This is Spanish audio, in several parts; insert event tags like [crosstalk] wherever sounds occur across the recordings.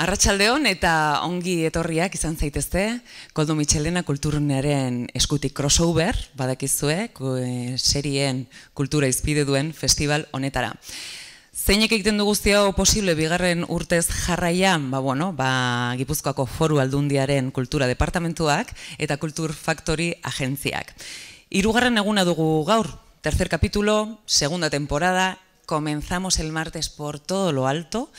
Arratxaldeon eta ongi etorriak izan zaitezte, Koldo Mitxelena kulturunearen eskutik crossover, badakizue, eh, serien kultura izpide duen festival honetara. Zeinek egiten du guztia posible bigarren urtez jarraian, ba bueno, ba Gipuzkoako Foru Aldundiaren Kultura Departamentuak eta Kultur Factory Agentziak. Hirugarren eguna dugu gaur, tercer capítulo, segunda temporada, comenzamos el martes por todo lo alto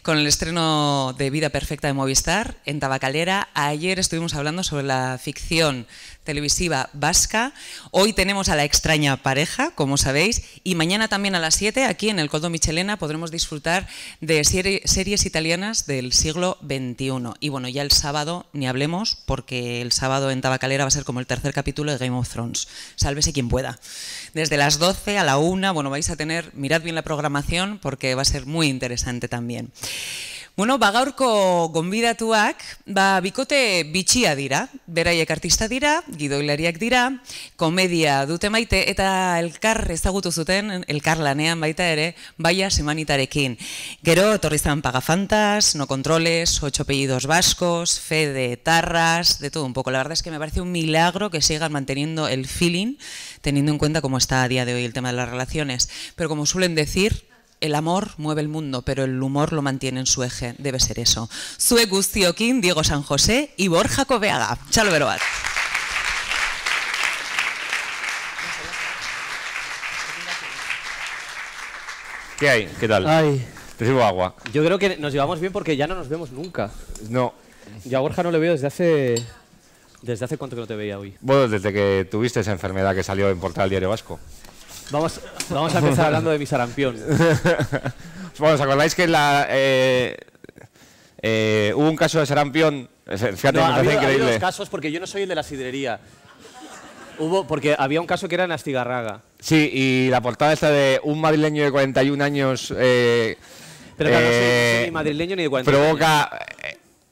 con el estreno de Vida Perfecta de Movistar en Tabacalera. Ayer estuvimos hablando sobre la ficción televisiva vasca. Hoy tenemos a La extraña pareja, como sabéis, y mañana también a las 7 aquí en el Codo Michelena podremos disfrutar de series italianas del siglo XXI. Y bueno, ya el sábado ni hablemos porque el sábado en Tabacalera va a ser como el tercer capítulo de Game of Thrones. Sálvese quien pueda desde las 12 a la 1. Bueno, vais a tener, mirad bien la programación porque va a ser muy interesante también. Bueno, ba, gaurko gonbidatuak, ba, bikote bitxia dira, beraiek artista dira, gidoilariak dira, komedia dute maite, eta elkar ezagutu zuten, elkar lanean baita ere, baia semanitarekin. Gero, torri zan Pagafantas, No Controles, Ocho apellidos Vascos, fe de Tarras, de todo un poco. La verdad es que me parece un milagro que sigan manteniendo el feeling, teniendo en cuenta cómo está a día de hoy el tema de las relaciones. Pero como suelen decir, el amor mueve el mundo, pero el humor lo mantiene en su eje, debe ser eso. Sue Gustioquín, Diego San José y Borja Coveaga. Chalo beroat. ¿Qué hay? ¿Qué tal? Te sirvo agua. Yo creo que nos llevamos bien porque ya no nos vemos nunca. No. Yo a Borja no le veo desde hace... ¿Desde hace cuánto que no te veía hoy? Bueno, desde que tuviste esa enfermedad que salió en Portal Diario Vasco. Vamos, vamos a empezar hablando de sarampión. [laughs] bueno, ¿os acordáis que la, eh, eh, hubo un caso de sarampión? Fíjate, no, me parece increíble. Había casos, porque yo no soy el de la sidrería. Hubo, porque había un caso que era en Astigarraga. Sí, y la portada está de un madrileño de 41 años. Eh, pero claro, no soy, ni madrileño ni de 41 provoca,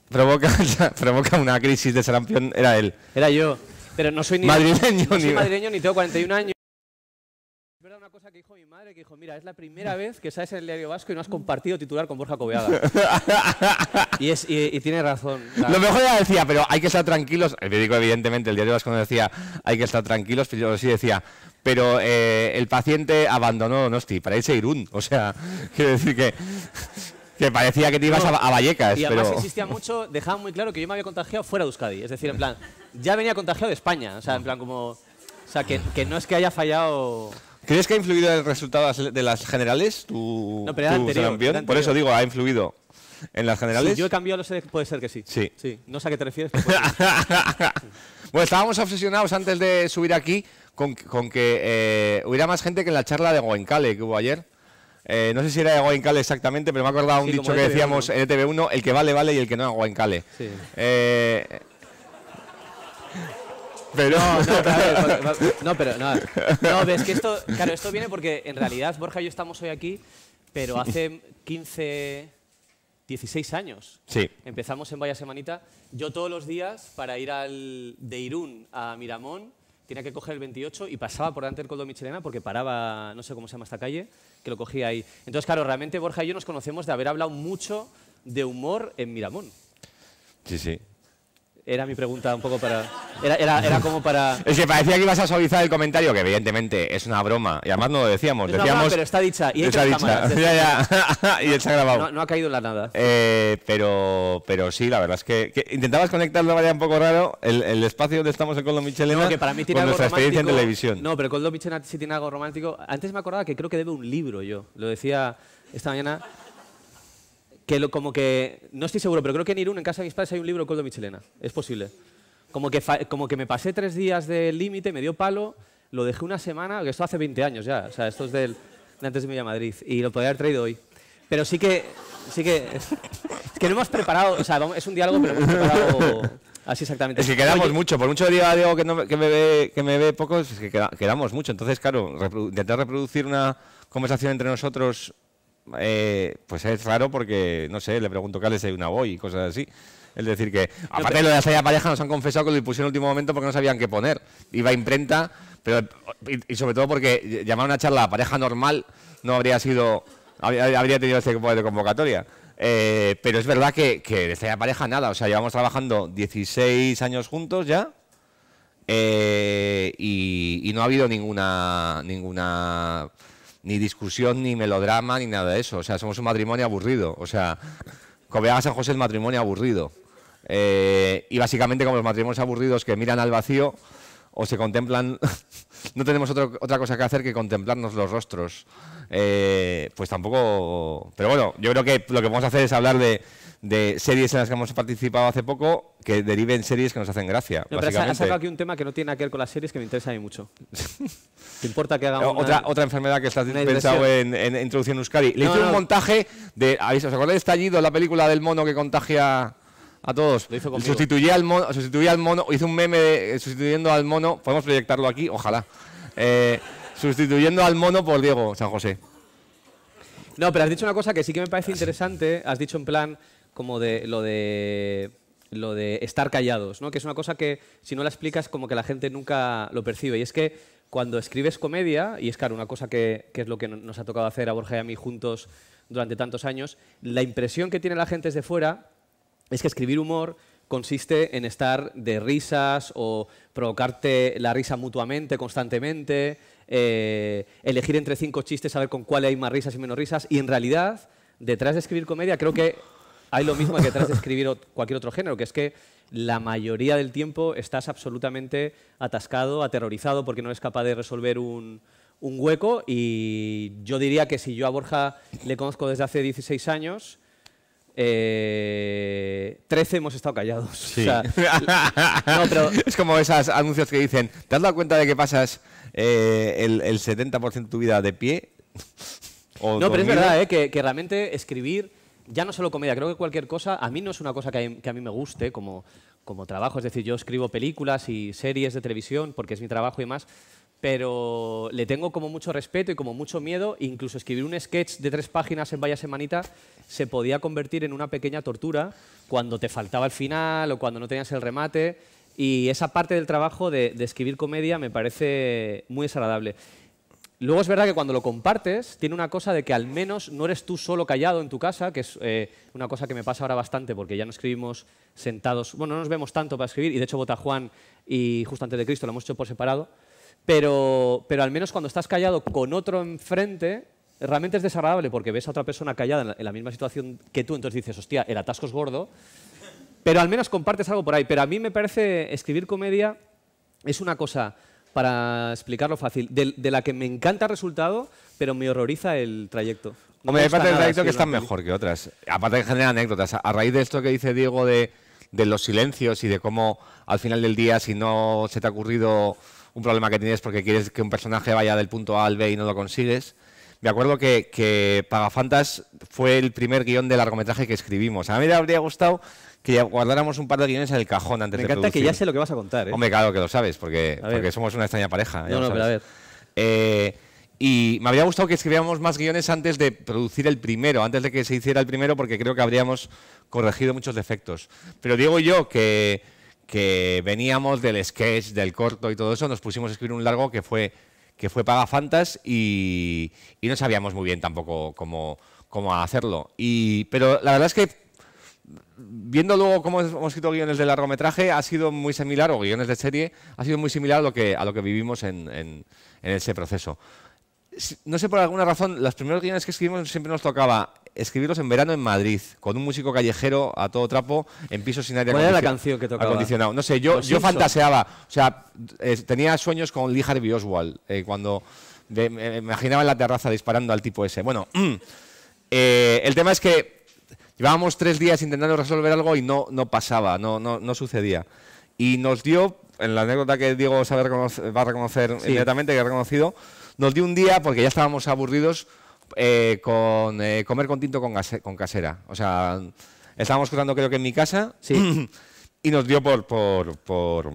Provoca, [laughs] provoca una crisis de sarampión, era él. Era yo. Pero no soy ni madrileño, no soy madrileño ni tengo 41 años cosa que dijo mi madre, que dijo, mira, es la primera vez que sales en el diario vasco y no has compartido titular con Borja Coveada. [laughs] y, es, y, tiene razón. Lo mejor ya decía, pero hay que estar tranquilos. El médico, evidentemente, el diario vasco no decía hay que estar tranquilos, pero sí decía. Pero eh, el paciente abandonó Donosti para irse a Irún. O sea, [laughs] quiero decir que, que parecía que te ibas a, Vallecas. Y además insistía mucho, dejaba muy claro que yo me había contagiado fuera de Euskadi. Es decir, en plan, ya venía contagiado de España. O sea, en plan como... O sea, que, que no es que haya fallado... ¿Crees que ha influido el resultado de las generales? Tu, campeón. Por eso digo, ha influido. ¿En las generales? yo he cambiado puede ser que sí. Sí. No sé a qué te refieres. [laughs] bueno, estábamos obsesionados antes de subir aquí con, que eh, hubiera más gente que en la charla de Goencale que hubo ayer. Eh, no sé si era de exactamente, pero me ha acordado un dicho que decíamos en etb 1 el que vale, vale y el que no, a Sí. Eh, pero... No, no, [laughs] no, pero no. No, ves que esto, claro, esto viene porque en realidad Borja y yo estamos hoy aquí, pero hace 15, 16 años. Sí. Empezamos en Vaya Semanita. Yo todos los días para ir al, de Irún a Miramón tenía que coger el 28 y pasaba por delante del Coldo Michelena porque paraba, no sé cómo se llama esta calle, que lo cogía ahí. Entonces, claro, realmente Borja y yo nos conocemos de haber hablado mucho de humor en Miramón. Sí, sí. Era mi pregunta un poco para... Era, como para... Es que parecía que ibas a suavizar el comentario, que evidentemente es una broma. Y además no lo decíamos. decíamos pero está dicha. Y está dicha. [laughs] Ya, ya. [laughs] y está grabado. No, ha caído en la nada. Eh, pero, pero sí, la verdad es que, intentabas conectar de un poco raro el, espacio donde estamos en Coldo Michelena con nuestra experiencia en televisión. No, pero Coldo Michelena sí tiene algo romántico. Antes me acordaba que creo que debe un libro yo. Lo decía esta mañana como que, no estoy seguro, pero creo que en Irún, en casa de mis padres, hay un libro Coldo Michelena. Es posible. Como que, como que me pasé tres días del límite, me dio palo, lo dejé una semana, que esto hace 20 años ya, o sea, esto es del, de antes de mi a Madrid, y lo podría haber traído hoy. Pero sí que, sí que, que no hemos preparado, o sea, es un diálogo, pero no hemos preparado así exactamente. Es que quedamos mucho, por mucho día que, que, me ve, que me ve pocos, es que quedamos mucho. Entonces, claro, intentar reproducir una conversación entre nosotros eh, pues es raro porque, no sé, le pregunto qué les de una voy y cosas así. Es decir, que aparte lo de la pareja, nos han confesado que lo pusieron en el último momento porque no sabían qué poner. Iba a imprenta, pero, y, sobre todo porque llamar a una charla a pareja normal no habría sido, habría tenido ese tipo de convocatoria. Eh, pero es verdad que, que de salida pareja nada, o sea, llevamos trabajando 16 años juntos ya. Eh, y, y, no ha habido ninguna ninguna ni discusión, ni melodrama, ni nada de eso. O sea, somos un matrimonio aburrido. O sea, Cobeaga San José es el matrimonio aburrido. Eh, y básicamente como los matrimonios aburridos que miran al vacío o se contemplan, [laughs] no tenemos otra cosa que hacer que contemplarnos los rostros. Eh, pues tampoco... Pero bueno, yo creo que lo que vamos a hacer es hablar de, series en las que hemos participado hace poco que deriven series que nos hacen gracia. sacado aquí un tema que no tiene que ver con las series que me interesa a mí mucho. [laughs] ¿Te importa que haga eh, una... otra, otra enfermedad que estás pensado en, en, introducir en Euskadi? Le hice un montaje de. ¿Os acordáis de Estallido, la película del mono que contagia a todos. Sustituía al mono, sustituí al mono, hizo un meme eh, sustituyendo al mono, podemos proyectarlo aquí, ojalá. Eh, sustituyendo al mono por Diego San José. No, pero has dicho una cosa que sí que me parece interesante, has dicho en plan como de lo de lo de estar callados, ¿no? Que es una cosa que si no la explicas como que la gente nunca lo percibe y es que cuando escribes comedia, y es claro, una cosa que, es lo que nos ha tocado hacer a Borja y a mí juntos durante tantos años, la impresión que tiene la gente desde fuera es que escribir humor consiste en estar de risas o provocarte la risa mutuamente, constantemente, eh, elegir entre cinco chistes, saber con cuál hay más risas y menos risas, y en realidad, detrás de escribir comedia, creo que hay lo mismo que detrás de escribir cualquier otro género, que es que la mayoría del tiempo estás absolutamente atascado, aterrorizado, porque no es capaz de resolver un, hueco. Y yo diría que si yo a Borja le conozco desde hace 16 años, 13 eh, hemos estado callados. [laughs] Es como esos anuncios que dicen, ¿te has dado cuenta de que pasas eh, el, 70% de tu vida de pie? [laughs] no, pero es verdad, eh, que realmente escribir ya no solo comedia, creo que cualquier cosa, a mí no es una cosa que, a mí me guste como, como trabajo, es decir, yo escribo películas y series de televisión porque es mi trabajo y más, pero le tengo como mucho respeto y como mucho miedo. Incluso escribir un sketch de tres páginas en Vaya Semanita se podía convertir en una pequeña tortura cuando te faltaba el final o cuando no tenías el remate. Y esa parte del trabajo de, de escribir comedia me parece muy desagradable. Luego es verdad que cuando lo compartes, tiene una cosa de que al menos no eres tú solo callado en tu casa, que es eh, una cosa que me pasa ahora bastante, porque ya no escribimos sentados, bueno, no nos vemos tanto para escribir, y de hecho Bota Juan y Justo antes de Cristo lo hemos hecho por separado, pero, pero al menos cuando estás callado con otro enfrente, realmente es desagradable, porque ves a otra persona callada en la, en la misma situación que tú, entonces dices, hostia, el atasco es gordo, pero al menos compartes algo por ahí. Pero a mí me parece escribir comedia es una cosa para explicarlo fácil, de, la que me encanta el resultado, pero me horroriza el trayecto. Hombre, hay partes del trayecto que están mejor que otras. Aparte que generan anécdotas. A raíz de esto que dice Diego de, los silencios y de cómo al final del día, si no se te ha ocurrido un problema que tienes porque quieres que un personaje vaya del punto A al B y no lo consigues, me acuerdo que, que Pagafantas fue el primer guión de largometraje que escribimos. A mí me habría gustado que guardáramos un par de guiones en el cajón antes de producir. Me encanta que ya sé lo que vas a contar. ¿eh? Hombre, claro que lo sabes, porque, somos una extraña pareja. No, no, pero a ver. Eh, y me habría gustado que escribiéramos más guiones antes de producir el primero, antes de que se hiciera el primero, porque creo que habríamos corregido muchos defectos. Pero digo yo que, veníamos del sketch, del corto y todo eso, nos pusimos a escribir un largo que fue, que fue y, y no sabíamos muy bien tampoco cómo, cómo hacerlo. Y, pero la verdad es que viendo luego cómo hemos escrito guiones de largometraje, ha sido muy similar, o guiones de serie, ha sido muy similar a lo que, a lo que vivimos en, ese proceso. No sé por alguna razón, los primeros guiones que escribimos siempre nos tocaba escribirlos en verano en Madrid, con un músico callejero a todo trapo, en pisos sin aire la canción que acondicionado. No sé, yo, yo fantaseaba, o sea, tenía sueños con Lee Harvey Oswald, eh, cuando me imaginaba en la terraza disparando al tipo ese. Bueno, [clears throat] eh, el tema es que Llevábamos tres días intentando resolver algo y no, no pasaba, no, no, no sucedía. Y nos dio, en la anécdota que Diego saber va a reconocer inmediatamente, que ha reconocido, nos dio un día, porque ya estábamos aburridos, eh, con eh, comer con tinto con, con, casera. O sea, estábamos cruzando creo que en mi casa sí. [clears throat] y nos dio por, por, por,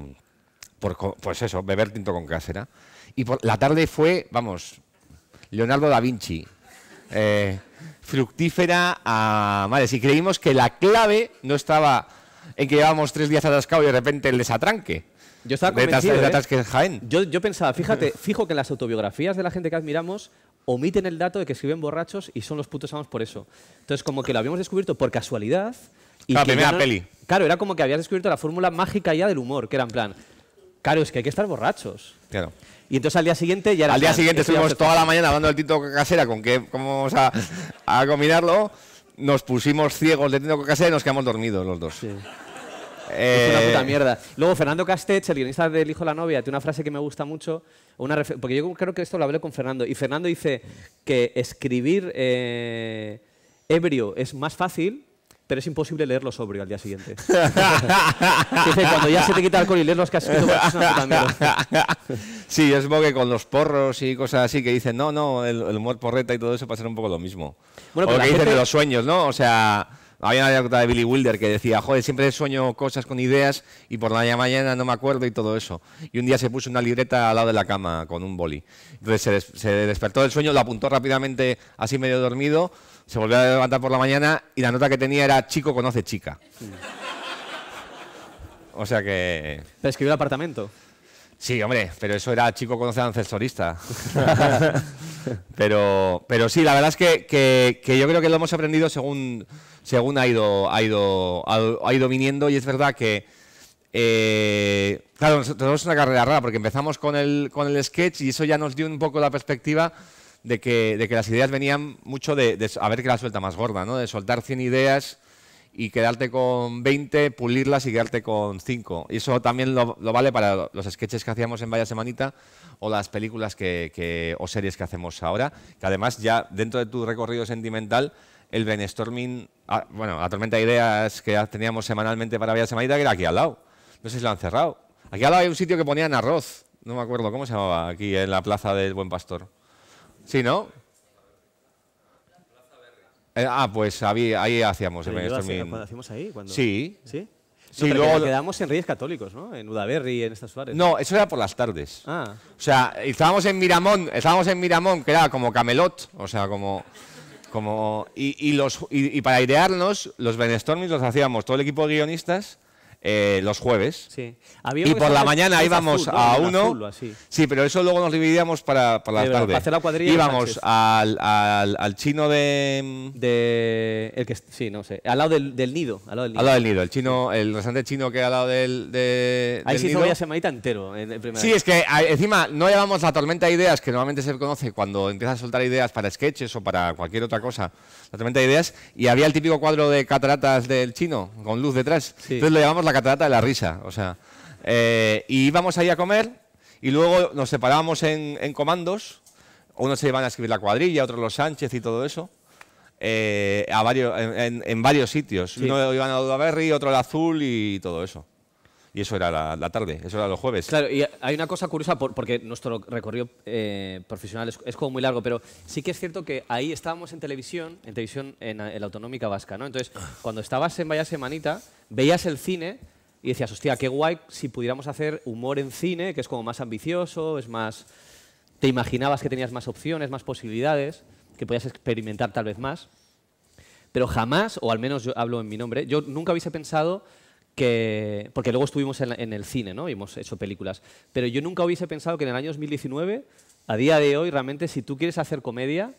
pues eso, beber tinto con casera. Y por, la tarde fue, vamos, Leonardo da Vinci. Eh, fructífera a madre. Si creímos que la clave no estaba en que llevábamos tres días atascados y de repente el desatranque. Yo estaba convencido, ¿eh? Yo, pensaba, fíjate, [laughs] fijo que las autobiografías de la gente que admiramos omiten el dato de que escriben borrachos y son los putos amos por eso. Entonces, como que lo habíamos descubierto por casualidad. Y la primera peli. Claro, era como que habías descubierto la fórmula mágica ya del humor, que era en plan, claro, es que hay que estar borrachos. Claro. Y entonces al día siguiente ya era Al día siguiente estuvimos toda la mañana hablando del tinto casera, con qué, cómo vamos a, combinarlo. Nos pusimos ciegos de tinto casera y nos quedamos dormidos los dos. Sí. Es una puta eh, mierda. Luego, Fernando Castech, el guionista del Hijo de la Novia, tiene una frase que me gusta mucho. Una porque yo creo que esto lo hablé con Fernando. Y Fernando dice que escribir eh, ebrio es más fácil pero es imposible leerlo sobrio al día siguiente. [laughs] cuando ya se te quita el alcohol y lees que has es pues, [laughs] sí, es como que con los porros y cosas así que dicen, no, no, el, humor porreta y todo eso pasa un poco lo mismo. Bueno, o lo que dicen de los sueños, ¿no? O sea... Había una anécdota de Billy Wilder que decía, joder, siempre sueño cosas con ideas y por la mañana no me acuerdo y todo eso. Y un día se puso una libreta al lado de la cama con un boli. Entonces se, se despertó del sueño, lo apuntó rápidamente así medio dormido, se volvió a levantar por la mañana y la nota que tenía era chico conoce chica. O sea que... ¿Te escribió el apartamento? Sí, hombre, pero eso era chico conoce al [laughs] pero, pero sí, la verdad es que, yo creo que lo hemos aprendido según, según ha, ido, ha, ido, ido viniendo y es verdad que... Eh, claro, claro, tenemos una carrera rara porque empezamos con el, con el sketch y eso ya nos dio un poco la perspectiva de que, las ideas venían mucho de, de a ver que la suelta más gorda, ¿no? De soltar 100 ideas y quedarte con 20, pulirlas y quedarte con 5. Y eso también lo, vale para los sketches que hacíamos en Vaya Semanita o las películas que, o series que hacemos ahora, que además ya dentro de tu recorrido sentimental, el brainstorming, ah, bueno, la tormenta de ideas que teníamos semanalmente para Vaya Semanita, que era aquí al lado. No sé si lo han cerrado. Aquí al lado hay un sitio que ponían arroz, no me acuerdo cómo se llamaba, aquí en la plaza del Buen Pastor. Sí, ¿no? Eh, ah, pues ahí, hacíamos. el hacía, hacíamos ahí? Sí. ¿Sí? luego... quedamos en Reyes Católicos, ¿no? En Udaberri, en estas Suárez. No, eso era por las tardes. Ah. O sea, estábamos en Miramón, estábamos en Miramón, que era como Camelot, o sea, como... como y, y los, y, y para idearnos, los Benestormis los hacíamos todo el equipo de guionistas eh, los jueves. Sí. y por la mañana íbamos a uno. sí, pero eso luego nos dividíamos para, para la tarde. íbamos al, chino de... El que, sí, no sé. Al lado del, nido, al lado del nido. El, chino, el chino que al lado del, de, Ahí sí se hizo semanita entero. En, sí, es que encima no llevamos la tormenta de ideas que normalmente se conoce cuando empiezas a soltar ideas para sketches o para cualquier otra cosa ideas, y había el típico cuadro de cataratas del chino, con luz detrás. Entonces lo llamamos la catarata de la risa. O sea, eh, y íbamos ahí a comer, y luego nos separábamos en, comandos. Unos se iban a escribir la cuadrilla, otros los Sánchez y todo eso. Eh, a varios, en, varios sitios. Uno iban a Dudaberry, otro el Azul y todo eso y eso era la, tarde, eso era los jueves. Claro, y hay una cosa curiosa, porque nuestro recorrido eh, profesional es, como muy largo, pero sí que es cierto que ahí estábamos en televisión, en televisión en, la autonómica vasca, ¿no? Entonces, ah. cuando estabas en Vaya Semanita, veías el cine y decías, hostia, qué guay si pudiéramos hacer humor en cine, que es como más ambicioso, es más... Te imaginabas que tenías más opciones, más posibilidades, que podías experimentar tal vez más. Pero jamás, o al menos yo hablo en mi nombre, yo nunca hubiese pensado que, porque luego estuvimos en, el cine, ¿no? Y hemos hecho películas. Pero yo nunca hubiese pensado que en el año 2019, a día de hoy, realmente, si tú quieres hacer comedia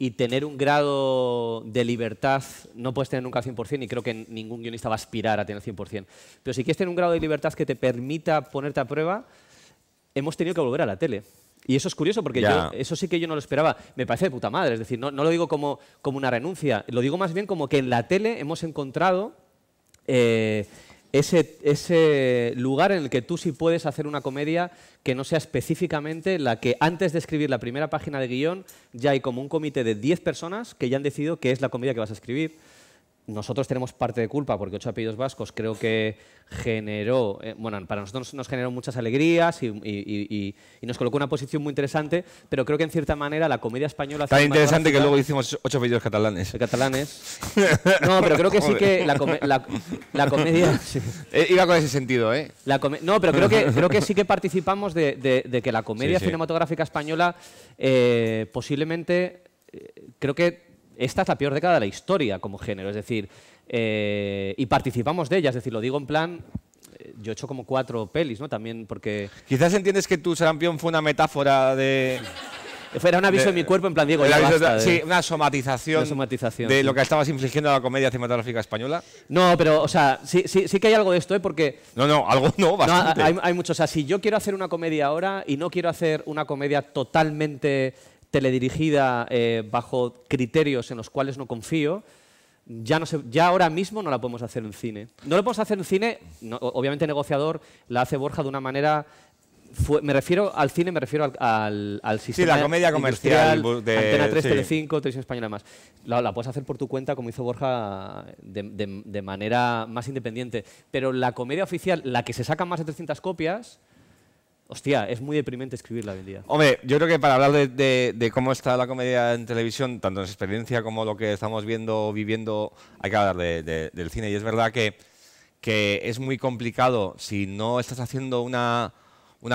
y tener un grado de libertad, no puedes tener nunca el 100% y creo que ningún guionista va a aspirar a tener el 100%. Pero si quieres tener un grado de libertad que te permita ponerte a prueba, hemos tenido que volver a la tele. Y eso es curioso porque eso sí que yo no lo esperaba. Me parece de puta madre. Es decir, no, no lo digo como, como una renuncia. Lo digo más bien como que en la tele hemos encontrado eh, ese, ese, lugar en el que tú sí puedes hacer una comedia que no sea específicamente la que antes de escribir la primera página de guión ya hay como un comité de 10 personas que ya han decidido qué es la comedia que vas a escribir nosotros tenemos parte de culpa porque Ocho Apellidos Vascos creo que generó, eh, bueno, para nosotros nos generó muchas alegrías y, nos colocó una posición muy interesante, pero creo que en cierta manera la comedia española... Tan interesante que luego hicimos Ocho Apellidos Catalanes. Catalanes. No, pero creo que sí que la, comedia... [laughs] Eh, iba con ese sentido, ¿eh? no, pero creo que, [laughs] creo que sí que participamos de, que la comedia cinematográfica española eh, posiblemente... creo que esta es la peor década de la historia como género, es decir, eh, y participamos de ella, es decir, lo digo en plan, eh, yo he hecho como cuatro pelis, ¿no? También porque... Quizás entiendes que tu sarampión fue una metáfora de... [laughs] Era un aviso de, mi cuerpo en plan Diego. sí, eh". una somatización, de lo que estabas infligiendo a la comedia cinematográfica española. No, pero, o sea, sí, que hay algo de esto, ¿eh? porque... No, no, algo no, bastante. No, hay, hay mucho. O sea, si yo quiero hacer una comedia ahora y no quiero hacer una comedia totalmente teledirigida eh, bajo criterios en los cuales no confío, ya, no ya ahora mismo no la podemos hacer en cine. No la podemos hacer en cine, no, obviamente negociador la hace Borja de una manera... me refiero al cine, me refiero al, al, al sistema. Sí, la comedia comercial. De, Antena 3, Telecinco, Televisión Española más. La, la, puedes hacer por tu cuenta, como hizo Borja, de, de manera más independiente. Pero la comedia oficial, la que se saca más de 300 copias, Hostia, es muy deprimente escribirla hoy en día. Hombre, yo creo que para hablar de, cómo está la comedia en televisión, tanto en su experiencia como lo que estamos viendo, o viviendo, hay que hablar del cine. Y es verdad que, es muy complicado si no estás haciendo una,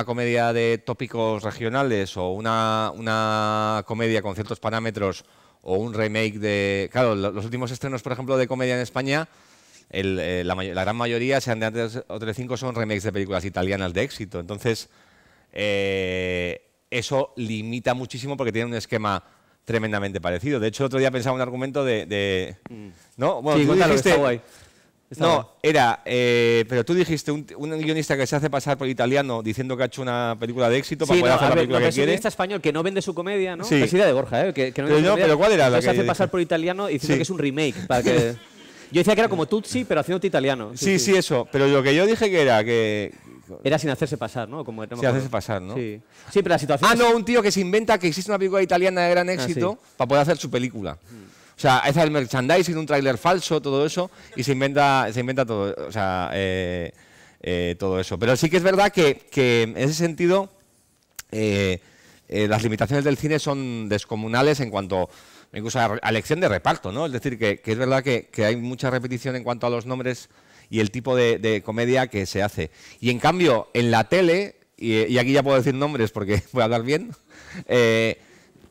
comedia de tópicos regionales o una, una, comedia con ciertos parámetros o un remake de... Claro, los últimos estrenos, por ejemplo, de comedia en España el, eh, la, la, gran mayoría, sean de antes o cinco, son remakes de películas italianas de éxito. Entonces, eh, eso limita muchísimo porque tiene un esquema tremendamente parecido. De hecho, otro día pensaba un argumento de... Mm. ¿No? Bueno, sí, tú dijiste, está guay. no, era... Eh, pero tú dijiste un, guionista que se hace pasar por italiano diciendo que ha hecho una película de éxito para poder hacer la película que quiere. un guionista español que no vende su comedia, ¿no? Sí. Es pues idea de Borja, ¿eh? Que, no pero, no, comedia, pero ¿cuál era la que...? Se hace pasar por italiano diciendo que es un remake para que... [laughs] Yo decía que era como Tutsi, pero haciéndote italiano. Sí, sí, eso. Pero lo que yo dije que era que. Era sin hacerse pasar, ¿no? Como, sin hacerse pasar, ¿no? Sí. sí, pero la situación. Ah, no, un tío que se inventa que existe una película italiana de gran ah, éxito para poder hacer su película. O sea, es el merchandising, un tráiler falso, todo eso, y se inventa, se inventa todo, o sea, eh, eh, todo eso. Pero sí que es verdad que, en ese sentido eh, las limitaciones del cine son descomunales en cuanto incluso a, lección de reparto, ¿no? Es decir, que, es verdad que, hay mucha repetición en cuanto a los nombres y el tipo de, comedia que se hace. Y en cambio, en la tele, y, aquí ya puedo decir nombres porque [laughs] voy a hablar bien, eh,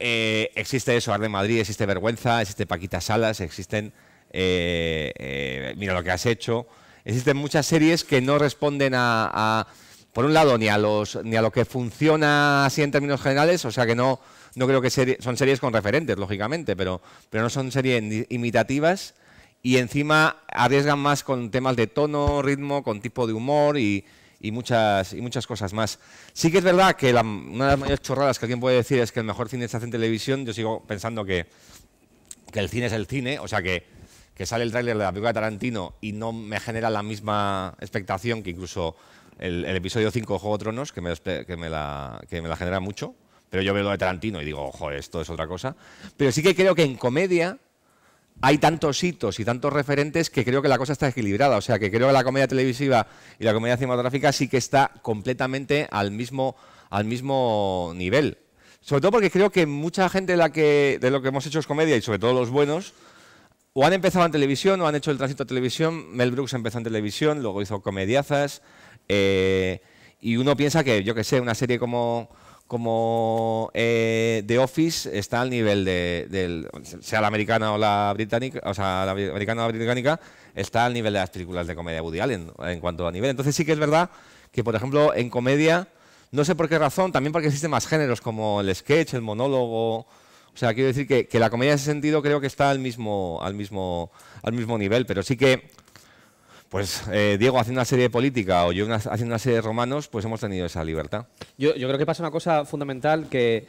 eh, existe eso, Arde Madrid, existe Vergüenza, existe Paquita Salas, existen eh, Mira lo que has hecho. Existen muchas series que no responden a, a por un lado, ni a, los, ni a lo que funciona así en términos generales, o sea que no, no creo que sean son series con referentes, lógicamente, pero, pero no son series imitativas y encima arriesgan más con temas de tono, ritmo, con tipo de humor y, muchas, cosas más. Sí que es verdad que la, una de las mayores chorradas que alguien puede decir es que el mejor cine se hace en televisión. Yo sigo pensando que, el cine es el cine, o sea que, sale el tráiler de la película de Tarantino y no me genera la misma expectación que incluso el, episodio 5 de Juego de Tronos, que me la genera mucho, pero yo veo lo de Tarantino y digo, ojo, esto es otra cosa. Pero sí que creo que en comedia hay tantos hitos y tantos referentes que creo que la cosa está equilibrada. O sea, que creo que la comedia televisiva y la comedia cinematográfica sí que está completamente al mismo, al mismo nivel. Sobre todo porque creo que mucha gente de, la que, de lo que hemos hecho es comedia, y sobre todo los buenos, o han empezado en televisión o han hecho el tránsito a televisión. Mel Brooks empezó en televisión, luego hizo comediazas. Eh, y uno piensa que, yo qué sé, una serie como como eh, The Office está al nivel de, sea la americana o la británica, o sea, la americana o la británica, está al nivel de las películas de comedia Woody Allen en cuanto a nivel. Entonces sí que es verdad que, por ejemplo, en comedia, no sé por qué razón, también porque existen más géneros como el sketch, el monólogo, o sea, quiero decir que, que, la comedia en ese sentido creo que está al mismo, al mismo, al mismo nivel, pero sí que pues eh, Diego haciendo una serie de política o yo haciendo una serie de romanos, pues hemos tenido esa libertad. Yo, creo que pasa una cosa fundamental que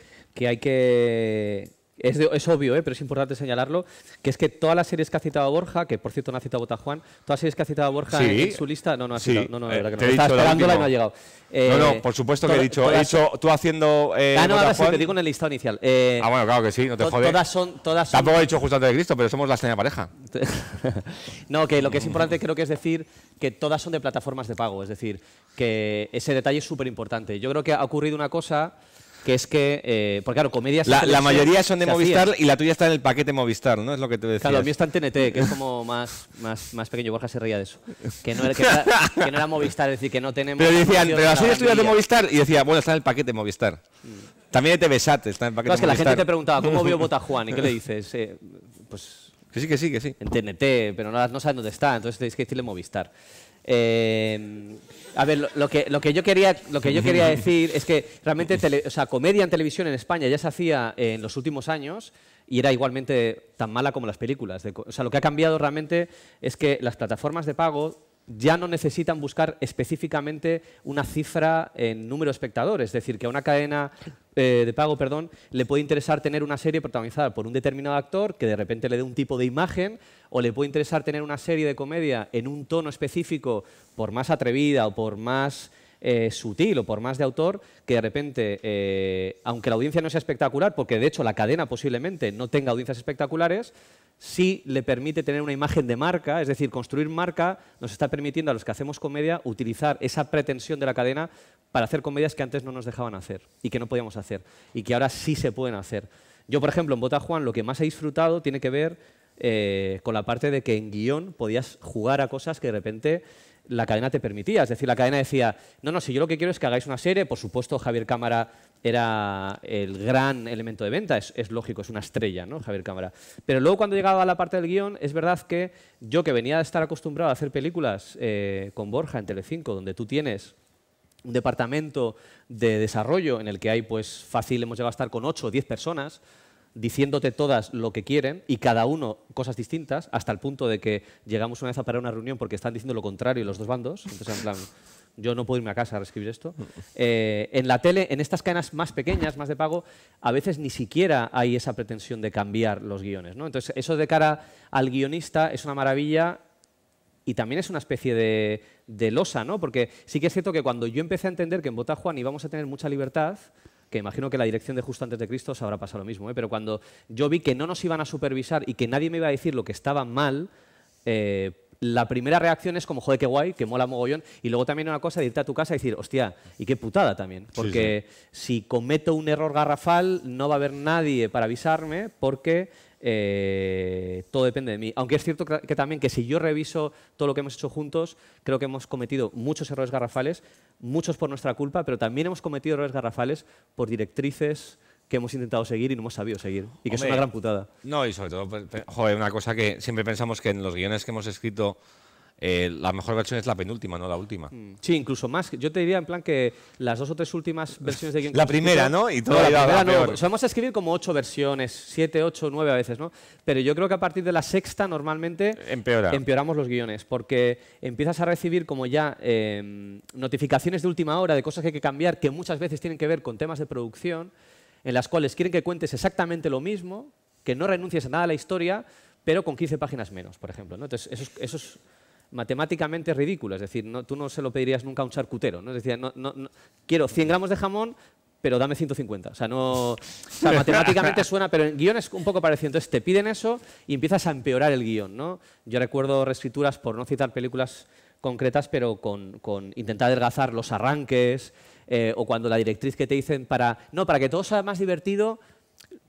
hay que es, es, obvio, ¿eh? pero es importante señalarlo, que es que todas las series que ha citado Borja, que por cierto no ha citado Bota Juan, todas las series que ha citado Borja en su lista, no, no ha citado, no, no, la eh, verdad que no, estaba y no ha llegado. no, no, eh, por supuesto que he dicho, he dicho, tú haciendo eh, ah, no, te digo en el listado inicial. Eh, ah, bueno, claro que sí, no te jodas jodes. Todas son, todas Tampoco he dicho justo antes de Cristo, pero somos la extraña pareja. [laughs] no, que lo que es importante creo que es decir que todas son de plataformas de pago, es decir, que ese detalle es súper importante. Yo creo que ha ocurrido una cosa que es que, eh, porque claro, comedias... La, mayoría son de Movistar y la tuya está en el paquete Movistar, ¿no? Es lo que te decía. Claro, la mía está en TNT, que es como más, más, más pequeño. Borja se reía de eso. Que no, era, Movistar, es decir, que no tenemos... Pero decían, pero las suyas de Movistar y decía, bueno, está en el paquete Movistar. También de TVSAT, está en el paquete no, es que la gente te preguntaba, ¿cómo vio [laughs] Bota Juan? ¿Y qué le dices? Eh, pues... Que sí, que sí, que sí. En TNT, pero no, sabes dónde está, entonces tenéis que decirle Movistar. Eh, a ver, lo, que, yo quería, [laughs] decir es que realmente o comedia en televisión en España ya se hacía en los últimos años y era igualmente tan mala como las películas. o sea, lo que ha cambiado realmente es que las plataformas de pago ya no necesitan buscar específicamente una cifra en número de espectadores. Es decir, que a una cadena eh, de pago perdón, le puede interesar tener una serie protagonizada por un determinado actor que de repente le dé un tipo de imagen, o le puede interesar tener una serie de comedia en un tono específico, por más atrevida o por más eh, sutil o por más de autor, que de repente, eh, aunque la audiencia no sea espectacular, porque de hecho la cadena posiblemente no tenga audiencias espectaculares, sí le permite tener una imagen de marca, es decir, construir marca nos está permitiendo a los que hacemos comedia utilizar esa pretensión de la cadena para hacer comedias que antes no nos dejaban hacer y que no podíamos hacer y que ahora sí se pueden hacer. Yo, por ejemplo, en Bota Juan lo que más he disfrutado tiene que ver eh, con la parte de que en guión podías jugar a cosas que de repente la cadena te permitía. Es decir, la cadena decía, no, no, si yo lo que quiero es que hagáis una serie, por supuesto Javier Cámara era el gran elemento de venta, es, lógico, es una estrella, ¿no? Javier Cámara. Pero luego cuando llegaba a la parte del guión, es verdad que yo que venía de estar acostumbrado a hacer películas eh, con Borja en Telecinco, donde tú tienes un departamento de desarrollo en el que hay, pues fácil, hemos llegado a estar con 8 o 10 personas, diciéndote todas lo que quieren y cada uno cosas distintas, hasta el punto de que llegamos una vez a parar una reunión porque están diciendo lo contrario los dos bandos. Entonces, en plan, yo no puedo irme a casa a reescribir esto. Eh, en la tele, en estas cadenas más pequeñas, más de pago, a veces ni siquiera hay esa pretensión de cambiar los guiones. ¿no? Entonces, eso de cara al guionista es una maravilla y también es una especie de, de losa, ¿no? porque sí que es cierto que cuando yo empecé a entender que en Bota Juan íbamos a tener mucha libertad, que imagino que la dirección de Justo antes de Cristo habrá pasado lo mismo, ¿eh? pero cuando yo vi que no nos iban a supervisar y que nadie me iba a decir lo que estaba mal, eh, la primera reacción es como, joder, qué guay, que mola mogollón. Y luego también una cosa de irte a tu casa y decir, hostia, y qué putada también. Porque si cometo un error garrafal, no va a haber nadie para avisarme porque eh, todo depende de mí. Aunque es cierto que también que si yo reviso todo lo que hemos hecho juntos, creo que hemos cometido muchos errores garrafales, muchos por nuestra culpa, pero también hemos cometido errores garrafales por directrices que hemos intentado seguir y no hemos sabido seguir. Y que es una gran putada. No, y sobre todo, joder, una cosa que siempre pensamos que en los guiones que hemos escrito eh, la mejor versión es la penúltima, no la última. Mm. Sí, incluso más. Yo te diría en plan que las dos o tres últimas [laughs] versiones de La primera, ¿no? Y todo no, la, primera no. escribir como ocho versiones, siete, ocho, nueve a veces, ¿no? Pero yo creo que a partir de la sexta normalmente Empeora. empeoramos los guiones, porque empiezas a recibir como ya em, notificaciones de última hora de cosas que hay que cambiar, que muchas veces tienen que ver con temas de producción, en las cuales quieren que cuentes exactamente lo mismo, que no renuncies a nada a la historia, pero con 15 páginas menos, por ejemplo. ¿no? Entonces, eso eso es matemáticamente es ridículo. Es decir, no, tú no se lo pedirías nunca a un charcutero. ¿no? Es decir, no, quiero 100 gramos de jamón, pero dame 150. O sea, no, matemáticamente [laughs] suena, pero en guión es un poco parecido. Entonces te piden eso y empiezas a empeorar el guión. ¿no? Yo recuerdo reescrituras, por no citar películas concretas, pero con, intentar adelgazar los arranques eh, o cuando la directriz que te dicen para, no, para que todo sea más divertido,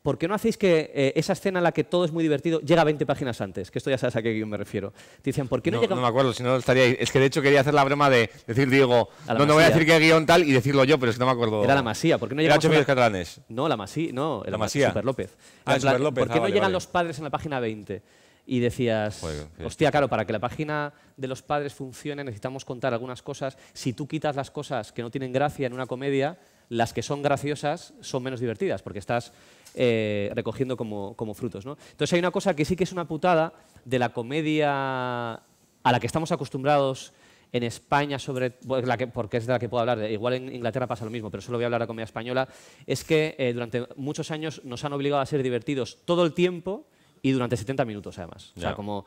¿por qué no hacéis que eh, esa escena en la que todo es muy divertido llega 20 páginas antes? Que esto ya sabes a qué guión me refiero. dicen, ¿por qué no, No me acuerdo, si no estaría Es que de hecho quería hacer la broma de decir, digo, no, no, voy a decir qué guión tal y decirlo yo, pero es que no me acuerdo. Era la Masía, ¿por qué no llega. No, la Masía, no, Super López. ¿Por qué ah, no llegan los padres en la página 20? y decías, hostia, claro, para que la página de los padres funcione necesitamos contar algunas cosas. Si tú quitas las cosas que no tienen gracia en una comedia, las que son graciosas son menos divertidas, porque estás eh, recogiendo como, frutos. ¿no? Entonces hay una cosa que sí que es una putada de la comedia a la que estamos acostumbrados en España, sobre pues, la que, porque es de la que puedo hablar, igual en Inglaterra pasa lo mismo, pero solo voy a hablar de la comedia española, es que eh, durante muchos años nos han obligado a ser divertidos todo el tiempo y durante 70 minutos además. O sea, como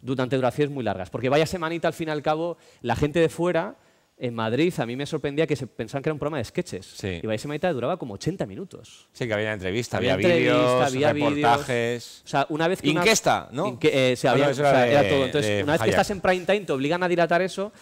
durante duraciones muy largas. Porque vaya semanita, al fin y al cabo, la gente de fuera en Madrid a mí me sorprendía que se pensaban que era un programa de sketches. Y ese duraba como 80 minutos. Sí, que había entrevista, había, había reportajes. O sea, una vez que Inquesta, eh, ah, ¿no? había, o sea, una vez que estás en prime time, te obligan a dilatar eso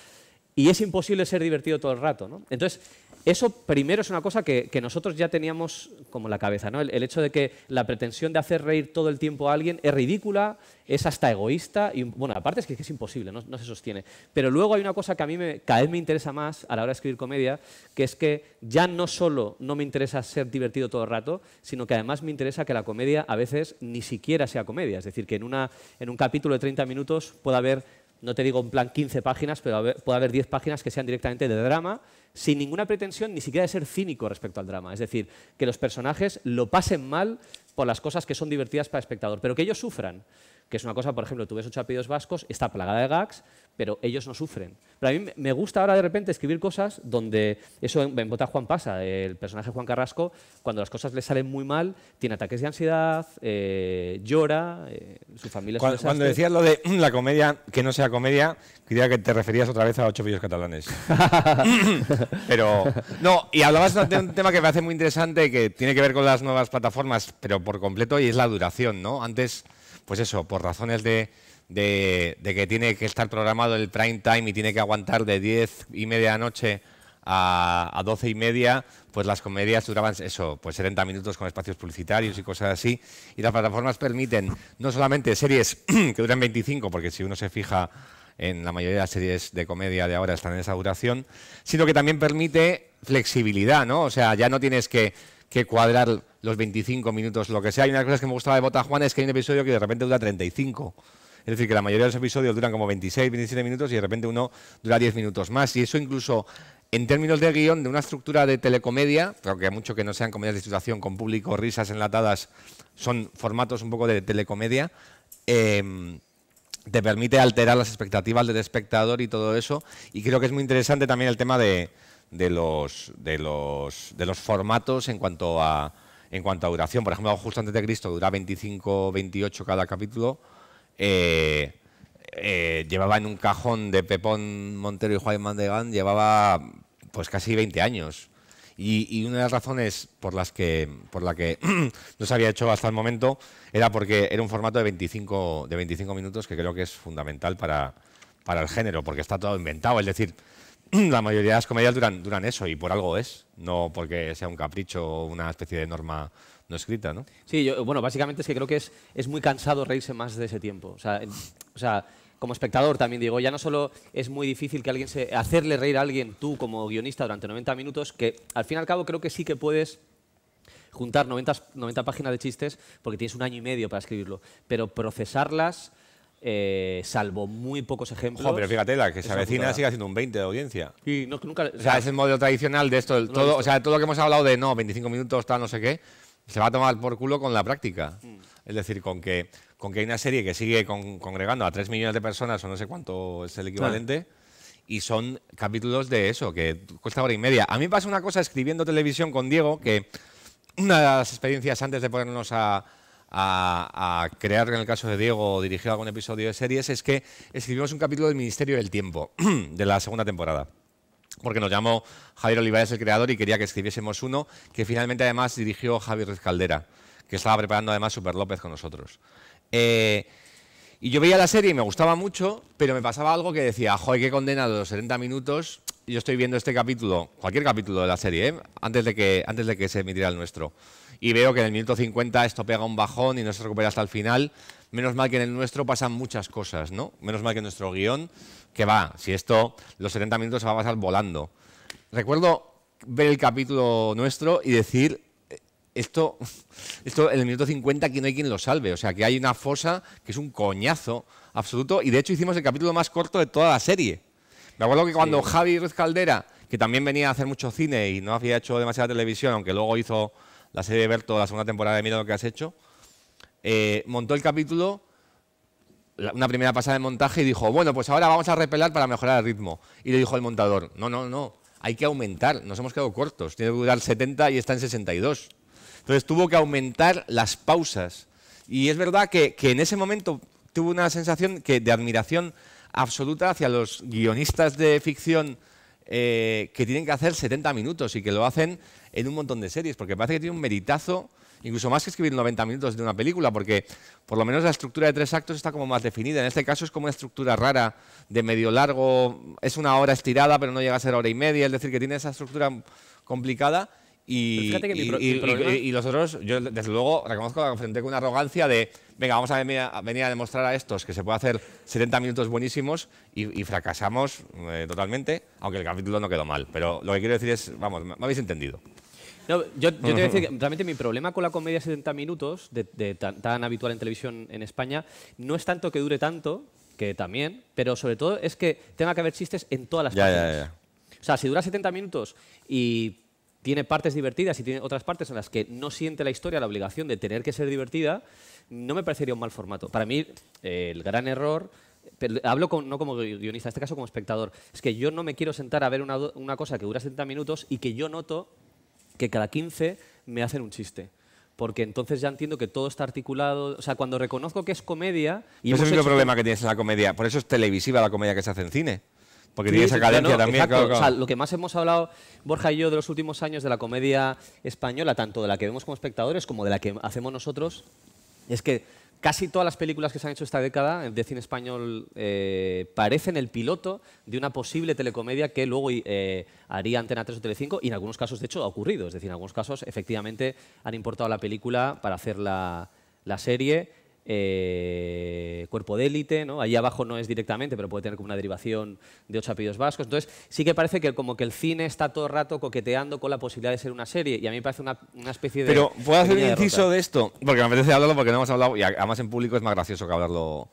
y es imposible ser divertido todo el rato, ¿no? Entonces, eso primero es una cosa que, nosotros ya teníamos como la cabeza, El, hecho de que la pretensión de hacer reír todo el tiempo a alguien es ridícula, es hasta egoísta y, bueno, aparte es que es imposible, no, se sostiene. Pero luego hay una cosa que a mí cada vez me interesa más a la hora de escribir comedia, que es que ya no solo no me interesa ser divertido todo el rato, sino que además me interesa que la comedia a veces ni siquiera sea comedia. Es decir, que en, en un capítulo de 30 minutos pueda haber no te digo en plan 15 páginas, pero puede haber 10 páginas que sean directamente de drama sin ninguna pretensión ni siquiera de ser cínico respecto al drama. Es decir, que los personajes lo pasen mal por las cosas que son divertidas para el espectador, pero que ellos sufran que es una cosa, por ejemplo, tú ves ocho apellidos vascos, está plagada de gags, pero ellos no sufren. Pero a mí me gusta ahora de repente escribir cosas donde, eso en, en Juan pasa, el personaje Juan Carrasco, cuando las cosas le salen muy mal, tiene ataques de ansiedad, eh, llora, eh, su familia... Cuando, cuando decías lo de [clears throat] la comedia, que no sea comedia, quería que te referías otra vez a ocho apellidos catalanes. [laughs] pero, no, y hablabas de un tema que me hace muy interesante, que tiene que ver con las nuevas plataformas, pero por completo, y es la duración, ¿no? Antes pues eso, por razones de, que tiene que estar programado el prime time y tiene que aguantar de diez y media de la noche a, doce y media, pues las comedias duraban eso, pues 70 minutos con espacios publicitarios y cosas así. Y las plataformas permiten no solamente series [clears throat] que duran 25, porque si uno se fija en la mayoría de las series de comedia de ahora están en esa duración, sino que también permite flexibilidad, ¿no? O sea, ya no tienes que cuadrar los 25 minutos, lo que sea. Y una de las cosas que me gustaba de Bota Juan es que hay un episodio que de repente dura 35. Es decir, que la mayoría de los episodios duran como 26, 27 minutos y de repente uno dura 10 minutos más. Y eso incluso en términos de guión, de una estructura de telecomedia, aunque mucho que no sean comedias de situación con público, risas enlatadas, son formatos un poco de telecomedia, em, te permite alterar las expectativas del espectador y todo eso. Y creo que es muy interesante también el tema de, los, de los formatos en cuanto a en cuanto a duración. Por ejemplo, justo antes de Cristo dura 25, 28 cada capítulo. Eh, eh, llevaba en un cajón de Pepón Montero y Juan Mandegán, llevaba pues casi 20 años. Y, una de las razones por las que, por la que [clears throat] no se había hecho hasta el momento era porque era un formato de 25, de 25 minutos que creo que es fundamental para, para el género, porque está todo inventado. Es decir, [clears throat] la mayoría de las comedias duran, duran eso y por algo es, no porque sea un capricho o una especie de norma no escrita, ¿no? Sí, yo, bueno, básicamente es que creo que es, es muy cansado reírse más de ese tiempo. O sea, como espectador también digo, ya no solo es muy difícil que alguien se, hacerle reír a alguien tú como guionista durante 90 minutos, que al fin y al cabo creo que sí que puedes juntar 90, 90 páginas de chistes porque tienes un año y medio para escribirlo, pero procesarlas... Eh, salvo muy pocos ejemplos. pero fíjate, la que se avecina sigue haciendo un 20 de audiencia. nunca, o sea, es el modelo tradicional de esto. todo, o sea, todo lo que hemos hablado de no, 25 minutos, tal, no sé qué, se va a tomar por culo con la práctica. Mm. Es decir, con que, con que hay una serie que sigue congregando a 3 millones de personas o no sé cuánto es el equivalente. Y son capítulos de eso, que cuesta hora y media. A mí me pasa una cosa escribiendo televisión con Diego, que una de las experiencias antes de ponernos a, a, crear, en el caso de Diego, dirigir algún episodio de series, es que escribimos un capítulo del Ministerio del Tiempo, [clears throat] de la segunda temporada. Porque nos llamó Javier Olivares, el creador, y quería que escribiésemos uno, que finalmente además dirigió Javier Caldera, que estaba preparando además Super López con nosotros. Eh, y yo veía la serie y me gustaba mucho, pero me pasaba algo que decía, joder, qué condenado los 70 minutos. Yo estoy viendo este capítulo, cualquier capítulo de la serie, ¿eh? antes, de que, antes de que se emitiera el nuestro y veo que en el minuto 50 esto pega un bajón y no se recupera hasta el final. Menos mal que en el nuestro pasan muchas cosas, ¿no? Menos mal que en nuestro guión, que va, si esto, los 70 minutos se va a pasar volando. Recuerdo ver el capítulo nuestro y decir, eh, esto, [laughs] esto en el minuto 50 aquí no hay quien lo salve. O sea, que hay una fosa que es un coñazo absoluto. Y de hecho hicimos el capítulo más corto de toda la serie. Me acuerdo que cuando Javi Ruiz Caldera, que también venía a hacer mucho cine y no había hecho demasiada televisión, aunque luego hizo la serie de Berto, la segunda temporada de Miedo lo que has hecho, eh, montó el capítulo, una primera pasada de montaje y dijo, bueno, pues ahora vamos a repelar para mejorar el ritmo. Y le dijo el montador, no, no, no, hay que aumentar, nos hemos quedado cortos, tiene que durar 70 y está en 62. Entonces tuvo que aumentar las pausas. Y es verdad que, en ese momento tuvo una sensación de admiración absoluta hacia los guionistas de ficción eh, que tienen que hacer 70 minutos y que lo hacen en un montón de series, porque parece que tiene un meritazo, incluso más que escribir 90 minutos de una película, porque por lo menos la estructura de tres actos está como más definida. En este caso es como una estructura rara, de medio largo, es una hora estirada, pero no llega a ser hora y media, es decir, que tiene esa estructura complicada. Y, y, los otros, yo desde luego reconozco que enfrenté con una arrogancia de, venga, vamos a venir, a demostrar a estos que se puede hacer 70 minutos buenísimos y, fracasamos eh, totalmente, aunque el capítulo no quedó mal. Pero lo que quiero decir es, vamos, me habéis entendido. No, yo, te voy a decir que [laughs] realmente mi problema con la comedia 70 minutos, de, tan, habitual en televisión en España, no es tanto que dure tanto, que también, pero sobre todo es que tenga que haber chistes en todas las partes. O sea, si dura 70 minutos y tiene partes divertidas y tiene otras partes en las que no siente la historia la obligación de tener que ser divertida, no me parecería un mal formato. Para mí, el gran error, hablo no como guionista, en este caso como espectador, es que yo no me quiero sentar a ver una, una cosa que dura 70 minutos y que yo noto que cada 15 me hacen un chiste porque entonces ya entiendo que todo está articulado. O sea, cuando reconozco que es comedia. Y Ese es el problema este que... tienes en la comedia. Por eso es televisiva la comedia que se hace en cine. Porque tiene esa cadencia también. lo que más hemos hablado, Borja y yo, de los últimos años de la comedia española, tanto de la que vemos como espectadores como de la que hacemos nosotros, es que Casi todas las películas que se han hecho esta década eh, de cine español eh, parecen el piloto de una posible telecomedia que luego eh, haría Antena 3 o Telecinco y en algunos casos, de hecho, ha ocurrido. Es decir, en algunos casos, efectivamente, han importado la película para hacer la, la serie eh, cuerpo de élite, ¿no? Ahí abajo no es directamente, pero puede tener como una derivación de ocho apellidos vascos. Entonces, sí que parece que como que el cine está todo el rato coqueteando con la posibilidad de ser una serie, y a mí me parece una, especie de... Pero puedo hacer un inciso de esto, porque me apetece hablarlo porque no hemos hablado, y además en público es más gracioso que hablarlo...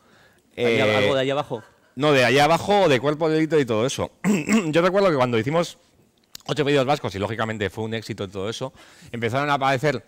Eh, ¿Algo de allá abajo? No, de allá abajo, de cuerpo de élite y todo eso. [clears throat] Yo recuerdo que cuando hicimos Ocho Apellidos Vascos, y lógicamente fue un éxito y todo eso, empezaron a aparecer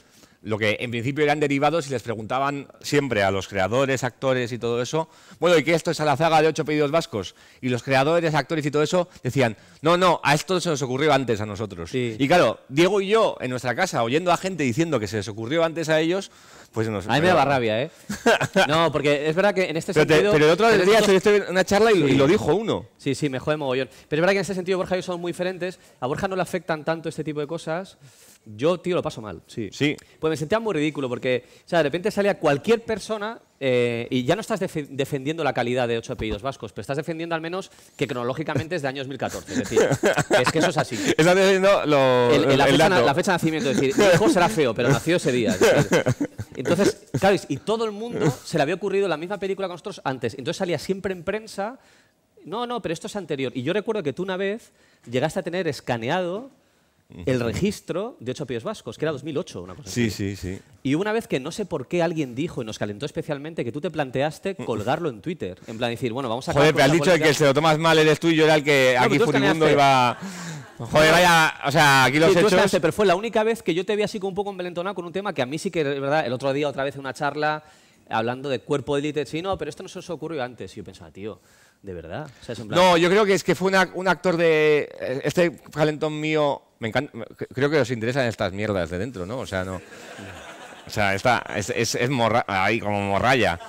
lo que en principio eran derivados y les preguntaban siempre a los creadores, actores y todo eso, bueno, ¿y qué esto es a la zaga de ocho pedidos vascos? Y los creadores, actores y todo eso decían, no, no, a esto se nos ocurrió antes a nosotros. Y claro, Diego y yo en nuestra casa, oyendo a gente diciendo que se les ocurrió antes a ellos, pues nos... A mí me daba rabia, ¿eh? [laughs] no, porque es verdad que en este sentido... pero el otro día este estoy en una charla y, lo dijo uno. Sí, sí, me jode mogollón. Pero es verdad que en este sentido Borja y yo somos muy diferentes. A Borja no le afectan tanto este tipo de cosas yo, tío, lo paso mal. Sí. sí. Pues me sentía muy ridículo porque, o sea, de repente salía cualquier persona eh, y ya no estás defendiendo la calidad de ocho apellidos vascos, pero estás defendiendo al menos que cronológicamente es de año 2014. Es decir, es que eso es así. [laughs] Estás defendiendo lo, el, la, fecha, de nacimiento. Es decir, hijo será feo, pero nació ese día. [laughs] entonces, claro, y todo el mundo se le había ocurrido la misma película que nosotros antes. Entonces salía siempre en prensa. No, no, pero esto es anterior. Y yo recuerdo que tú una vez llegaste a tener escaneado el registro de ocho pies vascos, que era 2008, una cosa Sí, sí, sí. Y una vez que no sé por qué alguien dijo y nos calentó especialmente que tú te planteaste mm. colgarlo en Twitter. En plan, decir, bueno, vamos a. Joder, pero has dicho que se lo tomas mal el tú era el que aquí Furibundo iba. Joder, vaya, o sea, aquí los hechos... pero fue la única vez que yo te vi así como un poco envelentonado con un tema que a mí sí que, verdad, el otro día otra vez en una charla hablando de cuerpo de élite chino, pero esto no se os ocurrió antes. Y yo pensaba, tío, ¿de verdad? No, yo creo que es que fue un actor de... Eh, este calentón mío creo que os interesan estas mierdas de dentro, ¿no? O sea, no. O sea, está, es, morra, ahí como morralla.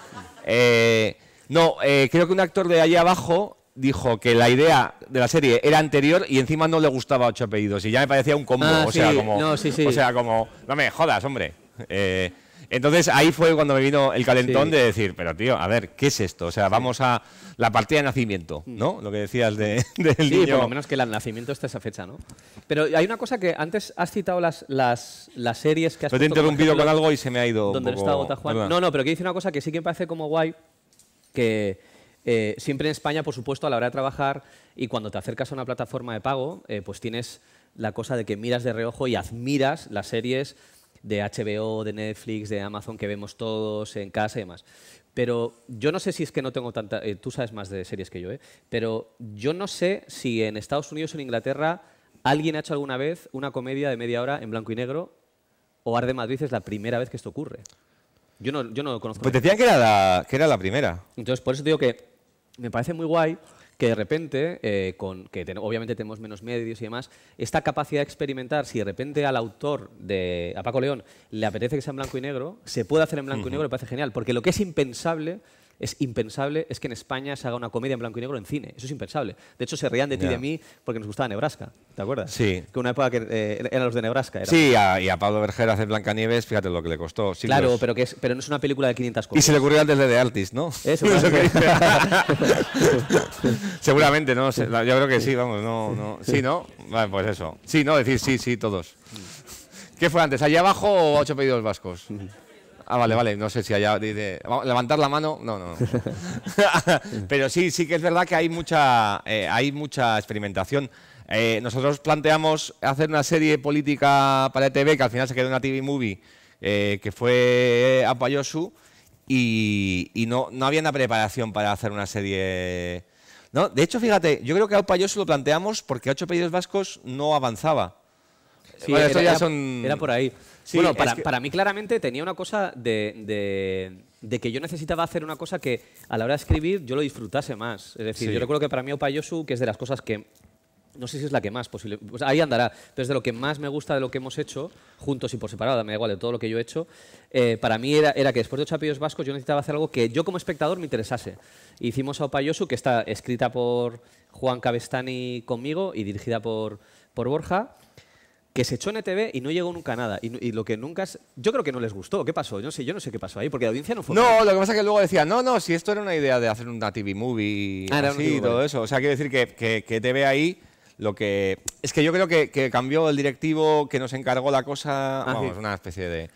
Eh, no, eh, creo que un actor de ahí abajo dijo que la idea de la serie era anterior y encima no le gustaba ocho apellidos y ya me parecía un combo. Ah, o, sea, como, no, o sea, como. No me jodas, hombre. Eh, entonces ahí fue cuando me vino el calentón de decir, pero tío, a ver, ¿qué es esto? O sea, vamos a la partida de nacimiento, mm. ¿no? Lo que decías [laughs] del de, sí, por lo menos que el nacimiento está esa fecha, ¿no? Pero hay una cosa que antes has citado las, las, series que has... Pero te he interrumpido con algo y se me ha ido... poco, no No, pero que dice una cosa que sí que me parece como guay, que eh, siempre en España, por supuesto, a la hora de trabajar y cuando te acercas a una plataforma de pago, eh, pues tienes la cosa de que miras de reojo y admiras las series de HBO, de Netflix, de Amazon que vemos todos en casa y demás. Pero yo no sé si es que no tengo tanta... Eh, tú sabes más de series que yo, ¿eh? Pero yo no sé si en Estados Unidos o en Inglaterra alguien ha hecho alguna vez una comedia de media hora en blanco y negro o Arde Madrid es la primera vez que esto ocurre. Yo no, yo no lo conozco. Pues decían que era, la, que era la primera. Entonces, por eso digo que me parece muy guay que de repente, eh, con, que obviamente tenemos menos medios y demás, esta capacidad de experimentar, si de repente al autor de a Paco León le apetece que sea en blanco y negro, se puede hacer en blanco y negro, me parece genial, porque lo que es impensable es impensable es que en España se haga una comedia en blanco y negro en cine. Eso es impensable. De hecho, se reían de ti y de mí porque nos gustaba Nebraska. ¿Te acuerdas? Sí. Que una época que eh, eran los de Nebraska. Sí, y a Pablo Berger hacer Blancanieves, fíjate lo que le costó. claro, pero, que es, pero no es una película de 500 cosas. Y se le ocurrió antes de The Artist, ¿no? Eso, ¿no? [laughs] [laughs] Seguramente, ¿no? Yo creo que sí, vamos, no. no. Sí, ¿no? pues eso. Sí, ¿no? Decir sí, sí, todos. Mm. ¿Qué fue antes? ¿Allá abajo o ocho pedidos vascos? Mm. Ah, vale, vale, no sé si allá levantar la mano, no, no. [laughs] Pero sí, sí que es verdad que hay mucha, eh, hay mucha experimentación. Eh, nosotros planteamos hacer una serie política para ETV, que al final se quedó una TV movie, eh, que fue Apayosu, y, y no, no había una preparación para hacer una serie... No, de hecho, fíjate, yo creo que Apayosu lo planteamos porque Ocho Pedidos Vascos no avanzaba. Sí, ya son... era por ahí bueno, para, mí claramente tenía una cosa de, que yo necesitaba hacer una cosa que a la hora de escribir yo lo disfrutase más. Es decir, yo recuerdo que para mí Opayosu, que es de las cosas que no sé si es la que más posible, pues ahí andará, desde de lo que más me gusta de lo que hemos hecho, juntos y por separado, me da igual de todo lo que yo he hecho, eh, para mí era, que después de Chapillos Apellidos Vascos yo necesitaba hacer algo que yo como espectador me interesase. Hicimos a Opayosu, que está escrita por Juan Cabestani conmigo y dirigida por, por Borja, que se echó en ETV y no llegó nunca a nada. Y, lo que nunca... Yo creo que no les gustó. ¿Qué pasó? Yo no sé, yo no sé qué pasó ahí, porque la audiencia no fue... No, lo que pasa es que luego decía no, no, si esto era una idea de hacer una TV movie y ah, todo eso. O sea, quiero decir que, que, que ETV ahí lo que... Es que yo creo que, cambió el directivo que nos encargó la cosa... Ah, vamos, una especie de...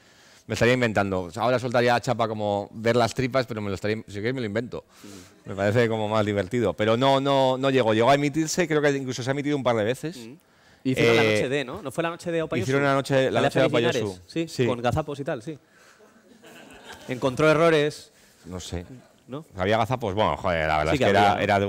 Me estaría inventando. Ahora soltaría a chapa como ver las tripas, pero me lo estaría... Si queréis me lo invento. Mm. Me parece como más divertido. Pero no, no, no llegó. Llegó a emitirse, creo que incluso se ha emitido un par de veces. Mm. Hicieron la eh, noche de, ¿no? ¿No fue la noche de Opayosu? Hicieron la noche, la noche de Opayosu. ¿sí? sí, con gazapos y tal, sí. Encontró errores. No sé. ¿no? Había gazapos, pues, bueno, joder, la verdad es que era, de,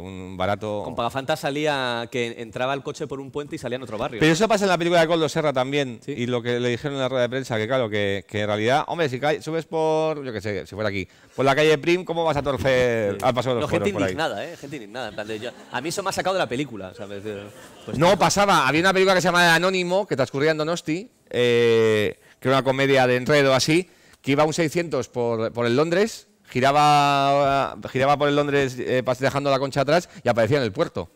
un, barato... Con Pagafanta salía que entraba el coche por un puente y salía en otro barrio. Pero eso pasa en la película de Coldo Serra también, y lo que le dijeron en la rueda de prensa, que claro, que, en realidad, hombre, si subes por, yo qué sé, si fuera aquí, por la calle Prim, ¿cómo vas a torcer al paso de los no, gente por ahí? ¿eh? Gente indignada, a mí eso me ha sacado de la película, ¿sabes? Pues no, pasaba, había una película que se llamaba Anónimo, que transcurría en Donosti, eh, que era una comedia de enredo así, que iba un 600 por el Londres giraba, giraba por el Londres eh, dejando la concha atrás y aparecía en el puerto.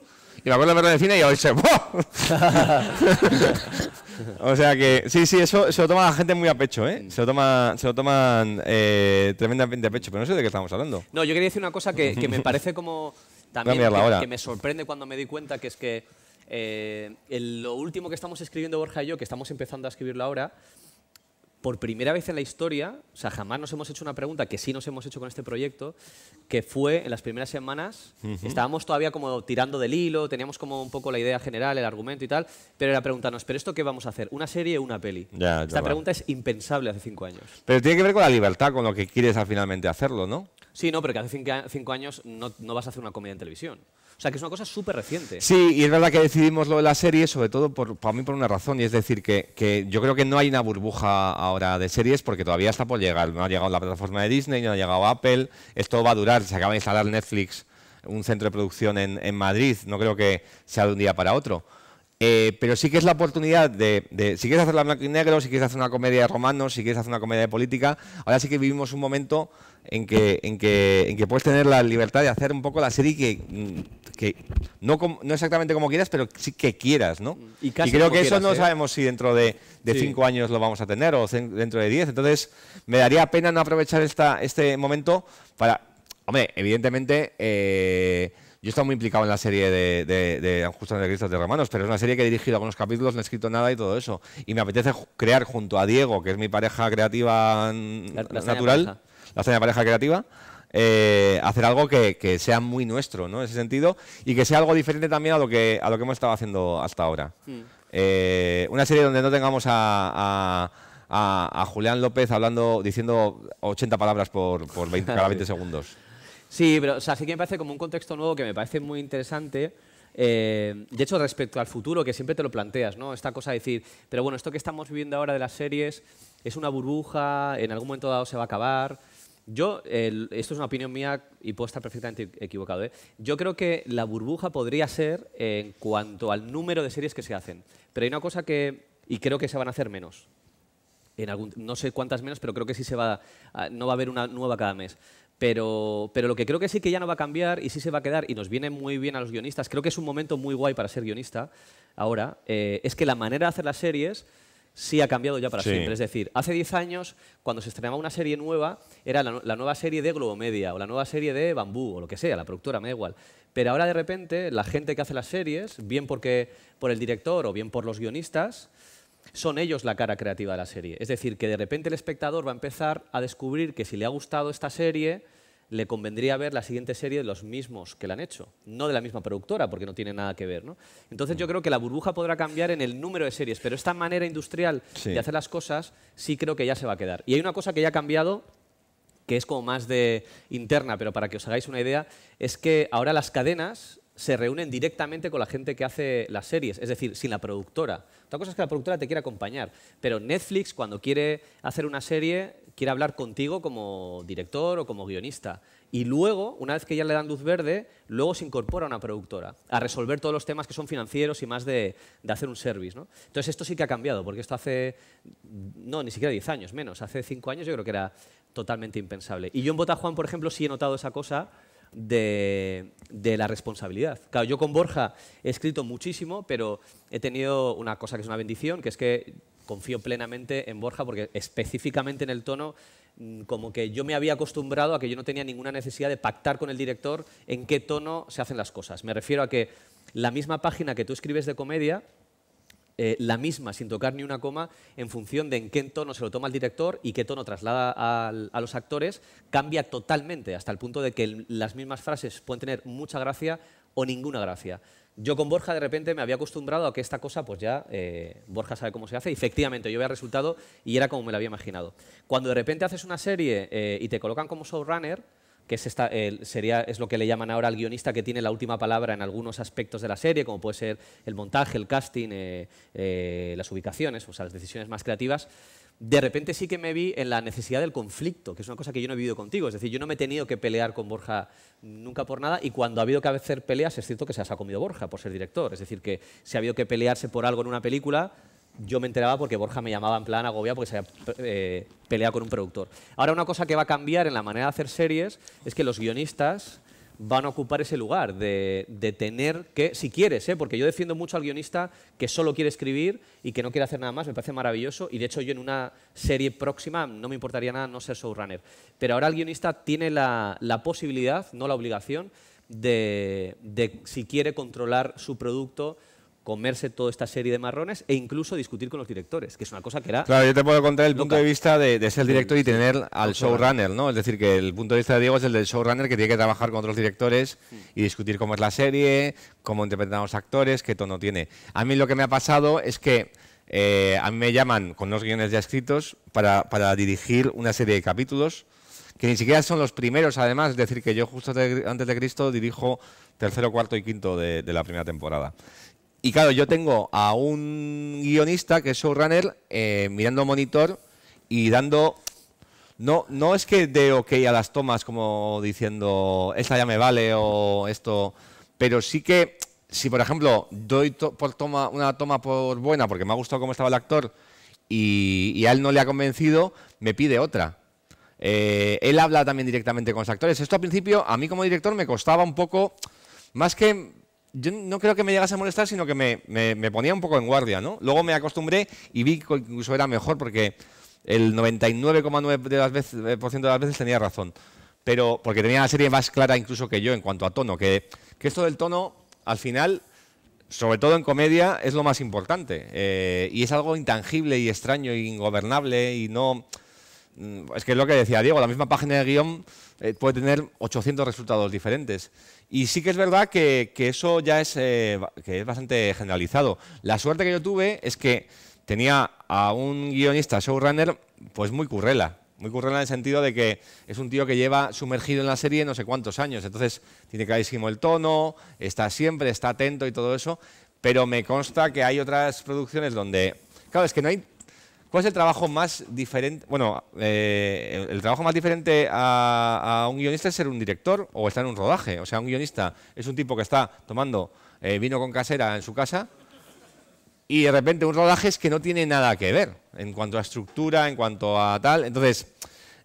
Y me acuerdo de verlo en el cine y oírse [laughs] o sea que, sí, sí, eso se lo toma la gente muy a pecho, ¿eh? Se lo, toma, se lo toman eh, tremendamente a pecho, pero no sé de qué estamos hablando. No, yo quería decir una cosa que, me [laughs] parece como también que, me sorprende cuando me di cuenta, que es que eh, lo último que estamos escribiendo Borja y yo, que estamos empezando a escribirlo ahora, por primera vez en la historia, o sea, jamás nos hemos hecho una pregunta que sí nos hemos hecho con este proyecto, que fue en las primeras semanas, estábamos todavía como tirando del hilo, teníamos como un poco la idea general, el argumento y tal, pero era preguntarnos, ¿pero esto qué vamos a hacer? ¿Una serie o una peli? Esta pregunta es impensable hace cinco años. Pero tiene que ver con la libertad, con lo que quieres finalmente hacerlo, ¿no? Sí, no, pero hace cinco años no, no vas a hacer una comedia en televisión. O sea, que es una cosa súper reciente. Sí, y es verdad que decidimos lo de la serie, sobre todo para mí por una razón, y es decir, que, yo creo que no hay una burbuja ahora de series porque todavía está por llegar. No ha llegado la plataforma de Disney, no ha llegado Apple, esto va a durar, se acaba de instalar Netflix, un centro de producción en, Madrid, no creo que sea de un día para otro. Eh, pero sí que es la oportunidad de, si quieres hacer la blanco y negro, si quieres hacer una comedia de romanos, si quieres hacer una comedia de política, ahora sí que vivimos un momento en que, en que, en que puedes tener la libertad de hacer un poco la serie que mm, que no, exactamente como quieras, pero sí que quieras, ¿no? Y, creo que eso no ¿eh? sabemos si dentro de, cinco años lo vamos a tener o dentro de diez. Entonces, me daría pena no aprovechar esta, este momento para... Hombre, evidentemente... Eh, yo he estado muy implicado en la serie de, de, de Justo Cristo de Romanos, pero es una serie que he dirigido algunos capítulos, no he escrito nada y todo eso. Y me apetece crear junto a Diego, que es mi pareja creativa la natural, la pareja creativa, eh, hacer algo que, sea muy nuestro, ¿no? En ese sentido, y que sea algo diferente también a lo que, a lo que hemos estado haciendo hasta ahora. Mm. Eh, una serie donde no tengamos a, Julián López hablando, diciendo 80 palabras por, cada 20 [laughs] segundos. Sí, pero o sí que me parece como un contexto nuevo que me parece muy interesante. Eh, de hecho, respecto al futuro, que siempre te lo planteas, ¿no? Esta cosa de decir, pero bueno, esto que estamos viviendo ahora de las series es una burbuja, en algún momento dado se va a acabar. Yo, esto es una opinión mía y puedo estar perfectamente equivocado. ¿eh? Yo creo que la burbuja podría ser en cuanto al número de series que se hacen. Pero hay una cosa que, y creo que se van a hacer menos. no sé cuántas menos, pero creo que sí se va, no va a haber una nueva cada mes. Pero, pero, lo que creo que sí que ya no va a cambiar y sí se va a quedar, y nos viene muy bien a los guionistas, creo que es un momento muy guay para ser guionista ahora, eh, es que la manera de hacer las series sí ha cambiado ya para siempre. Es decir, hace 10 años, cuando se estrenaba una serie nueva, era la, nueva serie de Globomedia o la nueva serie de Bambú o lo que sea, la productora, me da igual. Pero ahora de repente la gente que hace las series, bien porque por el director o bien por los guionistas, son ellos la cara creativa de la serie. Es decir, que de repente el espectador va a empezar a descubrir que si le ha gustado esta serie, le convendría ver la siguiente serie de los mismos que la han hecho, no de la misma productora, porque no tiene nada que ver. ¿no? Entonces yo mm. creo que la burbuja podrá cambiar en el número de series, pero esta manera industrial de hacer las cosas sí creo que ya se va a quedar. Y hay una cosa que ya ha cambiado que es como más de interna, pero para que os hagáis una idea, es que ahora las cadenas se reúnen directamente con la gente que hace las series, es decir, sin la productora. Otra cosa es que la productora te quiere acompañar, pero Netflix cuando quiere hacer una serie quiere hablar contigo como director o como guionista. Y luego, una vez que ya le dan luz verde, luego se incorpora una productora a resolver todos los temas que son financieros y más de, hacer un service. ¿no? Entonces esto sí que ha cambiado, porque esto hace, no, ni siquiera 10 años, menos. Hace 5 años yo creo que era totalmente impensable. Y yo en Bota Juan, por ejemplo, sí he notado esa cosa de, de, la responsabilidad. Claro, yo con Borja he escrito muchísimo, pero he tenido una cosa que es una bendición, que es que confío plenamente en Borja porque específicamente en el tono mm, como que yo me había acostumbrado a que yo no tenía ninguna necesidad de pactar con el director en qué tono se hacen las cosas. Me refiero a que la misma página que tú escribes de comedia, eh, la misma, sin tocar ni una coma, en función de en qué tono se lo toma el director y qué tono traslada a, los actores, cambia totalmente, hasta el punto de que las mismas frases pueden tener mucha gracia o ninguna gracia. Yo con Borja de repente me había acostumbrado a que esta cosa, pues ya eh, Borja sabe cómo se hace. Y efectivamente, yo había resultado y era como me lo había imaginado. Cuando de repente haces una serie eh, y te colocan como showrunner, que es, esta, sería, es lo que le llaman ahora al guionista que tiene la última palabra en algunos aspectos de la serie, como puede ser el montaje, el casting, eh, las ubicaciones, o sea, las decisiones más creativas de repente sí que me vi en la necesidad del conflicto, que es una cosa que yo no he vivido contigo. Es decir, yo no me he tenido que pelear con Borja nunca por nada y cuando ha habido que hacer peleas es cierto que se las ha comido Borja por ser director. Es decir, que si ha habido que pelearse por algo en una película, yo me enteraba porque Borja me llamaba en plan agobiado porque se había eh, peleado con un productor. Ahora una cosa que va a cambiar en la manera de hacer series es que los guionistas van a ocupar ese lugar de, de tener que, si quieres, ¿eh? porque yo defiendo mucho al guionista que solo quiere escribir y que no quiere hacer nada más, me parece maravilloso, y de hecho yo en una serie próxima no me importaría nada no ser showrunner, pero ahora el guionista tiene la, posibilidad, no la obligación, de, de si quiere controlar su producto, comerse toda esta serie de marrones e incluso discutir con los directores, que es una cosa que era... Claro, yo te puedo contar el punto de vista de, ser director y tener al showrunner, ¿no? Es decir, que el punto de vista de Diego es el del showrunner que tiene que trabajar con otros directores hmm. y discutir cómo es la serie, cómo interpretan los actores, qué tono tiene. A mí lo que me ha pasado es que eh, a mí me llaman con unos guiones ya escritos para, dirigir una serie de capítulos que ni siquiera son los primeros, además, es decir, que yo justo antes de Cristo dirijo tercero, cuarto y quinto de la primera temporada. Y claro, yo tengo a un guionista que es showrunner eh, mirando monitor y dando... No, no es que dé ok a las tomas como diciendo, esta ya me vale o esto, pero sí que si por ejemplo doy por toma, una toma por buena porque me ha gustado cómo estaba el actor y, a él no le ha convencido, me pide otra. Eh, él habla también directamente con los actores. Esto al principio a mí como director me costaba un poco, más que yo no creo que me llegase a molestar, sino que me, ponía un poco en guardia, ¿no? Luego me acostumbré y vi que incluso era mejor porque el 99,9% eh, de, las veces, tenía razón. Pero porque tenía la serie más clara incluso que yo en cuanto a tono, que, que esto del tono, al final, sobre todo en comedia, es lo más importante. Eh, y es algo intangible y extraño e ingobernable y no... Mm, es que es lo que decía Diego, la misma página de guión eh, puede tener 800 resultados diferentes. Y sí que es verdad que, eso ya eh, es, bastante generalizado. La suerte que yo tuve es que tenía a un guionista showrunner pues muy currela. Muy currela en el sentido de que es un tío que lleva sumergido en la serie no sé cuántos años. Entonces tiene clarísimo el tono, está siempre, está atento y todo eso. Pero me consta que hay otras producciones donde... Claro, es que no hay ¿Cuál es el trabajo más diferente? Bueno, eh, el, trabajo más diferente a, un guionista es ser un director o estar en un rodaje. O sea, un guionista es un tipo que está tomando eh, vino con casera en su casa y de repente un rodaje es que no tiene nada que ver en cuanto a estructura, en cuanto a tal. Entonces,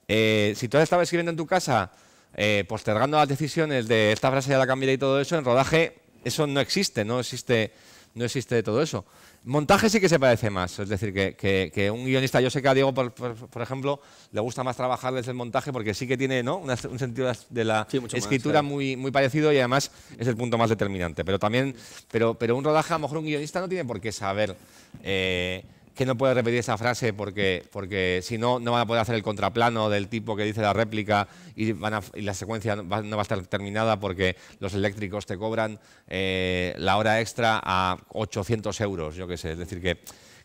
eh, si tú has escribiendo en tu casa, postergando las decisiones de esta frase de la cambia y todo eso, en rodaje eso no existe, no existe, no existe todo eso. Montaje sí que se parece más, es decir, que, un guionista, yo sé que a Diego, por, ejemplo, le gusta más trabajar desde el montaje porque sí que tiene ¿no? un sentido de la escritura muy, muy parecido y además es el punto más determinante. Pero también, pero, pero un rodaje, a lo mejor un guionista no tiene por qué saber eh, que no puede repetir esa frase porque, porque si no, no van a poder hacer el contraplano del tipo que dice la réplica y, van y la secuencia no va, a estar terminada porque los eléctricos te cobran eh, la hora extra a 800 euros, yo qué sé. Es decir, que,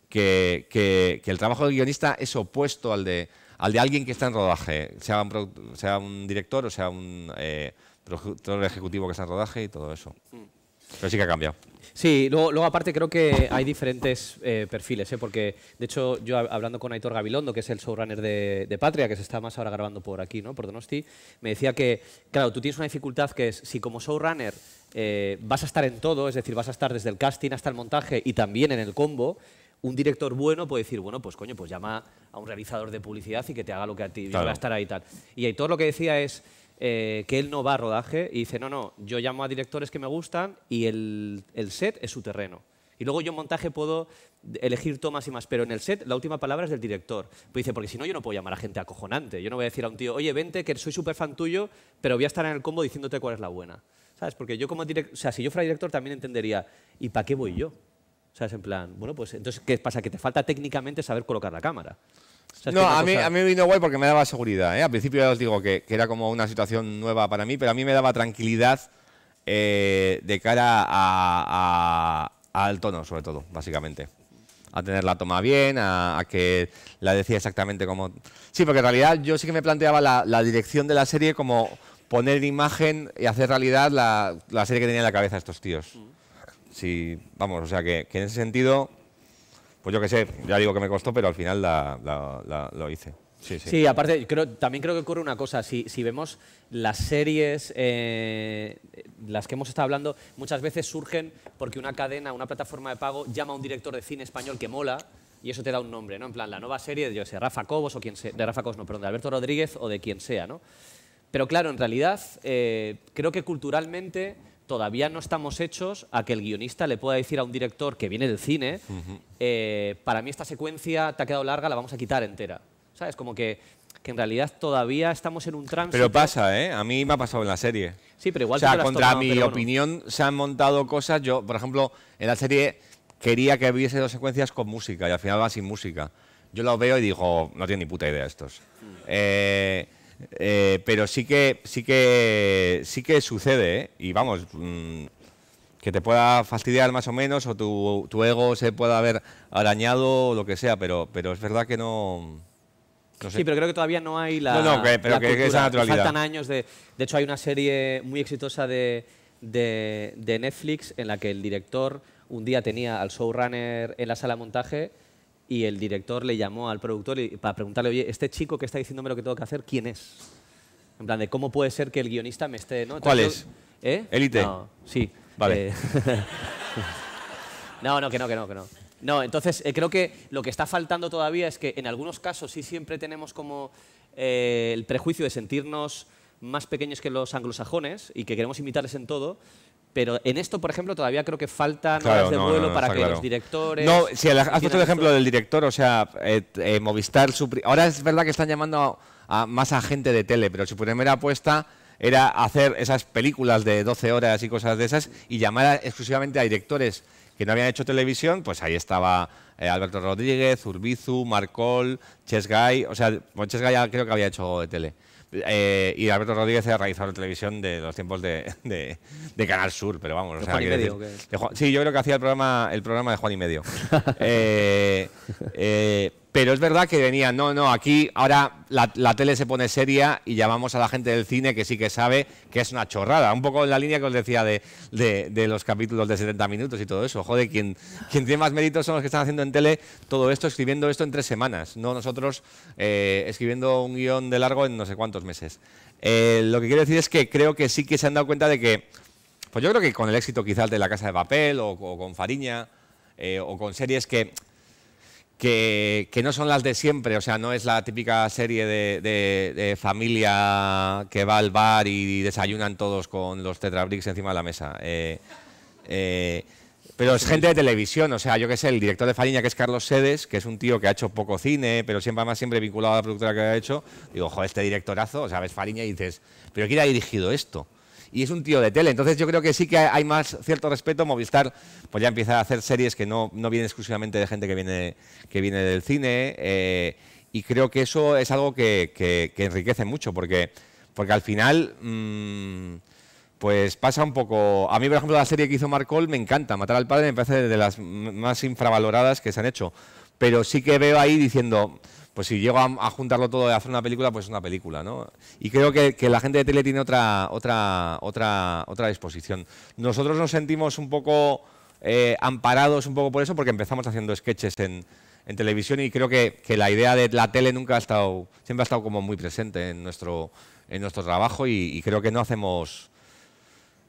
que, el trabajo del guionista es opuesto al de, al de alguien que está en rodaje, sea un, sea un director o sea un eh, productor ejecutivo que está en rodaje y todo eso. Mm. Pero sí que ha cambiado. Sí, luego, aparte creo que hay diferentes eh, perfiles, ¿eh? porque de hecho yo hablando con Aitor Gabilondo, que es el showrunner de, Patria, que se está más ahora grabando por aquí, ¿no? por Donosti, me decía que, claro, tú tienes una dificultad que es, si como showrunner eh, vas a estar en todo, es decir, vas a estar desde el casting hasta el montaje y también en el combo, un director bueno puede decir, bueno, pues coño, pues llama a un realizador de publicidad y que te haga lo que a ti va a estar ahí y tal. Y Aitor lo que decía es eh, que él no va a rodaje y dice, no, no, yo llamo a directores que me gustan y el, set es su terreno. Y luego yo en montaje puedo elegir tomas y más, pero en el set la última palabra es del director. Pues dice, porque si no yo no puedo llamar a gente acojonante. Yo no voy a decir a un tío, oye, vente, que soy súper fan tuyo, pero voy a estar en el combo diciéndote cuál es la buena. ¿Sabes? Porque yo como director, o sea, si yo fuera director también entendería, ¿y para qué voy yo? ¿Sabes? En plan, bueno, pues entonces, ¿qué pasa? Que te falta técnicamente saber colocar la cámara no, a mí, a mí me vino guay porque me daba seguridad. ¿eh? Al principio ya os digo que, era como una situación nueva para mí, pero a mí me daba tranquilidad eh, de cara a, al tono, sobre todo, básicamente. A tener la toma bien, a, que la decía exactamente como... Sí, porque en realidad yo sí que me planteaba la, dirección de la serie como poner imagen y hacer realidad la, serie que tenía en la cabeza estos tíos. Mm. Sí, vamos, o sea que, que en ese sentido pues yo qué sé, ya digo que me costó, pero al final lo hice. Sí, aparte, creo, también creo que ocurre una cosa. Si, vemos las series, eh, las que hemos estado hablando, muchas veces surgen porque una cadena, una plataforma de pago, llama a un director de cine español que mola y eso te da un nombre, ¿no? En plan, la nueva serie de, yo sé, Rafa Cobos o quien sea, de Rafa Cobos, no, perdón, de Alberto Rodríguez o de quien sea, ¿no? Pero claro, en realidad, eh, creo que culturalmente todavía no estamos hechos a que el guionista le pueda decir a un director que viene del cine, eh, para mí esta secuencia te ha quedado larga, la vamos a quitar entera. ¿Sabes? Como que, en realidad todavía estamos en un tránsito. Pero pasa, ¿eh? A mí me ha pasado en la serie. Sí, pero igual... O sea, contra mi opinión se han montado cosas. Yo, por ejemplo, en la serie quería que hubiese dos secuencias con música y al final va sin música. Yo lo veo y digo, oh, no tiene ni puta idea estos. Mm. Eh, eh, pero sí que, sí que, sí que sucede, ¿eh? y vamos, mm, que te pueda fastidiar más o menos, o tu, ego se pueda haber arañado, o lo que sea, pero, pero es verdad que no... Sí, pero creo que todavía no hay la. No, no, pero Faltan años de. De hecho, hay una serie muy exitosa de, de Netflix en la que el director un día tenía al showrunner en la sala de montaje y el director le llamó al productor para preguntarle, oye, este chico que está diciéndome lo que tengo que hacer, ¿quién es? En plan, de cómo puede ser que el guionista me esté... ¿no? ¿Cuál es? ¿eh? sí. Vale. Eh, [laughs] no, no, que no, que no, que no. No, entonces eh, creo que lo que está faltando todavía es que en algunos casos sí siempre tenemos como el prejuicio de sentirnos más pequeños que los anglosajones y que queremos imitarles en todo, pero en esto, por ejemplo, todavía creo que faltan horas de vuelo para que los directores. No, si el, has puesto el ejemplo del director, o sea, eh, eh, Movistar. Ahora es verdad que están llamando a, más a gente de tele, pero su primera apuesta era hacer esas películas de 12 horas y cosas de esas y llamar exclusivamente a directores que no habían hecho televisión, pues ahí estaba eh, Alberto Rodríguez, Urbizu, Marcol, Chesgay, o sea, bueno, Chesgay ya creo que había hecho de tele. Eh, y Alberto Rodríguez era realizador de televisión de los tiempos de, Canal Sur, pero vamos. o Juan sí, yo creo que hacía el programa, el programa de Juan y medio. [laughs] Eh, eh, pero es verdad que venía, no, no, aquí ahora la, tele se pone seria y llamamos a la gente del cine que sí que sabe que es una chorrada. Un poco en la línea que os decía de, los capítulos de 70 minutos y todo eso. Joder, quien, tiene más méritos son los que están haciendo en tele todo esto, escribiendo esto en tres semanas. No nosotros eh, escribiendo un guión de largo en no sé cuántos meses. Eh, lo que quiero decir es que creo que sí que se han dado cuenta de que, pues yo creo que con el éxito quizás de La Casa de Papel o, con Fariña eh, o con series que que, no son las de siempre, o sea, no es la típica serie de, familia que va al bar y desayunan todos con los tetrabricks encima de la mesa. Eh, eh, pero es gente de televisión, o sea, yo que sé, el director de Fariña, que es Carlos Sedes, que es un tío que ha hecho poco cine, pero siempre más siempre vinculado a la productora que ha hecho, digo, joder, este directorazo, o sea, ves Fariña y dices, ¿pero quién ha dirigido esto? y es un tío de tele. Entonces yo creo que sí que hay más cierto respeto. Movistar pues ya empieza a hacer series que no, no vienen exclusivamente de gente que viene, que viene del cine eh, y creo que eso es algo que, enriquece mucho porque, porque al final... Mm, pues pasa un poco. A mí, por ejemplo, la serie que hizo Mark Cole me encanta. Matar al padre me parece de las más infravaloradas que se han hecho. Pero sí que veo ahí diciendo, pues si llego a, juntarlo todo y hacer una película, pues es una película, ¿no? Y creo que, la gente de tele tiene otra, otra, otra, otra disposición. Nosotros nos sentimos un poco eh, amparados un poco por eso, porque empezamos haciendo sketches en, televisión y creo que, la idea de la tele nunca ha estado, siempre ha estado como muy presente en nuestro, trabajo y, creo que no hacemos...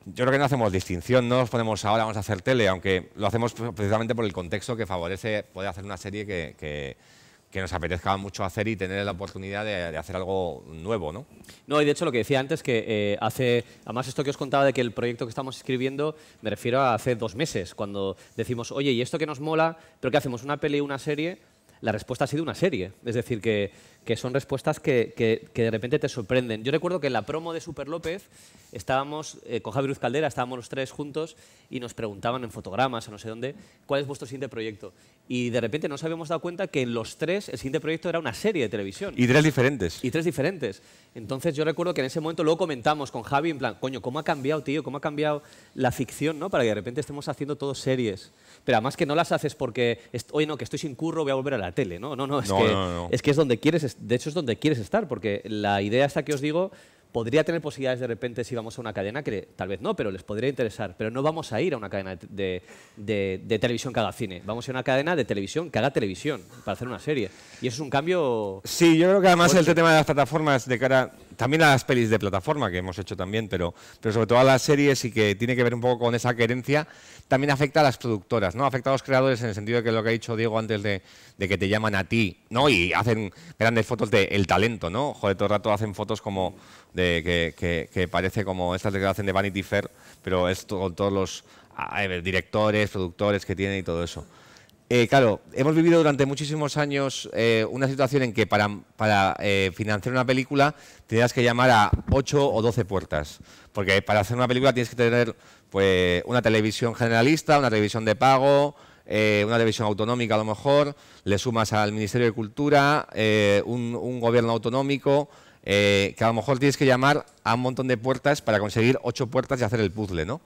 Yo creo que no hacemos distinción, no nos ponemos ahora vamos a hacer tele, aunque lo hacemos precisamente por el contexto que favorece poder hacer una serie que que nos apetezca mucho hacer y tener la oportunidad de, hacer algo nuevo, ¿no? No, y de hecho lo que decía antes, que eh, hace, además esto que os contaba de que el proyecto que estamos escribiendo, me refiero a hace dos meses, cuando decimos, oye, ¿y esto que nos mola? ¿Pero qué hacemos? ¿Una peli, una serie? La respuesta ha sido una serie, es decir, que que son respuestas que, que, de repente te sorprenden. Yo recuerdo que en la promo de Super López estábamos eh, con Javi Cruz Caldera, estábamos los tres juntos y nos preguntaban en fotogramas o no sé dónde, ¿cuál es vuestro siguiente proyecto? Y de repente nos habíamos dado cuenta que en los tres el siguiente proyecto era una serie de televisión. Y tres diferentes. Y tres diferentes. Entonces yo recuerdo que en ese momento luego comentamos con Javi en plan, coño, ¿cómo ha cambiado, tío? ¿Cómo ha cambiado la ficción, no? Para que de repente estemos haciendo todo series. Pero además que no las haces porque, oye, no, que estoy sin curro, voy a volver a la tele, ¿no? No, no, es, que, es que es donde quieres de hecho es donde quieres estar, porque la idea esta que os digo podría tener posibilidades de repente si vamos a una cadena que tal vez no, pero les podría interesar. Pero no vamos a ir a una cadena de, televisión que haga cine. Vamos a ir a una cadena de televisión que haga televisión para hacer una serie. Y eso es un cambio... Sí, yo creo que además el tema de las plataformas de cara también a las pelis de plataforma que hemos hecho también, pero, pero sobre todo a las series y que tiene que ver un poco con esa querencia, también afecta a las productoras, ¿no? Afecta a los creadores en el sentido de que lo que ha dicho Diego antes de, que te llaman a ti, ¿no? Y hacen grandes fotos de talento, ¿no? Joder, todo el rato hacen fotos como de que, que, que parece como estas que hacen de Vanity Fair, pero es con todos los directores, productores que tienen y todo eso. Eh, claro, hemos vivido durante muchísimos años eh, una situación en que para, eh, financiar una película tenías que llamar a ocho o 12 puertas, porque para hacer una película tienes que tener pues, una televisión generalista, una televisión de pago, una televisión autonómica a lo mejor, le sumas al Ministerio de Cultura, un, gobierno autonómico, que a lo mejor tienes que llamar a un montón de puertas para conseguir ocho puertas y hacer el puzzle, ¿no?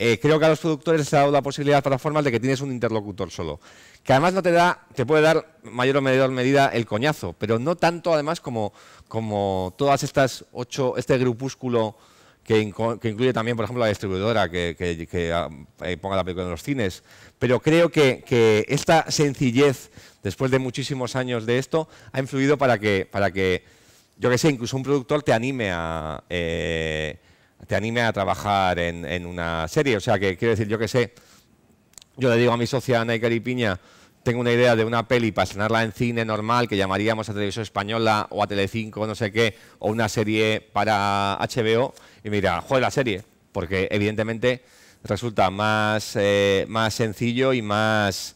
Eh, creo que a los productores les ha dado la posibilidad para formas de que tienes un interlocutor solo. Que además no te da, te puede dar mayor o menor medida el coñazo, pero no tanto además como, como todas estas ocho, este grupúsculo que, incluye también, por ejemplo, la distribuidora que, ah, eh, ponga la película en los cines. Pero creo que, esta sencillez, después de muchísimos años de esto, ha influido para que, para que yo que sé, incluso un productor te anime a. Eh, te anime a trabajar en, una serie. O sea, que quiero decir, yo que sé, yo le digo a mi socia Ana y Piña, tengo una idea de una peli para estrenarla en cine normal, que llamaríamos a Televisión Española o a Telecinco, no sé qué, o una serie para HBO, y mira, joder, la serie, porque evidentemente resulta más, eh, más sencillo y más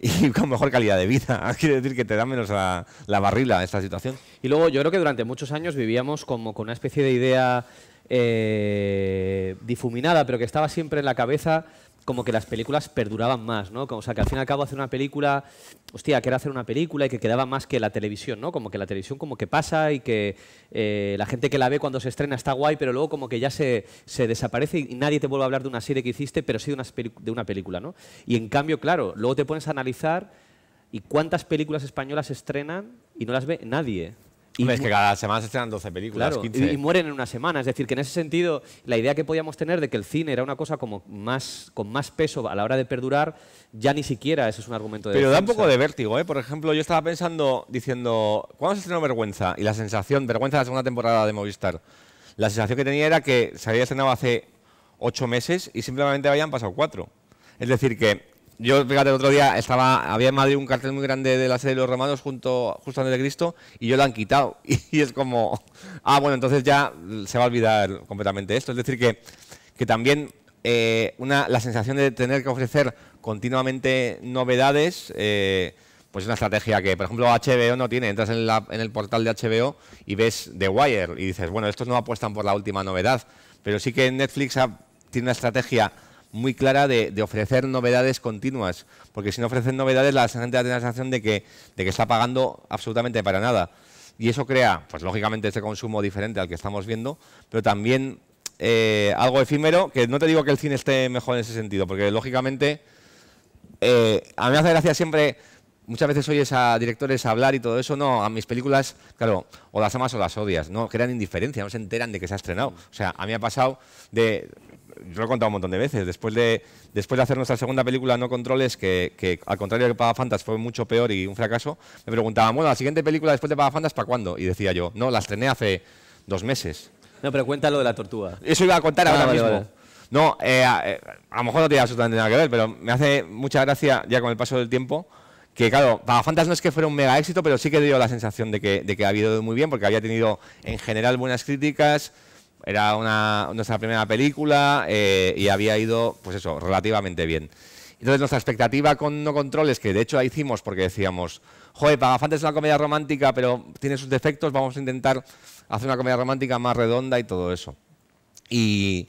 [laughs] y con mejor calidad de vida. [laughs] Quiere decir que te da menos la, barrila barrila esta situación. Y luego yo creo que durante muchos años vivíamos como con una especie de idea eh, difuminada, pero que estaba siempre en la cabeza como que las películas perduraban más, ¿no? O sea, que al fin y al cabo hacer una película, hostia, que era hacer una película y que quedaba más que la televisión, ¿no? Como que la televisión como que pasa y que eh, la gente que la ve cuando se estrena está guay, pero luego como que ya se, desaparece y nadie te vuelve a hablar de una serie que hiciste, pero sí de una, de una película, ¿no? Y en cambio, claro, luego te pones a analizar y cuántas películas españolas estrenan y no las ve nadie. Y es que cada semana se estrenan 12 películas, Y, mueren en una semana. Es decir, que en ese sentido, la idea que podíamos tener de que el cine era una cosa como más, con más peso a la hora de perdurar, ya ni siquiera eso es un argumento de Pero da un poco de vértigo, ¿eh? Por ejemplo, yo estaba pensando, diciendo, ¿cuándo se estrenó Vergüenza? Y la sensación, Vergüenza de la segunda temporada de Movistar, la sensación que tenía era que se había estrenado hace ocho meses y simplemente habían pasado cuatro. Es decir, que yo, fíjate, el otro día estaba, había en Madrid un cartel muy grande de la serie de los romanos junto, justo antes de Cristo y yo lo han quitado. [laughs] Y es como, ah, bueno, entonces ya se va a olvidar completamente esto. Es decir, que, que también eh, una, la sensación de tener que ofrecer continuamente novedades, eh, pues es una estrategia que, por ejemplo, HBO no tiene. Entras en, la, en el portal de HBO y ves The Wire y dices, bueno, estos no apuestan por la última novedad, pero sí que Netflix tiene una estrategia muy clara de, ofrecer novedades continuas, porque si no ofrecen novedades la gente va la sensación de que, está pagando absolutamente para nada. Y eso crea, pues lógicamente, este consumo diferente al que estamos viendo, pero también eh, algo efímero, que no te digo que el cine esté mejor en ese sentido, porque lógicamente eh, a mí me hace gracia siempre, muchas veces oyes a directores hablar y todo eso, no, a mis películas, claro, o las amas o las odias, no, crean indiferencia, no se enteran de que se ha estrenado. O sea, a mí ha pasado de, yo lo he contado un montón de veces, después de, después de hacer nuestra segunda película, No Controles, que, que al contrario que Paga Fantas fue mucho peor y un fracaso, me preguntaban, bueno, la siguiente película después de Paga ¿para cuándo? Y decía yo, no, la estrené hace dos meses. No, pero cuéntalo de la tortuga. Eso iba a contar ah, ahora mismo. No, eh, eh, a, lo mejor no tiene absolutamente nada que ver, pero me hace mucha gracia, ya con el paso del tiempo, que claro, para no es que fuera un mega éxito, pero sí que dio la sensación de que, de que ha ido muy bien, porque había tenido en general buenas críticas, era nuestra primera película eh, y había ido, pues eso, relativamente bien. Entonces nuestra expectativa con No Control es que de hecho la hicimos porque decíamos, joder, Pagafantes es una comedia romántica, pero tiene sus defectos, vamos a intentar hacer una comedia romántica más redonda y todo eso. Y,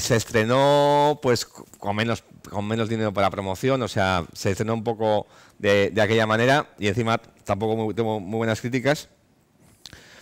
se estrenó pues con menos, con menos dinero para promoción, o sea, se estrenó un poco de, aquella manera y encima tampoco tengo muy buenas críticas.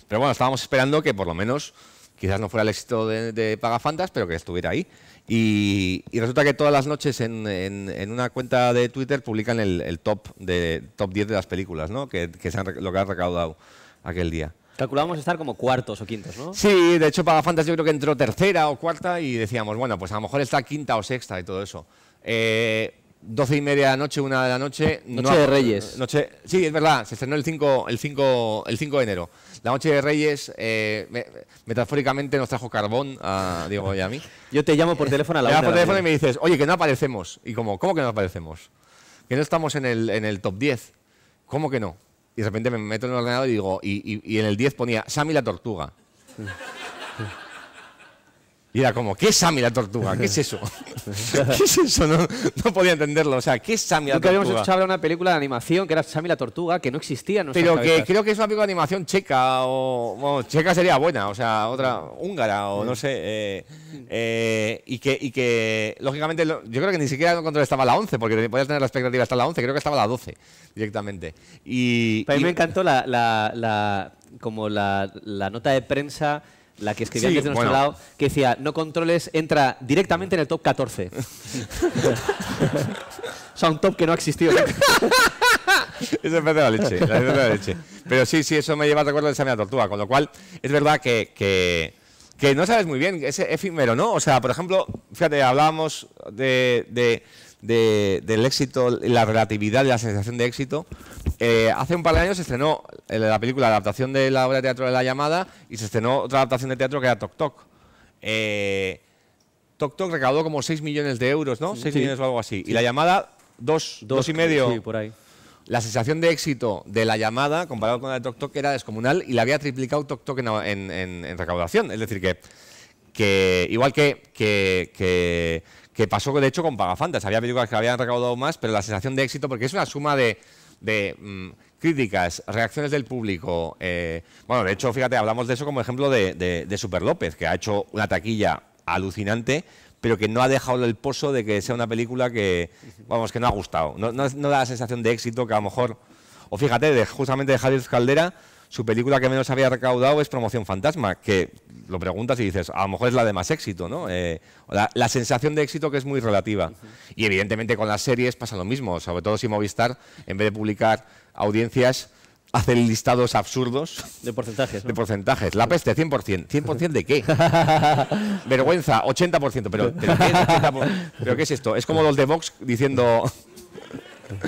Pero bueno, estábamos esperando que por lo menos quizás no fuera el éxito de, de Pagafantas, pero que estuviera ahí. Y, resulta que todas las noches en, una cuenta de Twitter publican el, top, de, top 10 de las películas, ¿no? que, lo que han recaudado aquel día. Calculábamos estar como cuartos o quintos, ¿no? Sí, de hecho Pagafantas yo creo que entró tercera o cuarta y decíamos, bueno, pues a lo mejor está quinta o sexta y todo eso. Eh, doce y media de la noche, una de la noche. Noche de Reyes. sí, es verdad, se estrenó el 5, el 5, el 5 de enero la noche de Reyes, eh, metafóricamente nos trajo carbón a y a mí. Yo te llamo por teléfono a la Me llamo por teléfono y me dices, oye, que no aparecemos. Y como, ¿cómo que no aparecemos? Que no estamos en el, en el top 10. ¿Cómo que no? Y de repente me meto en el ordenador y digo, y, y en el 10 ponía Sammy la tortuga. Mm. Y era como, ¿qué es Sammy la tortuga? ¿Qué es eso? [laughs] ¿Qué es eso? No, podía entenderlo. O sea, ¿qué es Sammy la tortuga? Nunca habíamos escuchado una película de animación que era Sammy la tortuga, que no existía. En Pero que creo que es una película de animación checa o. checa sería buena, o sea, otra húngara o no sé. Eh, eh, y, que, que, lógicamente, yo creo que ni siquiera control estaba la 11, porque podías tener la expectativa hasta la 11, creo que estaba a la 12 directamente. Y. mí me encantó la, como la nota de prensa la que escribía antes de nuestro lado, que decía, no controles, entra directamente en el top 14. [laughs] o sea, un top que no ha existido. [laughs] es de la leche, de la Pero sí, sí, eso me lleva a recuerdo el esa de tortuga, con lo cual es verdad que, no sabes muy bien, ese efímero, ¿no? O sea, por ejemplo, fíjate, hablábamos de del éxito, la relatividad de la sensación de éxito. Eh, hace un par de años se estrenó eh, la película, la adaptación de la obra de teatro de La Llamada, y se estrenó otra adaptación de teatro que era Tok Tok. Toc eh, Tok Tok recaudó como 6 millones de euros, ¿no? 6 millones o algo así. Y La Llamada, 2, 2 y medio. Sí, por ahí. La sensación de éxito de La Llamada, comparado con la de Tok Tok, era descomunal y la había triplicado Tok Tok en, recaudación. Es decir, que, que igual que, que, que que pasó de hecho con Pagafantas. Había películas que habían recaudado más, pero la sensación de éxito, porque es una suma de, mm, críticas, reacciones del público. Eh, bueno, de hecho, fíjate, hablamos de eso como ejemplo de, de, Super López, que ha hecho una taquilla alucinante, pero que no ha dejado el pozo de que sea una película que, vamos, que no ha gustado. No, da la sensación de éxito que a lo mejor... O fíjate, de, justamente de Javier Caldera, su película que menos había recaudado es Promoción Fantasma, que lo preguntas y dices, a lo mejor es la de más éxito, ¿no? Eh, la, sensación de éxito que es muy relativa. Y evidentemente con las series pasa lo mismo, sobre todo si Movistar, en vez de publicar audiencias, hace listados absurdos. De porcentajes. De porcentajes. La peste, 100%. ¿100% de qué? [laughs] Vergüenza, 80%. [laughs] Pero, ¿qué, 80%? ¿Pero es esto? Es como los de Vox diciendo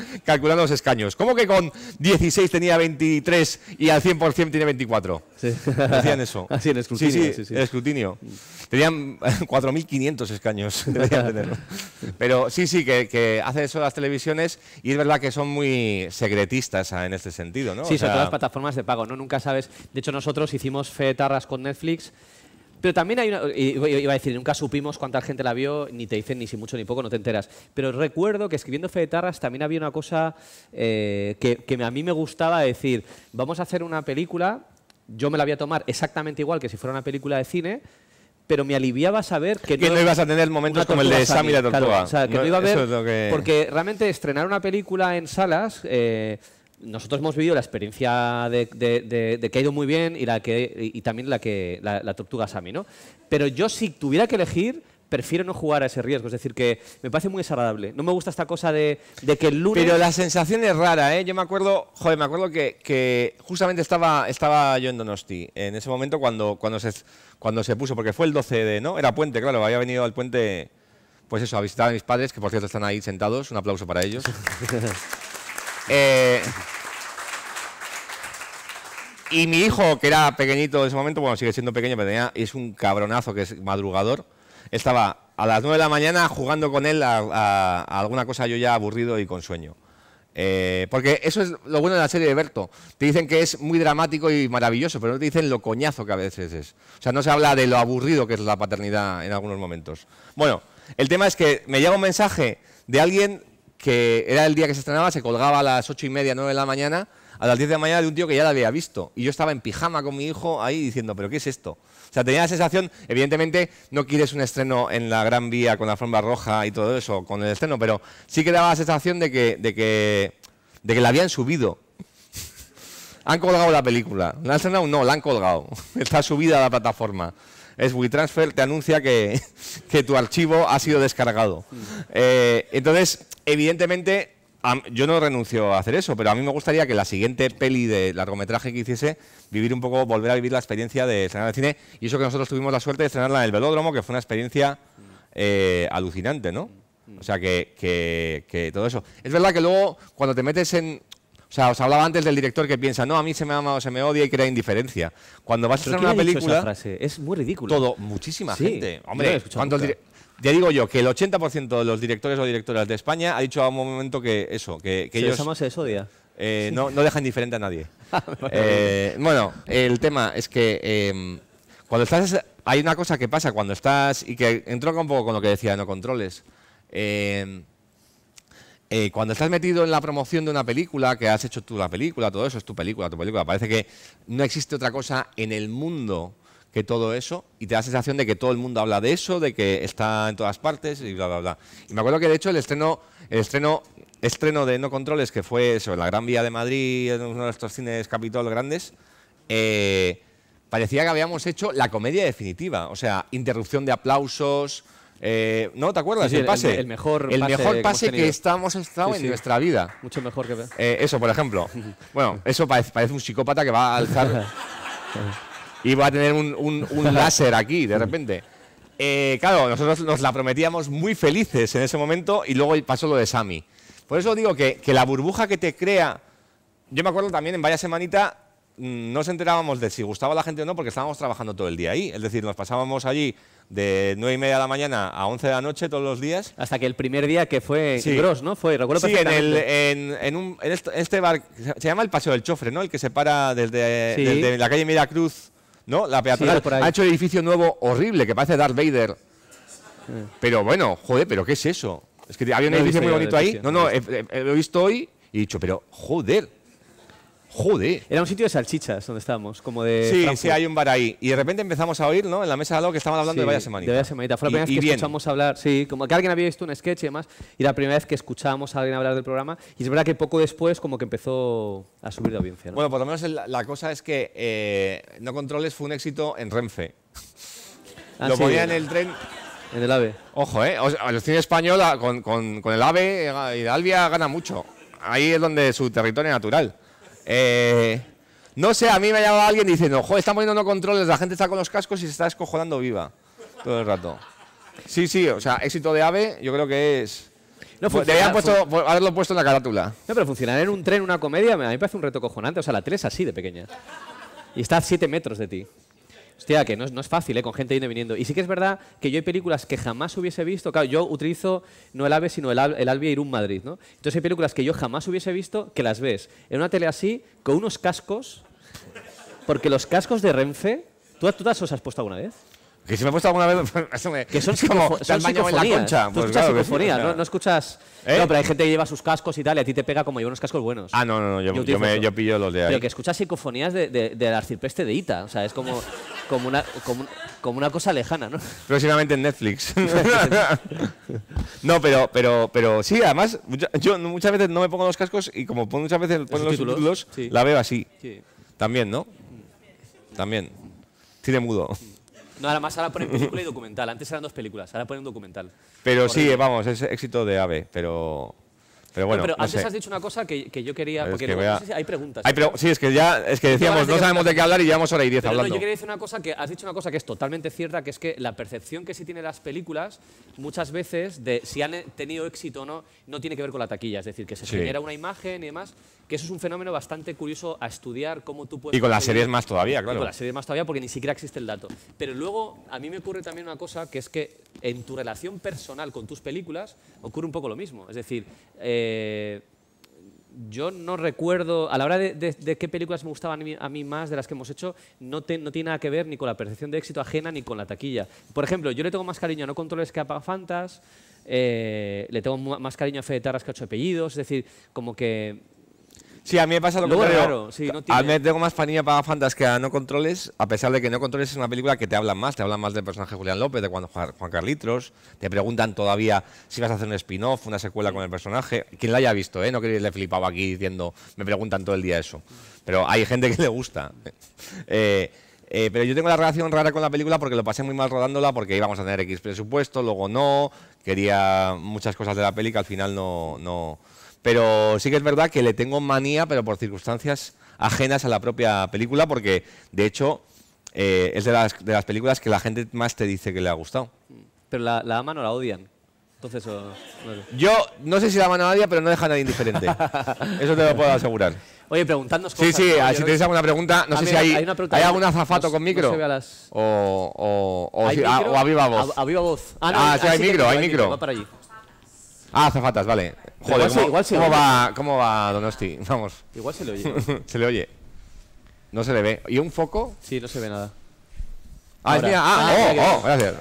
[laughs] calculando los escaños. ¿Cómo que con 16 tenía 23 y al 100% tiene 24? Sí. Decían eso. [laughs] Así en escrutinio. Sí, sí, sí, escrutinio. Tenían 4.500 [laughs] escaños, Pero sí, sí, que, hacen eso las televisiones y es verdad que son muy secretistas en este sentido, ¿no? Sí, o sobre todo las plataformas de pago, ¿no? Nunca sabes. De hecho, nosotros hicimos Fe Tarras con Netflix pero también hay una, iba a decir, nunca supimos cuánta gente la vio, ni te dicen ni si mucho ni poco, no te enteras. Pero recuerdo que escribiendo Tarras también había una cosa eh, que, a mí me gustaba decir, vamos a hacer una película, yo me la voy a tomar exactamente igual que si fuera una película de cine, pero me aliviaba saber que, que no, ibas a tener momentos como el de Sam la tortuga. o sea, que no, iba a ver, porque realmente estrenar una película en salas... Eh, nosotros hemos vivido la experiencia de, que ha ido muy bien y, la que, y, también la que la, la, a mí, ¿no? Pero yo si tuviera que elegir, prefiero no jugar a ese riesgo. Es decir, que me parece muy desagradable. No me gusta esta cosa de, que el lunes... Pero la sensación es rara, ¿eh? Yo me acuerdo, joder, me acuerdo que, que justamente estaba, estaba yo en Donosti, en ese momento cuando, cuando, se, cuando se puso, porque fue el 12 de, ¿no? Era puente, claro, había venido al puente, pues eso, a visitar a mis padres, que por cierto están ahí sentados, un aplauso para ellos. [laughs] Eh, y mi hijo, que era pequeñito en ese momento, bueno, sigue siendo pequeño, pero es un cabronazo que es madrugador, estaba a las 9 de la mañana jugando con él a, alguna cosa yo ya aburrido y con sueño. Eh, porque eso es lo bueno de la serie de Berto. Te dicen que es muy dramático y maravilloso, pero no te dicen lo coñazo que a veces es. O sea, no se habla de lo aburrido que es la paternidad en algunos momentos. Bueno, el tema es que me llega un mensaje de alguien que era el día que se estrenaba, se colgaba a las ocho y media, nueve de la mañana, a las 10 de la mañana de un tío que ya la había visto. Y yo estaba en pijama con mi hijo ahí diciendo, ¿pero qué es esto? O sea, tenía la sensación, evidentemente, no quieres un estreno en la Gran Vía con la forma roja y todo eso, con el estreno, pero sí que daba la sensación de que, de que, de que la habían subido. han colgado la película. ¿La han estrenado? No, la han colgado. [laughs] Está subida a la plataforma es WeTransfer, te anuncia [laughs] que, tu archivo ha sido descargado. Eh, entonces, evidentemente, yo no renuncio a hacer eso, pero a mí me gustaría que la siguiente peli de largometraje que hiciese, vivir un poco, volver a vivir la experiencia de estrenar el cine. Y eso que nosotros tuvimos la suerte de estrenarla en el velódromo, que fue una experiencia eh, alucinante, ¿no? Mm, mm. O sea, que, que, todo eso. Es verdad que luego, cuando te metes en, o sea, os hablaba antes del director que piensa, no, a mí se me ama o se me odia y crea indiferencia. Cuando vas a hacer una película... Es muy ridículo. Todo, muchísima gente. Hombre, ya digo yo que el 80% de los directores o directoras de España ha dicho a un momento que eso, que, que se ellos... se desodia. Eh, no, no deja indiferente a nadie. [laughs] Ah, eh, bueno, el tema es que em, cuando estás... Hay una cosa que pasa cuando estás... Y que entró un poco con lo que decía No Controles. Eh, eh, cuando estás metido en la promoción de una película, que has hecho tú la película, todo eso es tu película, tu película, parece que no existe otra cosa en el mundo que todo eso y te da la sensación de que todo el mundo habla de eso, de que está en todas partes y bla, bla, bla. Y me acuerdo que de hecho el estreno, estreno, estreno de No Controles, que fue sobre la Gran Vía de Madrid, en uno de estos cines capitol grandes, eh, parecía que habíamos hecho la comedia definitiva, o sea, interrupción de aplausos, eh, ¿No te acuerdas? del el pase. El, mejor el pase, mejor pase que, estamos estado en nuestra vida. Mucho mejor que. Eh, eso, por ejemplo. [laughs] bueno, eso parece, un psicópata que va a alzar. [laughs] y va a tener un, un, [laughs] láser aquí, de repente. Eh, claro, nosotros nos la prometíamos muy felices en ese momento y luego pasó lo de Sami. Por eso digo que, que la burbuja que te crea. Yo me acuerdo también en varias semanitas, mm, no nos enterábamos de si gustaba la gente o no porque estábamos trabajando todo el día ahí. Es decir, nos pasábamos allí de 9 y media de la mañana a 11 de la noche todos los días. Hasta que el primer día que fue sí. Gross, ¿no? Fue, recuerdo sí, en, en, este, este bar, se llama el Paseo del Chofre, ¿no? El que se para desde, la calle Miracruz, ¿no? La peatonal. ha hecho el edificio nuevo horrible, que parece Darth Vader. Pero bueno, joder, ¿pero qué es eso? Es que había un edificio muy bonito ahí. No, no, lo he visto hoy y he dicho, pero joder, Joder. Era un sitio de salchichas donde estábamos, como de. Sí, sí, hay un bar ahí. Y de repente empezamos a oír, ¿no? En la mesa de algo que estaban hablando de Vaya Semanita. De Vaya Semanita. Fue la primera vez que escuchamos hablar, sí, como que alguien había visto un sketch y demás, y la primera vez que escuchábamos a alguien hablar del programa. Y es verdad que poco después, como que empezó a subir la audiencia. Bueno, por lo menos la cosa es que eh, No Controles fue un éxito en Renfe. Ah, lo ponía en el tren. En el AVE. Ojo, ¿eh? el cine español ah, con, con, con el AVE, Hidalvia ah, gana mucho. Ahí es donde su territorio natural. Eh, no sé, a mí me ha llamado alguien diciendo, joder, estamos poniendo no controles, la gente está con los cascos y se está escojonando viva todo el rato. Sí, sí, o sea, éxito de AVE yo creo que es... No, Deberían haberlo puesto en la carátula. No, pero funcionar en un tren, una comedia, a mí me parece un reto cojonante. O sea, la tele así de pequeña. Y está a 7 metros de ti. Hostia, que no es, no es fácil, ¿eh? con gente y viniendo. Y sí que es verdad que yo hay películas que jamás hubiese visto. Claro, yo utilizo no el AVE, sino el, el Albia Irún Madrid, ¿no? Entonces hay películas que yo jamás hubiese visto que las ves en una tele así, con unos cascos. Porque los cascos de Renfe, ¿tú, tú os has puesto alguna vez? Que si me he puesto alguna vez. [laughs] que son, como, son en la concha. pues escuchas psicofonía, ¿no? ¿no? escuchas. ¿Eh? No, pero hay gente que lleva sus cascos y tal, y a ti te pega como llevo unos cascos buenos. Ah, no, no, yo, me, pillo los de ahí. Pero que escuchas psicofonías de, de, de la de Ita. O sea, es como como una, como, una cosa lejana, ¿no? Próximamente en Netflix. [laughs] no, pero, pero, pero sí, además, yo muchas veces no me pongo los cascos y como muchas veces ponen los títulos, la veo así. También, ¿no? También. Tiene mudo. No, además más ahora ponen película y documental. Antes eran dos películas, ahora ponen documental. Pero sí, vamos, es éxito de AVE, pero pero bueno, has dicho una cosa que, yo quería. hay preguntas. ¿eh? sí, es que ya es que decíamos, no sabemos de qué hablar y llevamos hora y diez pero hablando. yo quería decir una cosa que has dicho una cosa que es totalmente cierta, que es que la percepción que se tiene las películas muchas veces de si han eh, tenido éxito o no, no tiene que ver con la taquilla. Es decir, que se genera una imagen y demás, que eso es un fenómeno bastante curioso a estudiar cómo tú puedes. Y con las series más todavía, claro. con las series más todavía, porque ni siquiera existe el dato. Pero luego, a mí me ocurre también una cosa que es que en tu relación personal con tus películas ocurre un poco lo mismo. Es decir, eh, eh, yo no recuerdo, a la hora de, qué películas me gustaban a mí, más de las que hemos hecho, no, no, tiene nada que ver ni con la percepción de éxito ajena ni con la taquilla. Por ejemplo, yo le tengo más cariño a No Controles que a Fantas, eh, le tengo más cariño a Fede Tarras que a Ocho Apellidos, es decir, como que Sí, a mí me pasa lo contrario. no A mí tengo más fanía para Fantas que a No Controles, a pesar de que No Controles es una película que te hablan más, te hablan más del personaje Julián López, de cuando Juan Carlitos, te preguntan todavía si vas a hacer un spin-off, una secuela con el personaje. Quien la haya visto, ¿eh? No quería le flipaba aquí diciendo, me preguntan todo el día eso. Pero hay gente que le gusta. [laughs] Eh, eh, pero yo tengo la relación rara con la película porque lo pasé muy mal rodándola porque íbamos a tener X presupuesto, luego no, quería muchas cosas de la peli que al final no, no pero sí que es verdad que le tengo manía, pero por circunstancias ajenas a la propia película, porque de hecho eh, es de las, de las, películas que la gente más te dice que le ha gustado. Pero la, la aman o la odian. Entonces, Yo no sé si la aman a nadie, pero no deja a nadie indiferente. [laughs] Eso te lo puedo asegurar. Oye, preguntando cosas. Sí, sí, ah, si tenéis alguna pregunta, no ah, sé si hay, hay, ¿hay algún azafato con micro. O, o, o, ah, A, a, viva voz. A, viva voz. Ah, sí, hay, micro, hay micro, Va para allí. Ah, azafatas, vale. Joder, igual, ¿cómo, va, ¿cómo va Donosti? [laughs] Vamos. Igual se le oye. [laughs] se le oye. No se le ve. ¿Y un foco? Sí, no se ve nada. Ah, es ah, oh, oh, gracias.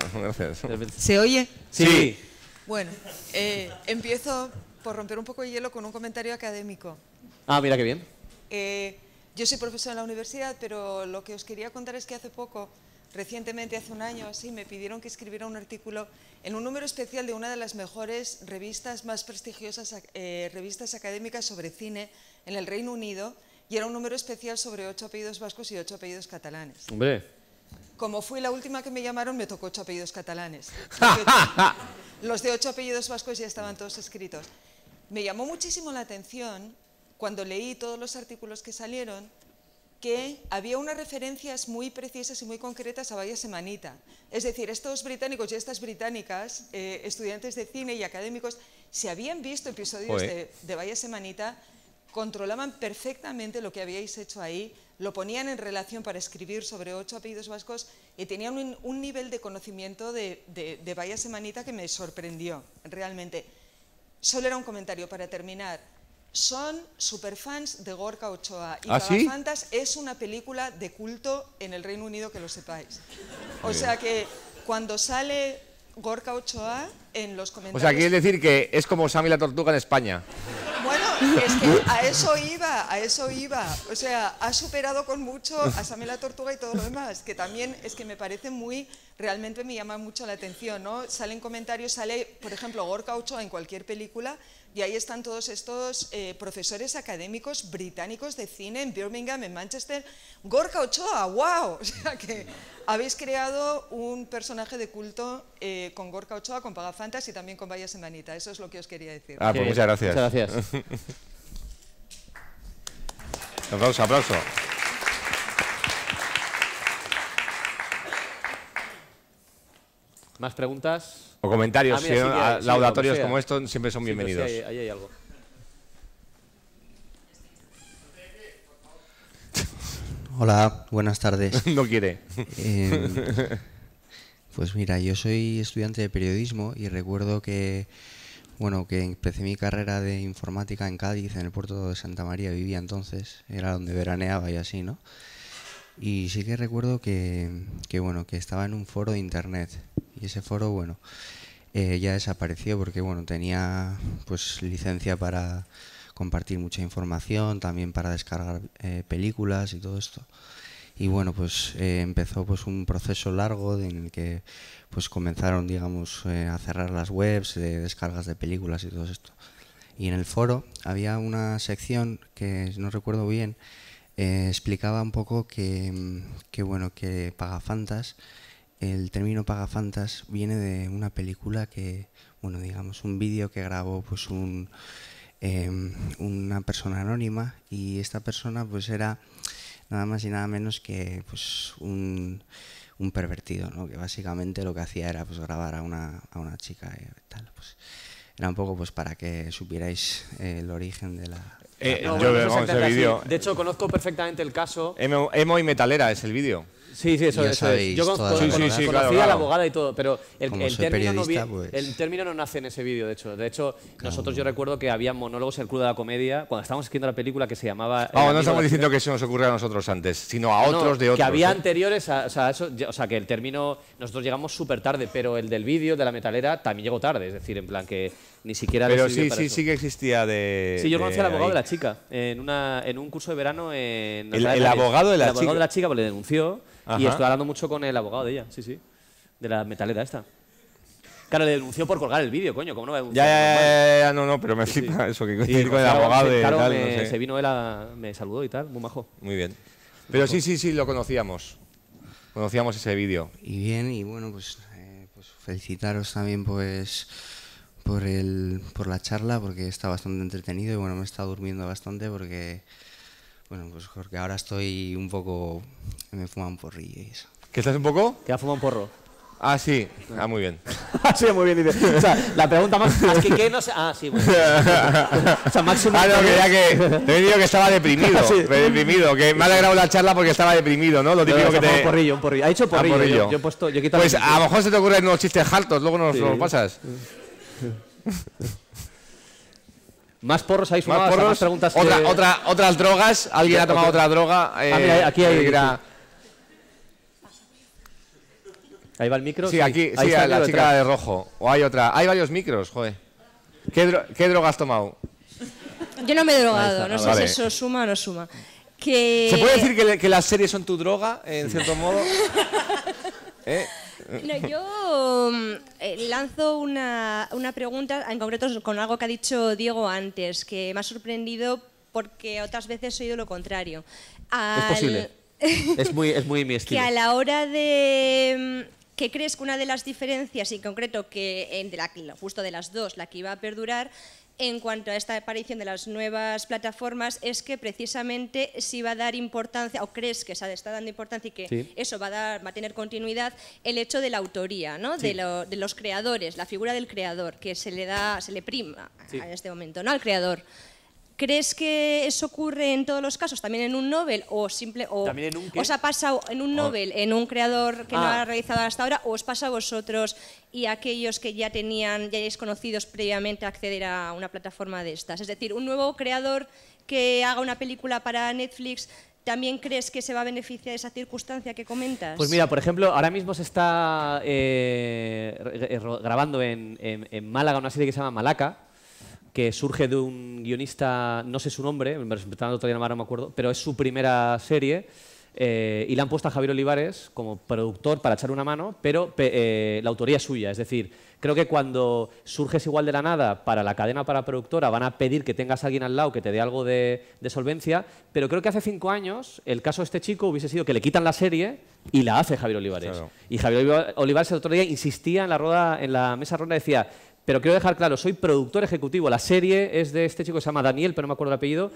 [laughs] ¿Se oye? Sí. Bueno, eh, empiezo por romper un poco el hielo con un comentario académico. Ah, mira qué bien. Eh, yo soy profesor en la universidad, pero lo que os quería contar es que hace poco Recientemente, hace un año así, me pidieron que escribiera un artículo en un número especial de una de las mejores revistas, más prestigiosas eh, revistas académicas sobre cine en el Reino Unido, y era un número especial sobre ocho apellidos vascos y ocho apellidos catalanes. Hombre. Como fui la última que me llamaron, me tocó ocho apellidos catalanes. [laughs] Los de ocho apellidos vascos ya estaban todos escritos. Me llamó muchísimo la atención cuando leí todos los artículos que salieron que había unas referencias muy precisas y muy concretas a Vaya Semanita. Es decir, estos británicos y estas británicas, eh, estudiantes de cine y académicos, si habían visto episodios de, de Vaya Semanita, controlaban perfectamente lo que habíais hecho ahí, lo ponían en relación para escribir sobre ocho apellidos vascos y tenían un, nivel de conocimiento de, de, de Vaya Semanita que me sorprendió, realmente. Solo era un comentario para terminar son superfans de Gorka Ochoa. Y ¿Ah, Fantas es una película de culto en el Reino Unido, que lo sepáis. O sea que cuando sale Gorka Ochoa en los comentarios... O sea, quiere decir que es como Sammy la Tortuga en España. Bueno, es que a eso iba, a eso iba. O sea, ha superado con mucho a Sammy la Tortuga y todo lo demás, que también es que me parece muy... Realmente me llama mucho la atención, ¿no? Salen comentarios, sale, por ejemplo, Gorka Ochoa en cualquier película y ahí están todos estos eh, profesores académicos británicos de cine en Birmingham, en Manchester. Gorka Ochoa, wow. [laughs] O sea que habéis creado un personaje de culto eh, con Gorka Ochoa, con Pagafantas y también con Vaya Semanita. Eso es lo que os quería decir. Ah, pues muchas gracias. Muchas gracias. [laughs] aplauso, aplauso. ¿Más preguntas? O comentarios, ah, laudatorios como estos siempre son bienvenidos. hay algo. Hola, buenas tardes. [laughs] no quiere. Em, [laughs] pues mira, yo soy estudiante de periodismo y recuerdo que bueno, que empecé mi carrera de informática en Cádiz, en el puerto de Santa María vivía entonces, era donde veraneaba y así, ¿no? Y sí que recuerdo que, bueno, que estaba en un foro de internet. Y ese foro, bueno, eh, ya desapareció porque bueno, tenía pues licencia para compartir mucha información, también para descargar eh, películas y todo esto. Y bueno, pues eh, empezó pues un proceso largo en el que pues comenzaron, digamos, a cerrar las webs de descargas de películas y todo esto. Y en el foro había una sección que no recuerdo bien, eh, explicaba un poco que, que, bueno, que Pagafantas, el término Pagafantas viene de una película que, bueno, digamos, un vídeo que grabó pues un, em, una persona anónima y esta persona pues era nada más y nada menos que pues un, pervertido, ¿no? Que básicamente lo que hacía era pues grabar a una, chica y tal, pues era un poco pues para que supierais eh, el origen de la, eh, yo vídeo. De hecho, conozco perfectamente el caso. Emo, y metalera es el vídeo. Sí, sí, eso, es. Yo conozco, a la abogada y todo, pero pues. el, término no nace en ese vídeo, de hecho. De hecho, nosotros yo recuerdo que había monólogos en el Club de la Comedia, cuando estábamos escribiendo la película que se llamaba... no estamos diciendo que se nos ocurrió a nosotros antes, sino a otros de otros. Que había ¿eh? anteriores, a, eso, o sea, que el término... Nosotros llegamos súper tarde, pero el del vídeo, de la metalera, también llegó tarde. Es decir, en plan que ni siquiera Pero sí, sí, sí que existía de. Sí, yo conocí al abogado de la chica en, una, en un curso de verano en. El, abogado de la chica. El abogado de la chica, pues le denunció y estoy hablando mucho con el abogado de ella, sí, sí. De la metalera esta. Claro, le denunció por colgar el vídeo, coño, ¿cómo no va a denunciar? Ya, ya, ya, no, no, pero me [laughs] eso que el abogado de claro, tal, se vino él a, me saludó y tal, muy majo. Muy bien. Pero sí, sí, sí, lo conocíamos. Conocíamos ese vídeo. Y bien, y bueno, pues, eh, pues felicitaros también, pues por, el, por la charla, porque está bastante entretenido y bueno, me he estado durmiendo bastante porque, bueno, pues porque ahora estoy un poco, me fuma un porrillo y eso. ¿Que estás un poco? Que ha fumado un porro. Ah, sí. Ah, muy bien. [laughs] muy bien. O sea, la pregunta más... que, ¿qué no sé? Ah, sí, bueno. [laughs] o sea, máximo... Ah, no, que ya que... Te he dicho que estaba deprimido. [laughs] Deprimido. Que me ha alegrado la charla porque estaba deprimido, ¿no? Lo típico que te... Un porrillo, un porrillo. Ha hecho ah, porrillo. Yo, he puesto... Yo he pues a lo mejor se te ocurren unos chistes altos luego nos lo los pasas. [laughs] Más porros hay más, porros? otras drogas, alguien ha tomado otra, droga. Ah, eh, aquí hay. Ahí va el micro. Sí, aquí, la, chica de rojo. O hay otra. Hay varios micros, joder. ¿Qué, droga has tomado? Yo no me he drogado, no sé si eso suma o no suma. Que... ¿Se puede decir eh, que, que las series son tu droga, en cierto modo? [laughs] ¿Eh? yo mm, eh, lanzo una, una pregunta, en concreto con algo que ha dicho Diego antes, que me ha sorprendido porque otras veces he oído lo contrario. es posible. es, muy, es muy mi [laughs] estilo. Que a la hora de... Mm, ¿Qué crees que una de las diferencias, y en concreto que de la, justo de las dos, la que iba a perdurar, en cuanto a esta aparición de las nuevas plataformas es que precisamente si va a dar importancia, o crees que se está dando importancia y que eso va a, dar, a tener continuidad, el hecho de la autoría, ¿no? De, los creadores, la figura del creador, que se le da, se le prima en este momento, ¿no? Al creador. ¿Crees que eso ocurre en todos los casos? ¿También en un novel? ¿O simple, o os ha pasado en un ah. novel en un creador que no ah. ha realizado hasta ahora? ¿O os pasa a vosotros y a aquellos que ya tenían, ya hayáis conocidos previamente acceder a una plataforma de estas? Es decir, un nuevo creador que haga una película para Netflix ¿También crees que se va a beneficiar de esa circunstancia que comentas? Pues mira, por ejemplo, ahora mismo se está eh, grabando en, en, Málaga una serie que se llama Malaca, que surge de un guionista, no sé su nombre, me respetando todavía no me acuerdo, pero es su primera serie. Eh, y la han puesto a Javier Olivares como productor para echar una mano, pero eh, la autoría es suya. Es decir, creo que cuando surges igual de la nada para la cadena para productora, van a pedir que tengas alguien al lado que te dé algo de, solvencia, pero creo que hace cinco años el caso de este chico hubiese sido que le quitan la serie y la hace Javier Olivares. Y Javier Olivares el otro día insistía en la, en la mesa ronda, decía, pero quiero dejar claro, soy productor ejecutivo. La serie es de este chico que se llama Daniel, pero no me acuerdo el apellido.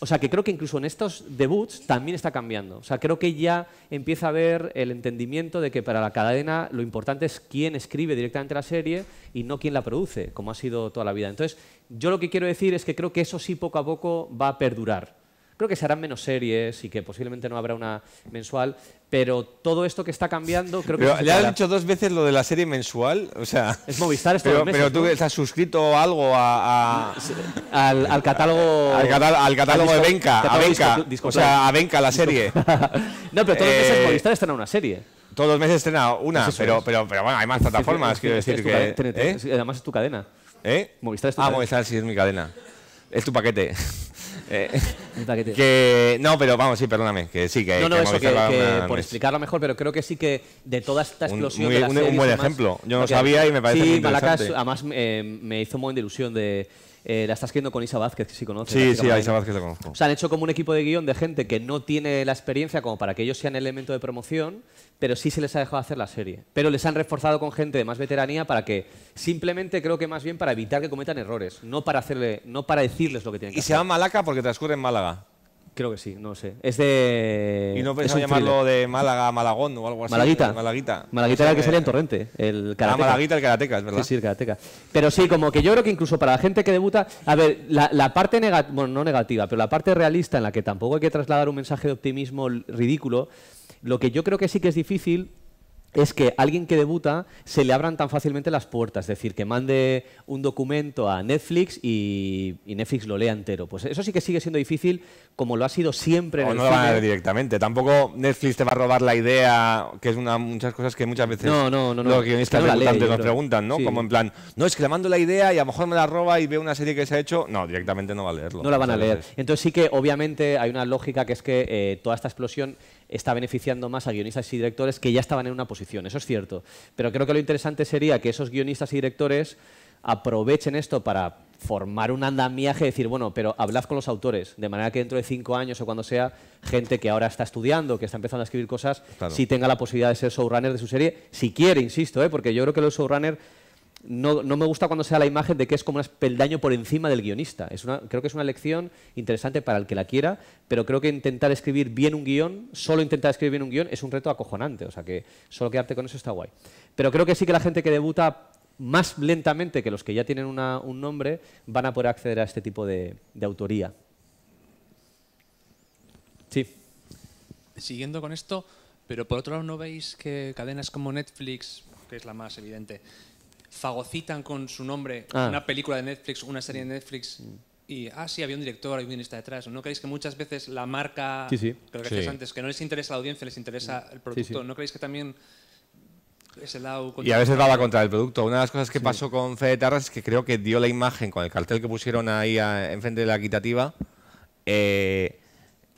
O sea, que creo que incluso en estos debuts también está cambiando. O sea, creo que ya empieza a haber el entendimiento de que para la cadena lo importante es quién escribe directamente la serie y no quién la produce, como ha sido toda la vida. Entonces, yo lo que quiero decir es que creo que eso sí poco a poco va a perdurar. Creo que se harán menos series y que posiblemente no habrá una mensual, pero todo esto que está cambiando creo que... ya has dicho dos veces lo de la serie mensual, o sea... Es Movistar es Pero, pero tú estás suscrito algo a... al, catálogo... Al, catálogo de Benca, a Benca, o sea, a Benca la serie. [laughs] no, pero todos los meses eh, Movistar estrena una serie todos los meses estrena una, pero, pero, pero, bueno, hay más plataformas, quiero decir que... ¿eh? Además es tu cadena. ¿Eh? Movistar es tu Ah, Movistar sí es mi cadena. Es tu paquete. Eh, no, pero vamos, sí, perdóname, que sí, que... No, no, eso, que, por explicarlo mejor, pero creo que sí que de toda esta explosión... Un, buen ejemplo, yo no sabía y me parece Sí, muy Malacas, además eh, me hizo un momento de ilusión de eh, la estás escribiendo con Isa Vázquez, que sí conoces. Sí, sí, a Isa Vázquez la conozco. O han hecho como un equipo de guión de gente que no tiene la experiencia como para que ellos sean elemento de promoción, pero sí se les ha dejado hacer la serie. Pero les han reforzado con gente de más veteranía para que, simplemente creo que más bien para evitar que cometan errores, no para, hacerle, no para decirles lo que tienen que hacer. Y se llama Malaca porque transcurre en Málaga. Creo que sí, no sé. Es de. ¿Y no pensaba llamarlo de Málaga a Malagón o algo así? Malaguita. Malaguita. Malaguita era el que salía en Torrente. El karateca. Ah, Malaguita, el Karateka, es verdad. Sí, el Karateka. Pero sí, como que yo creo que incluso para la gente que debuta. A ver, la, la parte negativa. Bueno, no negativa, pero la parte realista en la que tampoco hay que trasladar un mensaje de optimismo ridículo. Lo que yo creo que sí que es difícil es que alguien que debuta se le abran tan fácilmente las puertas, es decir, que mande un documento a Netflix y, Netflix lo lea entero. Pues eso sí que sigue siendo difícil, como lo ha sido siempre en el no lo van a leer directamente. Tampoco Netflix te va a robar la idea, que es una muchas cosas que muchas veces los guionistas nos preguntan, ¿no? Como en plan, no, es que le mando la idea y a lo mejor me la roba y veo una serie que se ha hecho. No, directamente no va a leerlo. No la van a leer. Entonces sí que obviamente hay una lógica que es que eh, toda esta explosión está beneficiando más a guionistas y directores que ya estaban en una posición, eso es cierto. Pero creo que lo interesante sería que esos guionistas y directores aprovechen esto para formar un andamiaje, decir, bueno, pero hablad con los autores, de manera que dentro de cinco años o cuando sea, gente que ahora está estudiando, que está empezando a escribir cosas, si tenga la posibilidad de ser showrunner de su serie, si quiere, insisto, ¿eh? porque yo creo que los showrunner no, no, me gusta cuando sea la imagen de que es como un peldaño por encima del guionista. creo que es una lección interesante para el que la quiera, pero creo que intentar escribir bien un guión, solo intentar escribir bien un guión, es un reto acojonante. O sea que solo quedarte con eso está guay. Pero creo que sí que la gente que debuta más lentamente que los que ya tienen un nombre van a poder acceder a este tipo de, de autoría. Sí. Siguiendo con esto, pero por otro lado, ¿no veis que cadenas como Netflix, que es la más evidente, fagocitan con su nombre ah. una película de Netflix, una serie de Netflix. Mm. Y, ah, sí, había un director, había un guionista detrás. ¿No creéis que muchas veces la marca, que antes, que no les interesa la audiencia, les interesa el producto? ¿No creéis que también es el lado y a veces va la contra el producto. Una de las cosas que pasó con Fede Tarras es que creo que dio la imagen con el cartel que pusieron ahí en frente de la equitativa. Eh,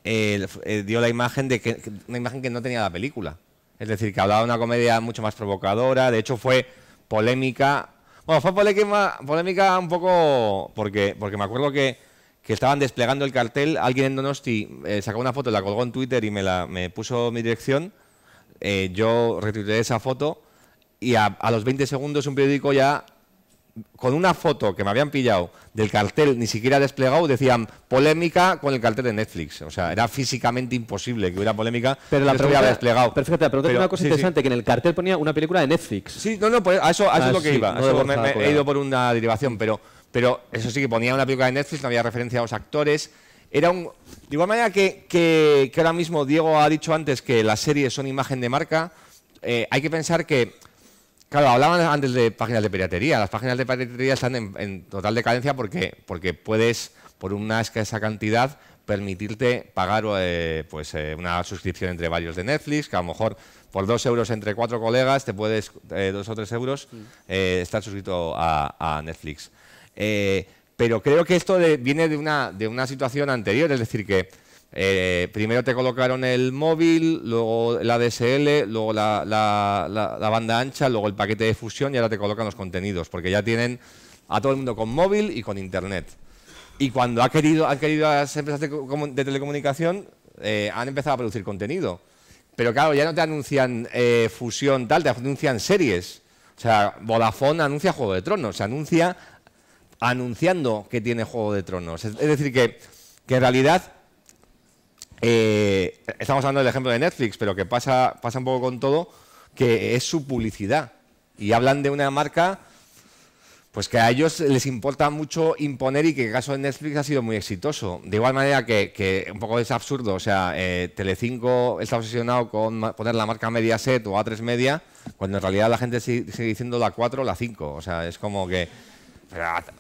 eh, dio la imagen de que una imagen que no tenía la película. Es decir, que hablaba de una comedia mucho más provocadora. De hecho, fue polémica. Bueno, fue polémica, un poco porque, porque me acuerdo que, estaban desplegando el cartel. Alguien en Donosti eh, sacó una foto, la colgó en Twitter y me, la, me puso mi dirección. Eh, yo retuiteé esa foto y a, a, los 20 segundos un periódico ya con una foto que me habían pillado del cartel ni siquiera desplegado, decían polémica con el cartel de Netflix. O sea, era físicamente imposible que hubiera polémica pero la pregunta, desplegado. Pero pero, es una cosa interesante, que en el cartel ponía una película de Netflix. Sí, no, no, pues a eso, es lo que ah, iba. he ido por una derivación, pero, pero eso sí que ponía una película de Netflix, no había referencia a los actores. Era un, de igual manera que, ahora mismo Diego ha dicho antes que las series son imagen de marca, eh, hay que pensar que Claro, hablaban antes de páginas de piratería. Las páginas de piratería están en, total decadencia porque, porque puedes, por una escasa cantidad, permitirte pagar eh, pues, eh, una suscripción entre varios de Netflix, que a lo mejor por dos euros entre cuatro colegas te puedes, eh, dos o tres euros, estar suscrito a, Netflix. pero creo que esto viene de una, de una situación anterior, es decir, que eh, primero te colocaron el móvil, luego el ADSL, luego la, banda ancha, luego el paquete de fusión y ahora te colocan los contenidos, porque ya tienen a todo el mundo con móvil y con internet. Y cuando ha querido, han querido las empresas de, telecomunicación, eh, han empezado a producir contenido. Pero claro, ya no te anuncian eh, fusión tal, te anuncian series. O sea, Vodafone anuncia Juego de Tronos, se anuncia anunciando que tiene Juego de Tronos. Es, decir, que, que en realidad eh, estamos hablando del ejemplo de Netflix, pero que pasa, pasa un poco con todo, que es su publicidad. Y hablan de una marca pues que a ellos les importa mucho imponer y que el caso de Netflix ha sido muy exitoso. De igual manera que, un poco es absurdo, o sea, eh, Telecinco está obsesionado con poner la marca Mediaset o A3 Media, cuando en realidad la gente sigue diciendo la 4 o la 5. O sea, es como que...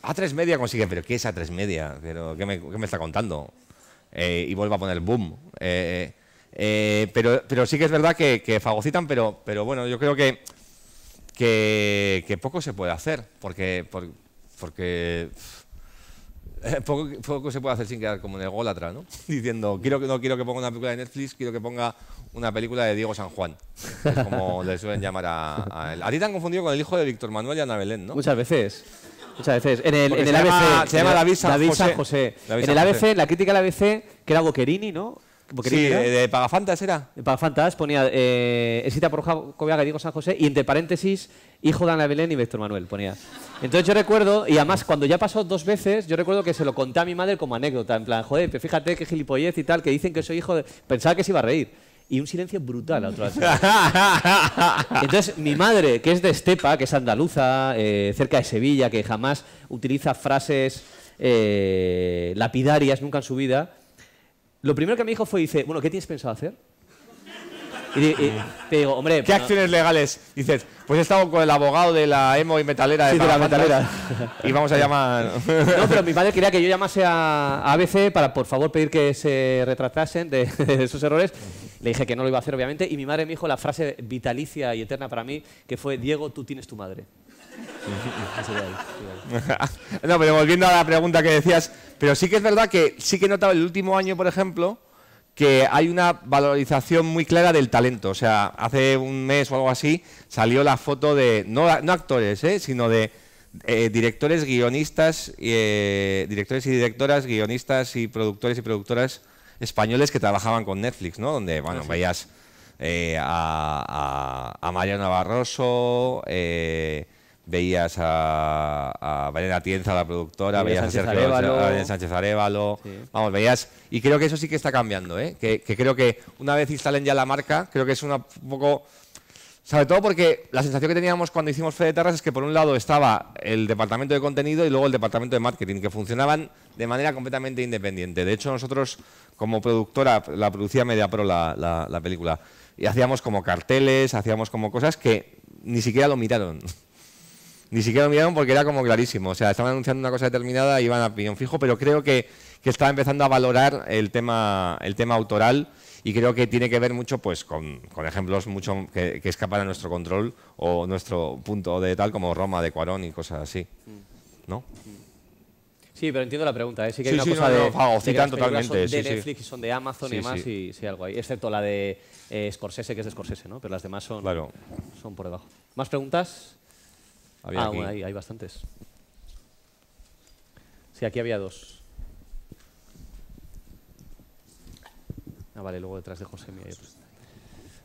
A3 Media consigue, pero ¿qué es A3 Media? ¿Pero me, ¿Qué me está contando? Eh, y vuelvo a poner boom. Eh, eh, pero, pero sí que es verdad que, fagocitan, pero, pero bueno, yo creo que, que, poco se puede hacer, porque, porque, poco, poco, se puede hacer sin quedar como en el ¿no? [laughs] Diciendo, quiero, no quiero que ponga una película de Netflix, quiero que ponga una película de Diego San Juan, es como le suelen llamar a, a él. A ti te han confundido con el hijo de Víctor Manuel y Ana Belén, ¿no? Muchas veces. Muchas veces. En el, en el ABC. se llama David San, José. en el ABC, la crítica del ABC, que era Boquerini, ¿no? sí, de, Pagafantas era. De Pagafantas ponía eh, cita por Javier y Diego San José, y entre paréntesis, hijo de Ana Belén y Víctor Manuel, ponía. Entonces yo recuerdo, y además cuando ya pasó dos veces, yo recuerdo que se lo conté a mi madre como anécdota, en plan, joder, fíjate qué gilipollez y tal, que dicen que soy hijo de... Pensaba que se iba a reír y un silencio brutal a otro [laughs] Entonces, mi madre, que es de Estepa, que es andaluza, eh, cerca de Sevilla, que jamás utiliza frases eh, lapidarias nunca en su vida, lo primero que me dijo fue, dice, bueno, ¿qué tienes pensado hacer? Y, te digo, hombre. ¿Qué acciones legales? Dices, pues he estado con el abogado de la emo y metalera de, sí, de la metalera. Y vamos a llamar. No, pero mi padre quería que yo llamase a ABC para por favor pedir que se retratasen [laughs] de, sus errores. Le dije que no lo iba a hacer, obviamente. Y mi madre me dijo la frase vitalicia y eterna para mí, que fue: Diego, tú tienes tu madre. [laughs] no, pero volviendo a la pregunta que decías, pero sí que es verdad que sí que he notaba el último año, por ejemplo, que hay una valorización muy clara del talento. O sea, hace un mes o algo así salió la foto de, no, actores, ¿eh? sino de eh, directores, guionistas, eh, directores y directoras, guionistas y productores y productoras españoles que trabajaban con Netflix, ¿no? Donde, bueno, veías eh, a, a, a, Mariano Barroso, veías a, a Valena Tienza, la productora, veías a Sergio Arevalo. A Sánchez Arevalo. Vamos, veías. Y creo que eso sí que está cambiando, ¿eh? Que, creo que una vez instalen ya la marca, creo que es un poco. Sobre todo porque la sensación que teníamos cuando hicimos Fede Terras es que por un lado estaba el departamento de contenido y luego el departamento de marketing, que funcionaban de manera completamente independiente. De hecho, nosotros, como productora, la producía MediaPro la, la, la película. Y hacíamos como carteles, hacíamos como cosas que ni siquiera lo miraron ni siquiera lo miraron porque era como clarísimo. O sea, estaban anunciando una cosa determinada y iban a opinión fijo, pero creo que, que estaba empezando a valorar el tema, el tema autoral y creo que tiene que ver mucho pues con, ejemplos mucho que, que, escapan a nuestro control o nuestro punto de tal como Roma de Cuarón y cosas así. ¿No? Sí, pero entiendo la pregunta. ¿eh? Sí que hay una cosa de, de Netflix y son de Amazon y más y algo ahí. Excepto la de eh, Scorsese, que es de Scorsese, ¿no? Pero las demás son, son por debajo. ¿Más preguntas? ah, hay, bastantes. Sí, aquí había dos. Ah, vale, luego detrás de José. Mía,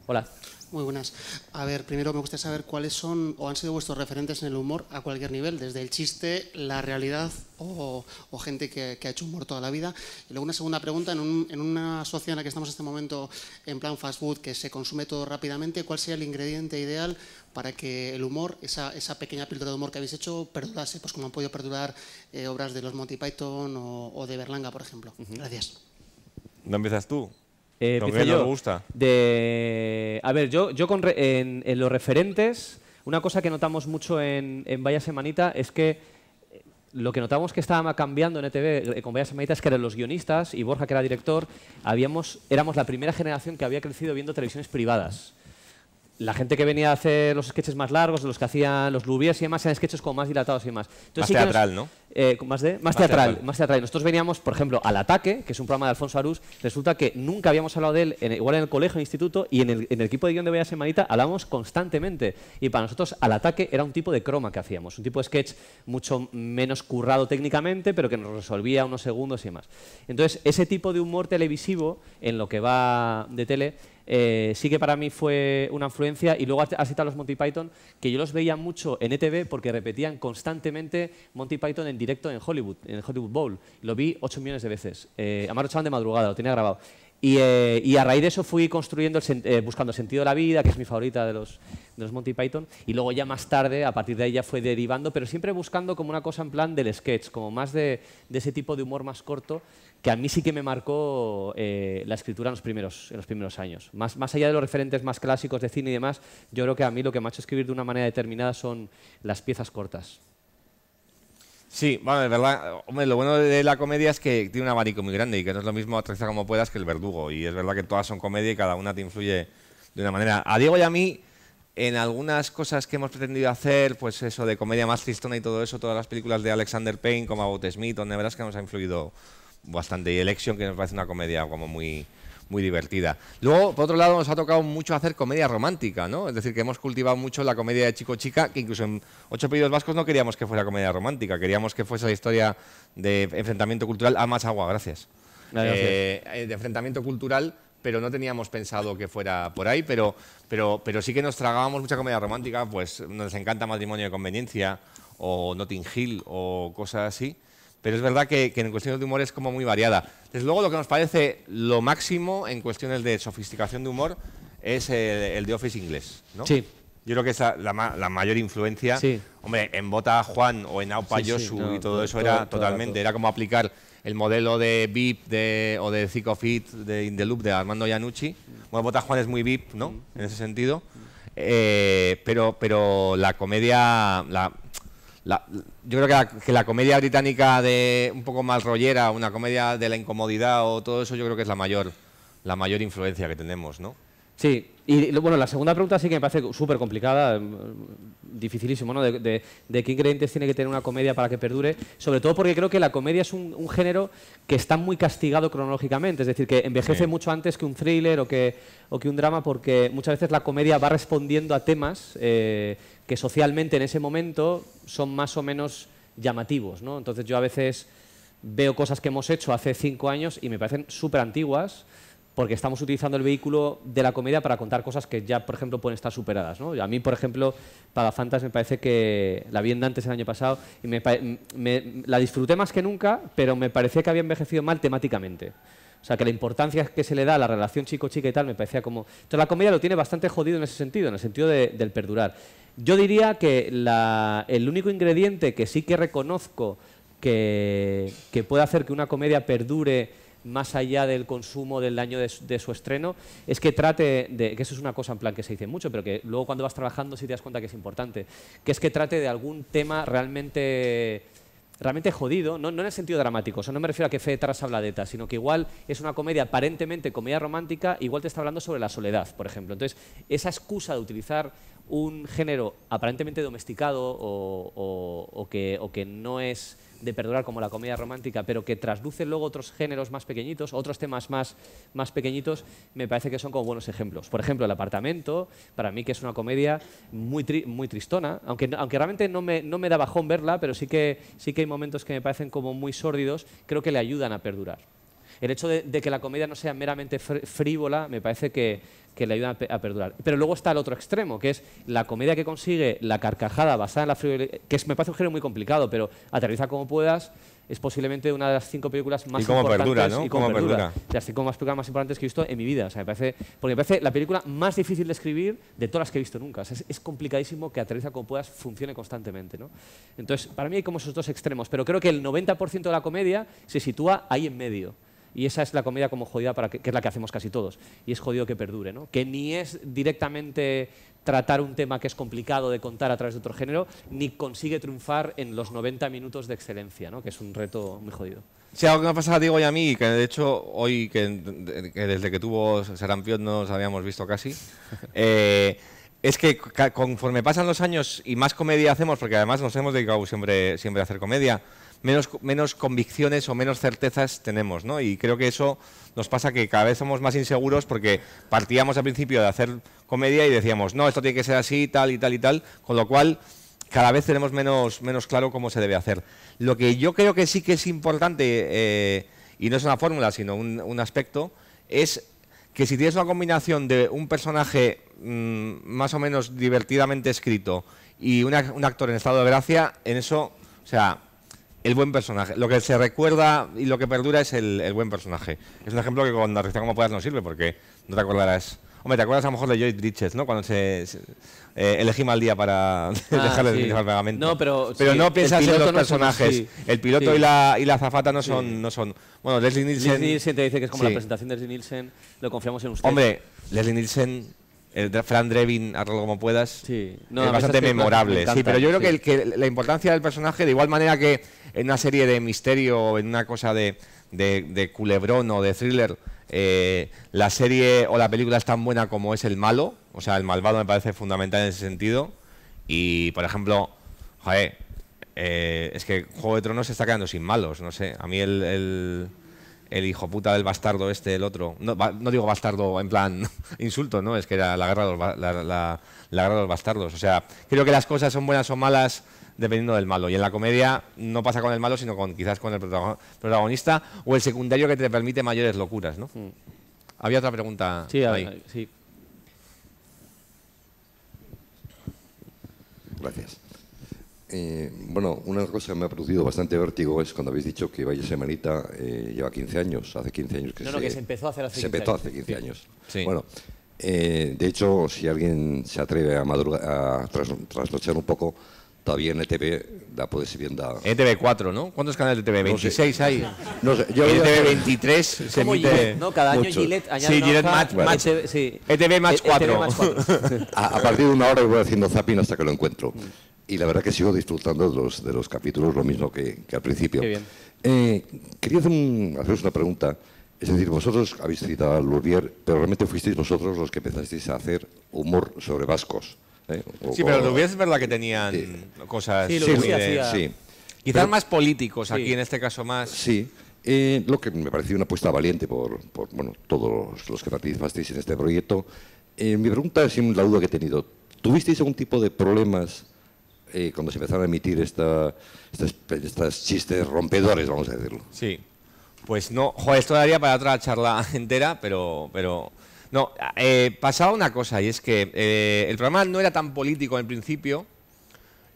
Hola. Muy buenas. A ver, primero me gustaría saber cuáles son o han sido vuestros referentes en el humor a cualquier nivel, desde el chiste, la realidad o, gente que, ha hecho humor toda la vida. Y luego una segunda pregunta, en, una sociedad en la que estamos en este momento en plan fast food, que se consume todo rápidamente, ¿cuál sería el ingrediente ideal para que el humor, esa, pequeña píldora de humor que habéis hecho, perdurase, pues como han podido perdurar eh, obras de los Monty Python o, de Berlanga, por ejemplo? Gracias. ¿No empiezas tú? Eh, gusta. a ver, yo, yo con en, los referentes, una cosa que notamos mucho en, Vaya Semanita es que eh, lo que notamos que estaba cambiando en ETV eh, con Vaya Semanita es que eran los guionistas y Borja, que era director, habíamos, éramos la primera generación que había crecido viendo televisiones privadas la gente que venía a hacer los sketches más largos, los que hacían los lubias y demás, eran sketches como más dilatados y demás. más teatral, ¿no? Eh, ¿Más de? Más, teatral, más Nosotros veníamos, por ejemplo, al Ataque, que es un programa de Alfonso Arús. Resulta que nunca habíamos hablado de él, en, igual en el colegio, en instituto, y en el, equipo de guión de Bella Semanita hablábamos constantemente. Y para nosotros, al Ataque era un tipo de croma que hacíamos, un tipo de sketch mucho menos currado técnicamente, pero que nos resolvía unos segundos y demás. Entonces, ese tipo de humor televisivo, en lo que va de tele, eh, sí que para mí fue una influencia. Y luego has citado los Monty Python, que yo los veía mucho en ETV porque repetían constantemente Monty Python en directo en Hollywood, en el Hollywood Bowl. Lo vi ocho millones de veces. Eh, además de madrugada, lo tenía grabado. Eh, y, a raíz de eso fui construyendo eh, buscando sentido de la vida, que es mi favorita de los, de los Monty Python. Y luego ya más tarde, a partir de ahí ya fue derivando, pero siempre buscando como una cosa en plan del sketch, como más de ese tipo de humor más corto que a mí sí que me marcó eh, la escritura en los primeros, en los primeros años. Más, más allá de los referentes más clásicos de cine y demás, yo creo que a mí lo que me ha hecho escribir de una manera determinada son las piezas cortas. Sí, bueno, de verdad, hombre, lo bueno de la comedia es que tiene un abanico muy grande y que no es lo mismo atracción como puedas que el verdugo. Y es verdad que todas son comedia y cada una te influye de una manera. A Diego y a mí, en algunas cosas que hemos pretendido hacer, pues eso de comedia más tristona y todo eso, todas las películas de Alexander Payne como About Smith verás que nos ha influido bastante. Y Election, que nos parece una comedia como muy, muy divertida. Luego, por otro lado, nos ha tocado mucho hacer comedia romántica, ¿no? Es decir, que hemos cultivado mucho la comedia de chico-chica, que incluso en Ocho Pedidos Vascos no queríamos que fuera comedia romántica, queríamos que fuese la historia de enfrentamiento cultural a más agua, gracias. Ah, eh, eh, de enfrentamiento cultural pero no teníamos pensado que fuera por ahí, pero, pero, pero sí que nos tragábamos mucha comedia romántica, pues nos encanta Matrimonio de Conveniencia o Notting Hill o cosas así, pero es verdad que, en cuestiones de humor es como muy variada. Desde luego lo que nos parece lo máximo en cuestiones de sofisticación de humor es el, el de Office inglés, ¿no? Sí. Yo creo que es la, mayor influencia. Sí. Hombre, en Bota Juan o en Aupa Yosu y todo eso era totalmente, era como aplicar el modelo de VIP de, o de Zico Fit de In the Loop de Armando Iannucci. Bueno, Bota Juan es muy VIP, ¿no? Mm. En ese sentido. Eh, pero, pero la comedia, la, la, yo creo que la, que la, comedia británica de un poco más rollera, una comedia de la incomodidad o todo eso, yo creo que es la mayor, la mayor influencia que tenemos, ¿no? Sí, y bueno, la segunda pregunta sí que me parece súper complicada, mm, dificilísimo, ¿no? De, qué ingredientes tiene que tener una comedia para que perdure, sobre todo porque creo que la comedia es un, género que está muy castigado cronológicamente, es decir, que envejece mucho antes que un thriller o que, que un drama, porque muchas veces la comedia va respondiendo a temas eh, que socialmente en ese momento son más o menos llamativos, ¿no? Entonces yo a veces veo cosas que hemos hecho hace cinco años y me parecen súper antiguas porque estamos utilizando el vehículo de la comedia para contar cosas que ya, por ejemplo, pueden estar superadas. A mí, por ejemplo, para Fantas me parece que la vi en el año pasado y me, la disfruté más que nunca, pero me parecía que había envejecido mal temáticamente. O sea, que la importancia que se le da a la relación chico-chica y tal me parecía como... Entonces la comedia lo tiene bastante jodido en ese sentido, en el sentido del perdurar. Yo diría que el único ingrediente que sí que reconozco que, que puede hacer que una comedia perdure más allá del consumo del año de su, estreno, es que trate de, que eso es una cosa en plan que se dice mucho, pero que luego cuando vas trabajando sí te das cuenta que es importante, que es que trate de algún tema realmente realmente jodido, no, no, en el sentido dramático, o sea, no me refiero a que Fede Taras habla de ETA, sino que igual es una comedia aparentemente comedia romántica, igual te está hablando sobre la soledad, por ejemplo. Entonces, esa excusa de utilizar un género aparentemente domesticado o, que, no es de perdurar como la comedia romántica, pero que trasluce luego otros géneros más pequeñitos, otros temas más, pequeñitos, me parece que son como buenos ejemplos. Por ejemplo, El apartamento, para mí que es una comedia muy, muy tristona, aunque, aunque realmente no me, no me da bajón verla, pero sí que, sí que hay momentos que me parecen como muy sórdidos, creo que le ayudan a perdurar. El hecho de, que la comedia no sea meramente frívola me parece que, que le ayuda a perdurar. Pero luego está el otro extremo, que es la comedia que consigue la carcajada basada en la frivolidad, que me parece un género muy complicado, pero aterriza como puedas, es posiblemente una de las cinco películas más importantes y como perdura? más películas más importantes que he visto en mi vida. me parece, porque me parece la película más difícil de escribir de todas las que he visto nunca. es, complicadísimo que aterriza como puedas funcione constantemente. ¿no? Entonces, para mí hay como esos dos extremos, pero creo que el 90% de la comedia se sitúa ahí en medio y esa es la comida como jodida, para que, es la que hacemos casi todos, y es jodido que perdure, ¿no? que ni es directamente tratar un tema que es complicado de contar a través de otro género, ni consigue triunfar en los 90 minutos de excelencia, ¿no? que es un reto muy jodido. Sí, algo que nos pasa a Diego y a mí, que de hecho hoy, que, desde que tuvo Serampión no nos habíamos visto casi, [laughs] eh, es que conforme pasan los años y más comedia hacemos, porque además nos hemos dedicado siempre, siempre a hacer comedia, menos, menos convicciones o menos certezas tenemos, ¿no? Y creo que eso nos pasa que cada vez somos más inseguros porque partíamos al principio de hacer comedia y decíamos, no, esto tiene que ser así, tal y tal y tal, con lo cual cada vez tenemos menos, menos claro cómo se debe hacer. Lo que yo creo que sí que es importante, eh, y no es una fórmula, sino un, aspecto, es que si tienes una combinación de un personaje mm, más o menos divertidamente escrito y un actor en estado de gracia, en eso, o sea, el buen personaje. Lo que se recuerda y lo que perdura es el, buen personaje. Es un ejemplo que con receta como puedas no sirve porque no te acordarás. Hombre, ¿te acuerdas a lo mejor de Joyce Bridges, no? Cuando se, eh, elegí mal día para [laughs] ah, dejarle sí. el pegamento. No, pero, pero no piensas en los personajes. el piloto y, la, y la zafata no son, no son. Bueno, Leslie Nielsen. Leslie Nielsen te dice que es como la presentación de Leslie Nielsen. Lo confiamos en usted. Hombre, Leslie Nielsen el Fran Drebin, hazlo como puedas, es bastante memorable. sí, pero yo creo que, la importancia del personaje, de igual manera que en una serie de misterio o en una cosa de, culebrón o de thriller, eh, la serie o la película es tan buena como es el malo, o sea, el malvado me parece fundamental en ese sentido. Y, por ejemplo, joder, eh, es que Juego de Tronos se está quedando sin malos, no sé, a mí el el hijo puta del bastardo este, el otro. No, digo bastardo en plan [laughs] insulto, ¿no? Es que era la guerra, de los, bastardos. O sea, creo que las cosas son buenas o malas dependiendo del malo. Y en la comedia no pasa con el malo, sino con quizás con el protagonista o el secundario que te permite mayores locuras, ¿no? Hmm. Había otra pregunta. Sí, sí. Gracias. Eh, bueno, una cosa que me ha producido bastante vértigo es cuando habéis dicho que Valle Semanita eh, lleva 15 años, hace 15 años que no, se... No, que se empezó a hacer hace 15 años. Se empezó hace 15 años. Sí. Bueno, eh, de hecho, si alguien se atreve a, a tras, trasnochar un poco, todavía en ETV la ser bien da. ETV 4, ¿no? ¿Cuántos canales de ETV? ¿26 hay? No sé. Yo ETV 23 se emite... ¿no? Cada año mucho. Gillette añade Sí, Gillette Match, eh, sí. ETV Match 4. E match 4. [laughs] a, partir de una hora voy haciendo zapping hasta que lo encuentro y la verdad que sigo disfrutando de los, de los capítulos, lo mismo que, que al principio. Eh, quería haceros una pregunta. Es decir, vosotros habéis citado a Lourier, pero realmente fuisteis vosotros los que empezasteis a hacer humor sobre vascos. ¿eh? sí, pero Lourier es verdad que tenían cosas... Sí, sí, sí. Quizás más políticos, aquí en este caso más... Sí, eh, lo que me pareció una apuesta valiente por, bueno, todos los que participasteis en este proyecto. mi pregunta es la duda que he tenido. ¿Tuvisteis algún tipo de problemas eh, cuando se empezaron a emitir esta, estas, chistes rompedores, vamos a decirlo. Sí, pues no, joder, esto daría para otra charla [laughs] entera, pero... No, eh, pasaba una cosa y es que eh, el programa no era tan político en principio,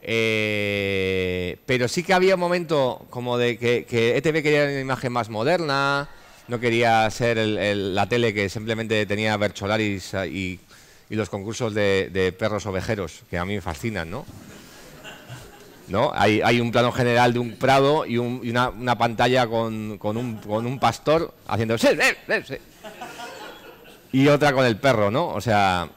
pero sí que había un momento como de que, que, ETV quería una imagen más moderna, no quería ser la tele que simplemente tenía Bercholaris y, y los concursos de, de, perros ovejeros, que a mí me fascinan, ¿no? ¿no? Hay, un plano general de un prado y, una, pantalla con, un, pastor haciendo... Y otra con el perro, ¿no? O sea,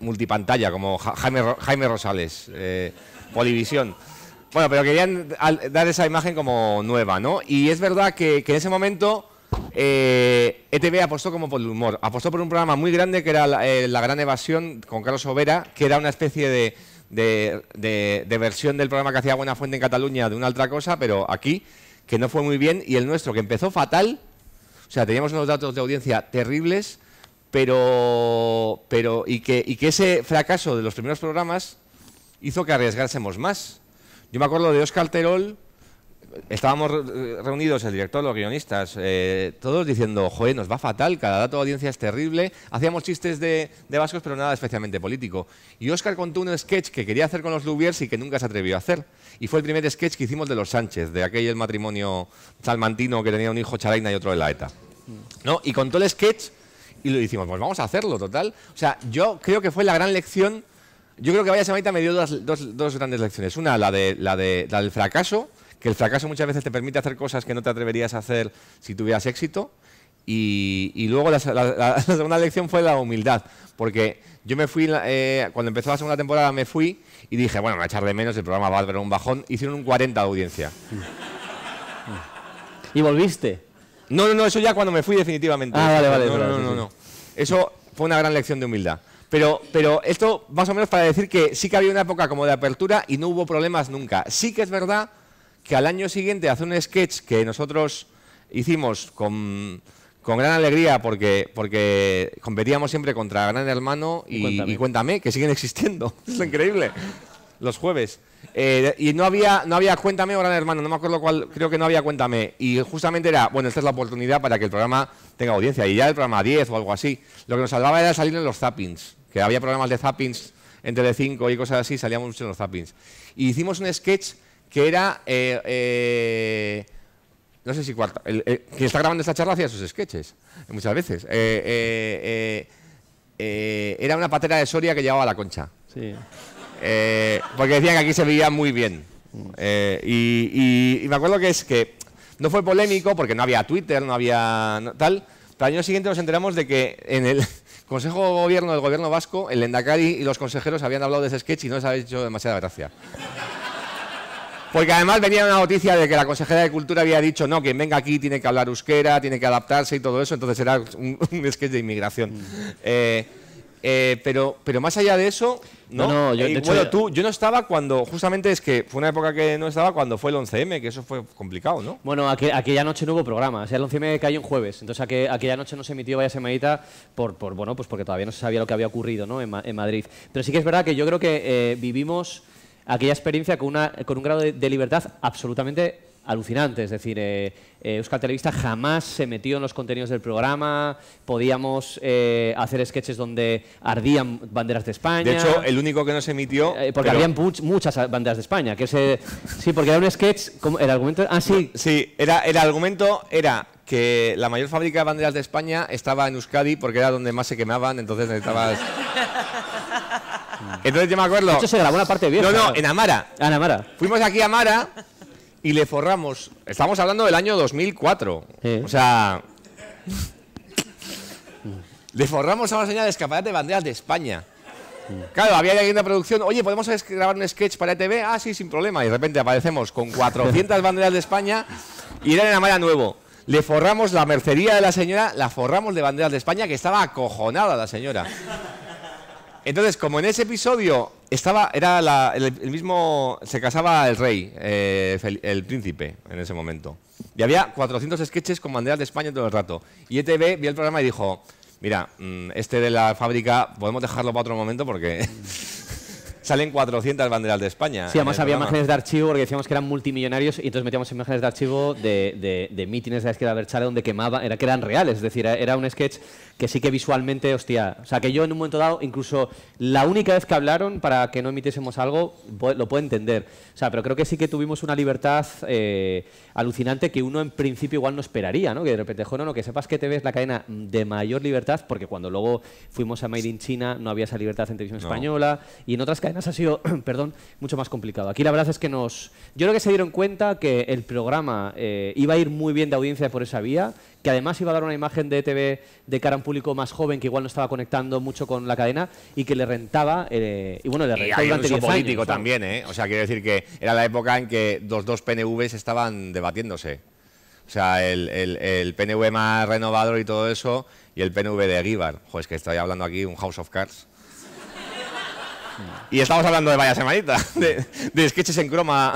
multipantalla, como Jaime, Jaime Rosales, eh, Polivisión. Bueno, pero querían dar esa imagen como nueva, ¿no? Y es verdad que, que en ese momento ETV eh, e apostó como por el humor. Apostó por un programa muy grande que era la, eh, la Gran Evasión con Carlos Overa, que era una especie de de, de, versión del programa que hacía buena fuente en Cataluña de una otra cosa, pero aquí, que no fue muy bien, y el nuestro, que empezó fatal, o sea, teníamos unos datos de audiencia terribles, pero, pero y, que, y que ese fracaso de los primeros programas hizo que arriesgásemos más. Yo me acuerdo de Oscar Terol, estábamos reunidos el director, los guionistas, eh, todos diciendo, joder, nos va fatal, cada dato de audiencia es terrible. Hacíamos chistes de, de vascos, pero nada especialmente político. Y Oscar contó un sketch que quería hacer con los Lubiers y que nunca se atrevió a hacer. Y fue el primer sketch que hicimos de los Sánchez, de aquel matrimonio salmantino que tenía un hijo Charaina y otro de la ETA. ¿No? Y contó el sketch y lo hicimos, pues vamos a hacerlo, total. O sea, yo creo que fue la gran lección. Yo creo que Vaya Semaita me dio dos, dos, grandes lecciones. Una, la, de, la, de, la del fracaso que el fracaso muchas veces te permite hacer cosas que no te atreverías a hacer si tuvieras éxito. Y, luego [laughs] la, segunda lección fue la humildad, porque yo me fui, eh, cuando empezó la segunda temporada me fui y dije, bueno, me voy a echar de menos, el programa va a dar un bajón, hicieron un 40 de audiencia. ¿Y volviste? No, no, no, eso ya cuando me fui definitivamente. Ah, vale, vale. No, no, no. Eso fue una gran lección de humildad. Pero, pero, esto más o menos para decir que sí que había una época como de apertura y no hubo problemas nunca. Sí que es verdad que al año siguiente hace un sketch que nosotros hicimos con, con gran alegría porque, porque competíamos siempre contra Gran Hermano y, cuéntame. que siguen existiendo. [laughs] Es increíble. Los jueves. Eh, y no había, no había Cuéntame o Gran Hermano, no me acuerdo cuál, creo que no había Cuéntame. Y justamente era, bueno, esta es la oportunidad para que el programa tenga audiencia. Y ya el programa 10 o algo así. Lo que nos salvaba era salir en los zappings, que había programas de zappings en Telecinco y cosas así, salíamos mucho en los zappings. Y hicimos un sketch que era... Eh, eh, no sé si cuarta, el, quien está grabando esta charla hacía sus sketches, eh, muchas veces. era una patera de Soria que llevaba la concha. porque decían que aquí se vivía muy bien. Y, me acuerdo que es que no fue polémico porque no había Twitter, no había tal. Pero al año siguiente nos enteramos de que en el [laughs] Consejo de Gobierno del Gobierno Vasco, el Endacari y los consejeros habían hablado de ese sketch y no les había hecho demasiada gracia. Porque además venía una noticia de que la consejera de Cultura había dicho, no, quien venga aquí tiene que hablar euskera, tiene que adaptarse y todo eso, entonces era un, [laughs] sketch de inmigración. Mm. Eh, eh, pero, pero más allá de eso, no, eh, yo, no estaba cuando, justamente es que fue una época que no estaba cuando fue el 11M, que eso fue complicado, ¿no? Bueno, aquella noche no hubo programa, o sea, el 11M cayó un jueves, entonces aquella noche no se emitió Vaya Semanita por, por, bueno, pues porque todavía no se sabía lo que había ocurrido, ¿no? En, Madrid. Pero sí que es verdad que yo creo que vivimos aquella experiencia con, una, con un grado de, libertad absolutamente alucinante. Es decir, eh, eh, Euskal Televista jamás se metió en los contenidos del programa, podíamos eh, hacer sketches donde ardían banderas de España. De hecho, el único que no se emitió... Eh, porque había habían muchas banderas de España. Que se... sí, porque era un sketch... Como, ¿El argumento? Ah, sí. Sí, era, el argumento era que la mayor fábrica de banderas de España estaba en Euskadi porque era donde más se quemaban, entonces necesitabas... [laughs] Entonces yo me acuerdo. Esto se grabó una parte vieja. No, no, en Amara. Ah, en Amara. Fuimos aquí a Amara y le forramos. Estamos hablando del año 2004. O sea. le forramos a una señora de escaparate de banderas de España. Claro, había alguien de producción, oye, ¿podemos grabar un sketch para ETV? Ah, sí, sin problema. Y de repente aparecemos con 400 [laughs] banderas de España y era en Amara Nuevo. Le forramos la mercería de la señora, la forramos de banderas de España, que estaba acojonada la señora. Entonces, como en ese episodio estaba, era el, mismo, se casaba el rey, eh, el príncipe en ese momento. Y había 400 sketches con banderas de España todo el rato. Y ETV vio el programa y dijo, mira, mm, este de la fábrica podemos dejarlo para otro momento porque salen 400 banderas de España. Sí, además había imágenes de archivo porque decíamos que eran multimillonarios y entonces metíamos imágenes de archivo de, de, de mítines de la izquierda Berchale donde quemaba, era que eran reales, es decir, era un sketch que sí que visualmente, hostia, o sea, que yo en un momento dado, incluso la única vez que hablaron para que no emitiésemos algo, lo puedo entender. O sea, pero creo que sí que tuvimos una libertad eh, alucinante que uno en principio igual no esperaría, ¿no? Que de repente, no, no, que sepas que te ves la cadena de mayor libertad, porque cuando luego fuimos a Made in China no había esa libertad en televisión española y en otras cadenas ha sido, [clears throat] perdón, mucho más complicado. Aquí la verdad es que nos... Yo creo que se dieron cuenta que el programa eh, iba a ir muy bien de audiencia por esa vía, que además iba a dar una imagen de ETV de cara a un público más joven que igual no estaba conectando mucho con la cadena y que le rentaba, eh, y bueno, de rentaba y hay político también, ¿eh? O sea, quiero decir que era la época en que los dos PNVs estaban debatiéndose. O sea, el, el, PNV más renovador y todo eso, y el PNV de Guíbar. Joder, es que estoy hablando aquí un House of Cards. Y estamos hablando de vaya semanita, de, sketches en croma.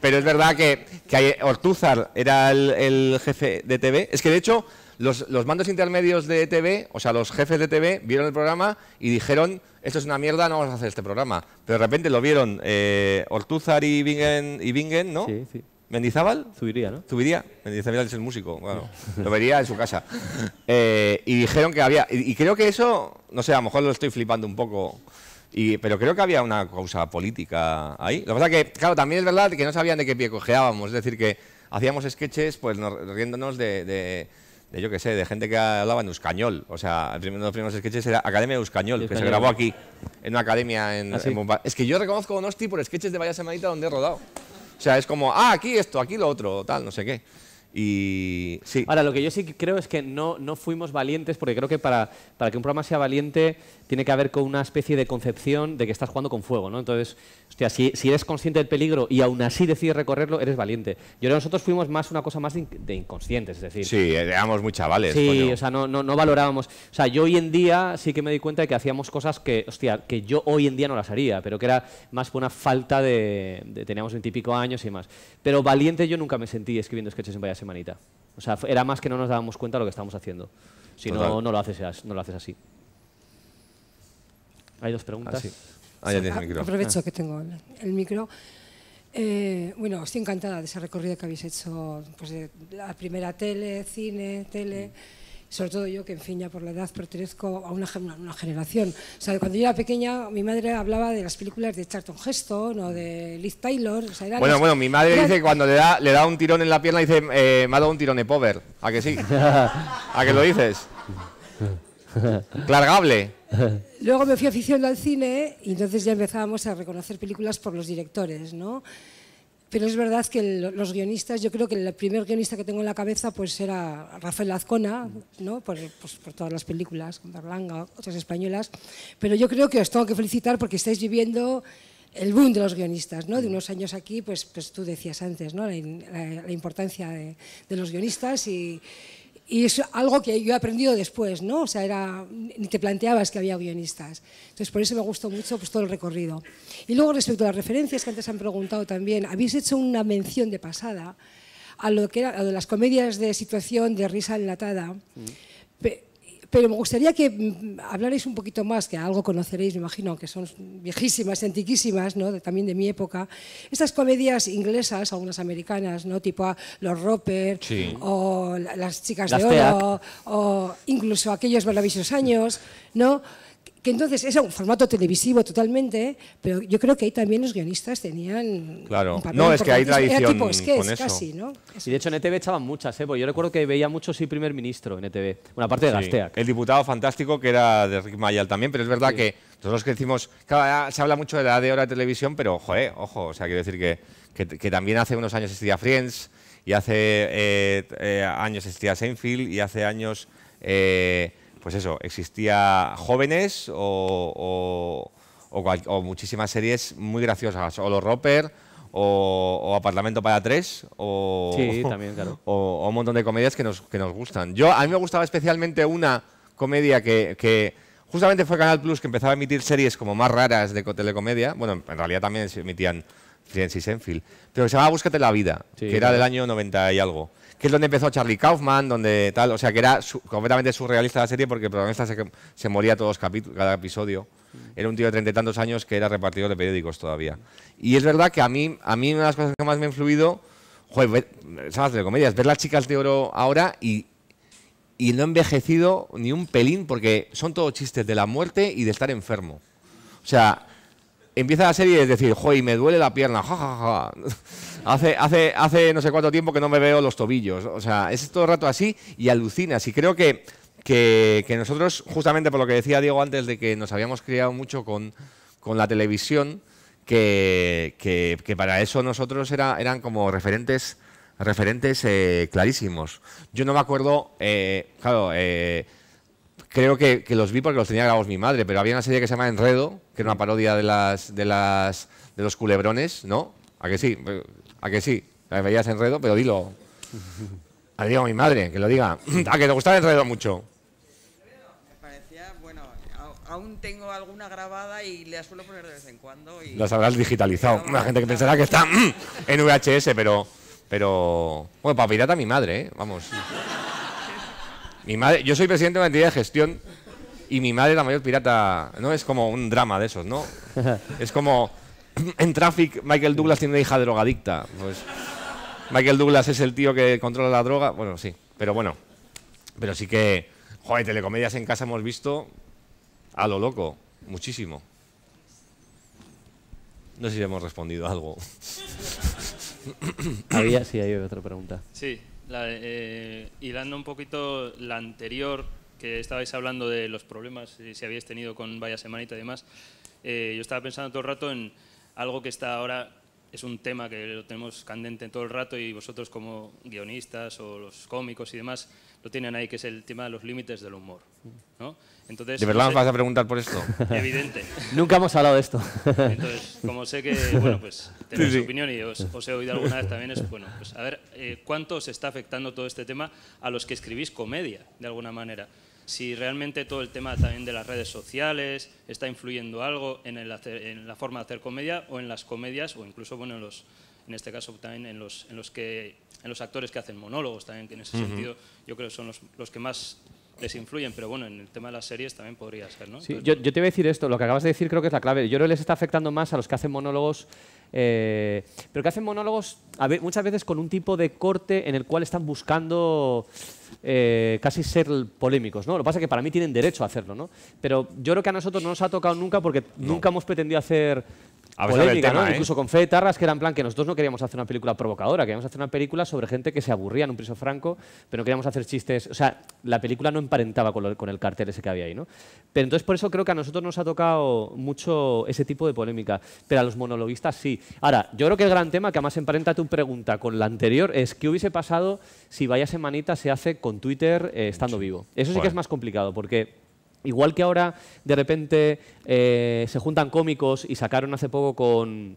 Pero es verdad que, que Ortúzar era el, jefe de TV. Es que de hecho, los, los, mandos intermedios de TV, o sea, los jefes de TV, vieron el programa y dijeron: Esto es una mierda, no vamos a hacer este programa. Pero de repente lo vieron eh, Ortúzar y Bingen, ¿no? Sí, sí. Mendizábal. Subiría, ¿no? Subiría. Mendizábal es el músico, bueno, lo vería en su casa. Eh, y dijeron que había. y, creo que eso, no sé, a lo mejor lo estoy flipando un poco pero creo que había una causa política ahí. Lo que pasa que, claro, también es verdad que no sabían de qué pie cojeábamos. Es decir, que hacíamos sketches pues riéndonos de, de, yo qué sé, de gente que hablaba en Euscañol. O sea, uno de los primeros sketches era Academia de Uscañol, que se grabó aquí, en una academia en, ah, Es que yo reconozco Donosti por sketches de Vaya Semanita donde he rodado. O sea, es como, ah, aquí esto, aquí lo otro, tal, no sé qué. Y Ahora, lo que yo sí creo es que no, no fuimos valientes, porque creo que para, para que un programa sea valiente tiene que haber con una especie de concepción de que estás jugando con fuego, ¿no? Entonces, hostia, si, si eres consciente del peligro y aún así decides recorrerlo, eres valiente. Yo nosotros fuimos más una cosa más de, inconscientes, es decir. Sí, éramos muy chavales. Sí, o sea, no, no, valorábamos. O sea, yo hoy en día sí que me di cuenta de que hacíamos cosas que, hostia, que yo hoy en día no las haría, pero que era más por una falta de. de teníamos veintipico años y más. Pero valiente yo nunca me sentí escribiendo sketches en semanita. O sea, era más que no nos dábamos cuenta de lo que estábamos haciendo. Si no, no lo, haces, no lo haces así. Hay dos preguntas. Ah, sí. Ah, Aprovecho ah. que tengo el, micro. Eh, bueno, estoy encantada de ese recorrido que habéis hecho, pues la primera tele, cine, tele. Mm sobre todo yo que en fin ya por la edad pertenezco a una, generación. O sea, cuando yo era pequeña mi madre hablaba de las películas de Charlton Heston o de Liz Taylor. bueno, bueno, mi madre dice que cuando le da, le da un tirón en la pierna dice, eh, me ha dado un tirón de pover. ¿A que sí? [laughs] ¿A qué lo dices? Clargable. Luego me fui aficionando al cine y entonces ya empezábamos a reconocer películas por los directores, ¿no? pero es verdad que los guionistas, yo creo que el primer guionista que tengo en la cabeza pues era Rafael Azcona, ¿no? por, pues, todas las películas, con Berlanga, otras españolas, pero yo creo que os tengo que felicitar porque estáis viviendo el boom de los guionistas, ¿no? De unos años aquí, pues, pues tú decías antes, ¿no? La, importancia de, de, los guionistas y, y es algo que yo he aprendido después, ¿no? O sea, era, ni te planteabas que había guionistas. Entonces, por eso me gustó mucho pues, todo el recorrido. Y luego, respecto a las referencias que antes han preguntado también, habéis hecho una mención de pasada a lo que era las comedias de situación de risa enlatada. Mm. Pero me gustaría que mm, hablaréis un poquito más, que algo conoceréis, me imagino, que son viejísimas, antiquísimas, ¿no? también de mi época. Estas comedias inglesas, algunas americanas, ¿no? tipo ah, Los Roper, o Las Chicas de Oro, o, incluso aquellos maravillosos años, ¿no? que entonces es un formato televisivo totalmente, pero yo creo que ahí también los guionistas tenían. Claro, no, es que hay tradición. tipo, Casi, ¿no? Y de hecho en ETV echaban muchas, ¿eh? porque yo recuerdo que veía mucho sí primer ministro en ETV, una parte de sí. El diputado fantástico que era de Rick Mayall también, pero es verdad que que nosotros crecimos. Claro, se habla mucho de la de hora de televisión, pero ojo, ojo, o sea, quiero decir que, también hace unos años existía Friends, y hace eh, eh, años existía Seinfeld, y hace años. Eh, pues eso, existía jóvenes o, muchísimas series muy graciosas, o Los Roper, o, Apartamento para tres, [laughs] o, un montón de comedias que nos, gustan. Yo, a mí me gustaba especialmente una comedia que, justamente fue Canal Plus que empezaba a emitir series como más raras de telecomedia, bueno, en realidad también se emitían Friends y Senfield, pero se llamaba Búscate la vida, que era del año 90 y algo que es donde empezó Charlie Kaufman, donde tal, o sea que era completamente surrealista la serie porque el protagonista se, moría todos cada episodio. Mm. Era un tío de treinta y tantos años que era repartidor de periódicos todavía. Y es verdad que a mí, a mí una de las cosas que más me ha influido, joder, sabes, de comedias, ver las chicas de oro ahora y, y no he envejecido ni un pelín porque son todos chistes de la muerte y de estar enfermo. O sea, empieza la serie y es decir, joder, me duele la pierna, jajaja. Ja, ja. Hace, hace, hace no sé cuánto tiempo que no me veo los tobillos. O sea, es todo el rato así y alucinas. Y creo que, que, nosotros, justamente por lo que decía Diego antes, de que nos habíamos criado mucho con, la televisión, que, para eso nosotros era, eran como referentes referentes eh, clarísimos. Yo no me acuerdo, eh, claro, eh, creo que, los vi porque los tenía grabados mi madre, pero había una serie que se llama Enredo, que era una parodia de las de las de los culebrones, ¿no? ¿A que sí? ¿A que sí? Me veías enredo, pero dilo. A digo a mi madre, que lo diga. ¿A [clears throat] ah, que te gustaba enredo mucho? Me parecía, bueno, aún tengo alguna grabada y la suelo poner de vez en cuando. Las habrás digitalizado. La gente que pensará que está mm, en VHS, pero... pero bueno, para pirata mi madre, ¿eh? Vamos. Mi madre, yo soy presidente de una entidad de gestión y mi madre es la mayor pirata, ¿no? Es como un drama de esos, ¿no? Es como en Traffic, Michael Douglas tiene una hija drogadicta. Pues, Michael Douglas es el tío que controla la droga. Bueno, sí, pero bueno. Pero sí que, joder, telecomedias en casa hemos visto a lo loco, muchísimo. No sé si hemos respondido a algo. [coughs] Había, sí, hay otra pregunta. Sí, Y dando eh, un poquito la anterior, que estabais hablando de los problemas, eh, si habíais tenido con Vaya Semanita y demás, eh, yo estaba pensando todo el rato en algo que está ahora, es un tema que lo tenemos candente todo el rato y vosotros como guionistas o los cómicos y demás lo tienen ahí, que es el tema de los límites del humor. ¿no? Entonces, ¿De verdad nos vas a preguntar por esto? [laughs] Evidente. [laughs] Nunca hemos hablado de esto. Entonces, como sé que, bueno, pues tenéis opinión y os, he oído alguna vez también, es bueno, pues a ver, eh, ¿cuánto os está afectando todo este tema a los que escribís comedia, de alguna manera? si realmente todo el tema también de las redes sociales está influyendo algo en, la forma de hacer comedia o en las comedias o incluso bueno, en, los, en este caso también en los, en los, que, en los actores que hacen monólogos también, que en ese sentido yo creo que son los, que más les influyen, pero bueno, en el tema de las series también podría ser, ¿no? yo, yo, te iba a decir esto, lo que acabas de decir creo que es la clave. Yo creo que les está afectando más a los que hacen monólogos eh, pero que hacen monólogos muchas veces con un tipo de corte en el cual están buscando eh, casi ser polémicos, ¿no? Lo que pasa es que para mí tienen derecho a hacerlo, ¿no? Pero yo creo que a nosotros no nos ha tocado nunca porque nunca hemos pretendido hacer a polémica, ¿no? ¿eh? Incluso con Fede Tarras, que era en plan que nosotros no queríamos hacer una película provocadora, queríamos hacer una película sobre gente que se aburría en un piso franco, pero no queríamos hacer chistes. O sea, la película no emparentaba con, con el cartel ese que había ahí, ¿no? Pero entonces por eso creo que a nosotros nos ha tocado mucho ese tipo de polémica, pero a los monologuistas sí. Ahora, yo creo que el gran tema que además emparenta tu pregunta con la anterior es qué hubiese pasado si vaya semanita se hace con Twitter eh, estando vivo. Eso sí que es más complicado, porque Igual que ahora de repente eh, se juntan cómicos y sacaron hace poco con,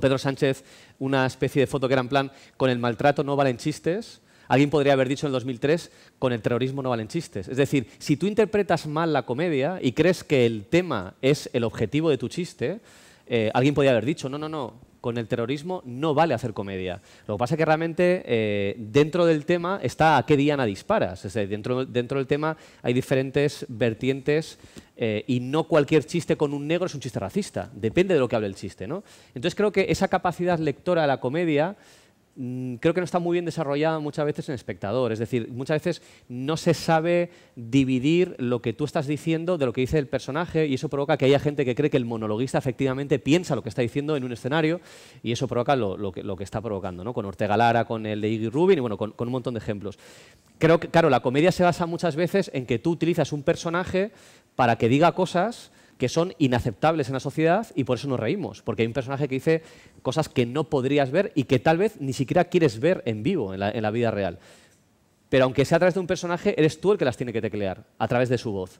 Pedro Sánchez una especie de foto que era en plan, con el maltrato no valen chistes, Alguien podría haber dicho en el 2003, con el terrorismo no valen chistes. Es decir, si tú interpretas mal la comedia y crees que el tema es el objetivo de tu chiste, eh, alguien podría haber dicho, no, no, no, con el terrorismo no vale hacer comedia. Lo que pasa es que realmente eh, dentro del tema está a qué diana disparas. dentro, del tema hay diferentes vertientes eh, y no cualquier chiste con un negro es un chiste racista. Depende de lo que hable el chiste. ¿no? Entonces creo que esa capacidad lectora de la comedia Mm, creo que no está muy bien desarrollada muchas veces en espectador. Es decir, muchas veces no se sabe dividir lo que tú estás diciendo de lo que dice el personaje y eso provoca que haya gente que cree que el monologuista efectivamente piensa lo que está diciendo en un escenario y eso provoca lo, que, está provocando, ¿no? Con Ortega Lara, con el de Iggy Rubin y bueno, con, con un montón de ejemplos. Creo que, claro, la comedia se basa muchas veces en que tú utilizas un personaje para que diga cosas que son inaceptables en la sociedad y por eso nos reímos, porque hay un personaje que dice cosas que no podrías ver y que tal vez ni siquiera quieres ver en vivo, en la, vida real. Pero aunque sea a través de un personaje, eres tú el que las tiene que teclear, a través de su voz.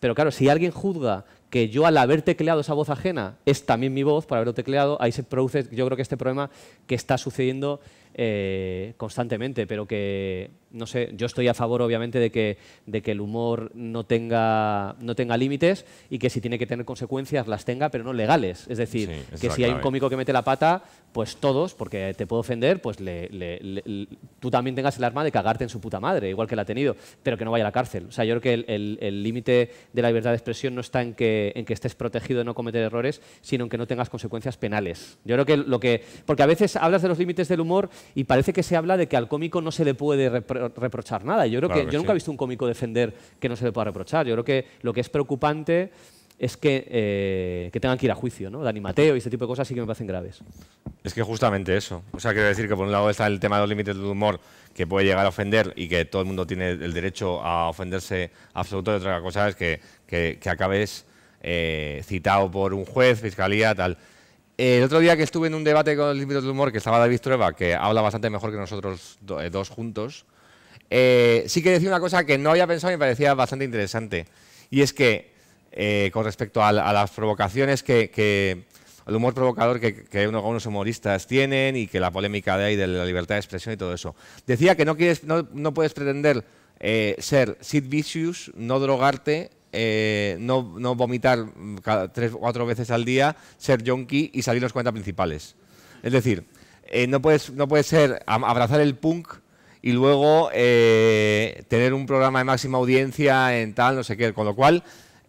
Pero claro, si alguien juzga que yo al haber tecleado esa voz ajena es también mi voz por haberlo tecleado, ahí se produce yo creo que este problema que está sucediendo eh, constantemente, pero que no sé, yo estoy a favor obviamente de que, de que el humor no tenga, no tenga límites y que si tiene que tener consecuencias las tenga, pero no legales. Es decir, que si hay un cómico que mete la pata, pues todos, porque te puede ofender, pues le, tú también tengas el arma de cagarte en su puta madre, igual que la ha tenido, pero que no vaya a la cárcel. O sea, yo creo que el límite de la libertad de expresión no está en que, en que estés protegido de no cometer errores, sino en que no tengas consecuencias penales. Yo creo que lo que... Porque a veces hablas de los límites del humor y parece que se habla de que al cómico no se le puede reprochar nada. Yo creo que, yo nunca he visto un cómico defender que no se le pueda reprochar. Yo creo que lo que es preocupante es que, eh, que tengan que ir a juicio, ¿no? Dani Mateo y este tipo de cosas sí que me parecen graves. Es que justamente eso. O sea, quiero decir que por un lado está el tema de los límites del humor, que puede llegar a ofender y que todo el mundo tiene el derecho a ofenderse absoluto. Y otra cosa es que, que, acabes eh, citado por un juez, fiscalía, tal. El otro día que estuve en un debate con los límites del humor, que estaba David Trueba, que habla bastante mejor que nosotros eh, dos juntos, eh, sí que decir una cosa que no había pensado y me parecía bastante interesante. Y es que, eh, con respecto a, las provocaciones que, el humor provocador que, algunos humoristas tienen y que la polémica de ahí de la libertad de expresión y todo eso. Decía que no, quieres, puedes pretender eh, ser Sid Vicious, no drogarte, no, vomitar mm, tres o cuatro veces al día, ser junkie y salir los cuentas principales. Es decir, no, puedes, no puedes ser abrazar el punk y luego eh, tener un programa de máxima audiencia en tal, no sé qué, con lo cual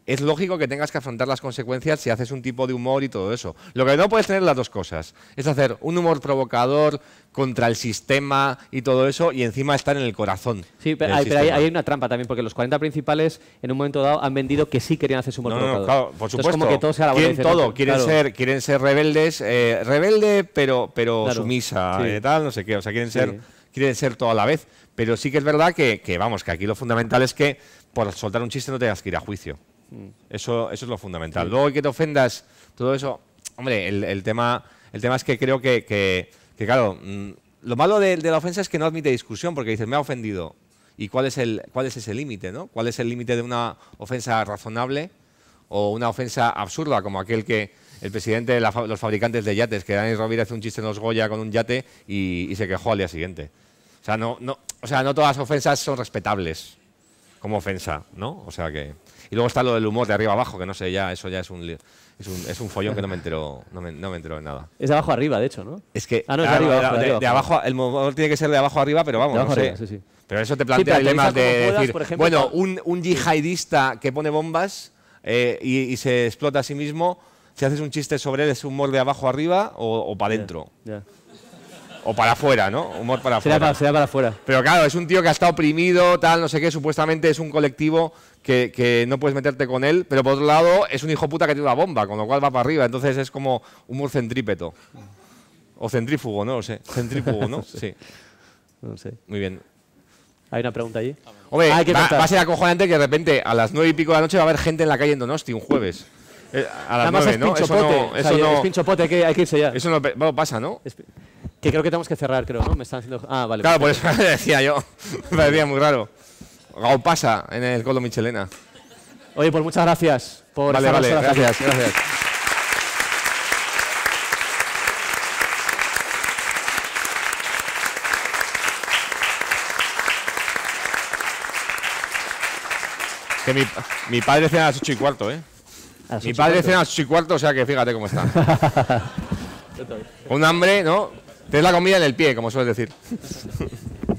es lógico que tengas que afrontar las consecuencias si haces un tipo de humor y todo eso. Lo que no puedes tener las dos cosas. Es hacer un humor provocador contra el sistema y todo eso y encima estar en el corazón. Sí, pero, hay, hay, una trampa también porque los 40 principales en un momento dado han vendido que sí querían hacer su humor provocador. No, claro, por supuesto. como que todo sea la quieren todo, quieren ser, quieren ser rebeldes, eh, rebelde pero pero sumisa, eh, tal, no sé qué, o sea, quieren ser Quieren ser todo a la vez. Pero sí que es verdad que, vamos, que aquí lo fundamental es que por soltar un chiste no tengas que ir a juicio. Mm. Eso, eso es lo fundamental. Luego hay que te ofendas, todo eso. Hombre, el, tema, el tema es que creo que, claro, mm, lo malo de, de, la ofensa es que no admite discusión, porque dices, me ha ofendido. ¿Y cuál es, el, cuál es ese límite? ¿no? ¿Cuál es el límite de una ofensa razonable o una ofensa absurda, como aquel que, el presidente de los fabricantes de yates, que Dani Rovira hace un chiste en los Goya con un yate y, se quejó al día siguiente. O sea, no, no, o sea, no todas las ofensas son respetables como ofensa, ¿no? O sea que... Y luego está lo del humor de arriba abajo, que no sé, ya eso ya es un, es un, es follón que no me entero no me, no me nada. Es de abajo arriba, de hecho, ¿no? Es que... Ah, no, es de arriba, abajo, de, abajo. El humor tiene que ser de abajo arriba, pero vamos, no sé. Pero eso te plantea el tema de decir, bueno, un, un yihadista que pone bombas... Eh, y, y, se explota a sí mismo si haces un chiste sobre él, es humor de abajo arriba o, para adentro. O para afuera, ¿no? Humor para afuera. Será, para afuera. Pero claro, es un tío que ha estado oprimido, tal, no sé qué. Supuestamente es un colectivo que, no puedes meterte con él. Pero por otro lado, es un hijo puta que tiene una bomba, con lo cual va para arriba. Entonces es como humor centrípeto. O centrífugo, no lo sé. Centrífugo, ¿no? [laughs] sí. No sé. Muy bien. ¿Hay una pregunta allí? Hombre, ah, va, a ser acojonante que de repente a las nueve y pico de la noche va a haber gente en la calle en Donosti un jueves. Eh, a la Nada ¿no? Eso, eso no... es pinchopote, hay que, hay que irse ya. Eso no pasa, ¿no? que creo que tenemos que cerrar, creo, ¿no? Me están haciendo... Ah, vale. Claro, pues, por eso [laughs] decía yo. Me parecía muy raro. O pasa en el Colo Michelena. Oye, pues muchas gracias por Vale, vale, gracias, gracias. Que mi, mi padre cena a las 8 y cuarto, ¿eh? Mi padre cena a su cuarto, o sea que fíjate cómo está. [laughs] Un hambre, ¿no? Tienes la comida en el pie, como sueles decir. [laughs]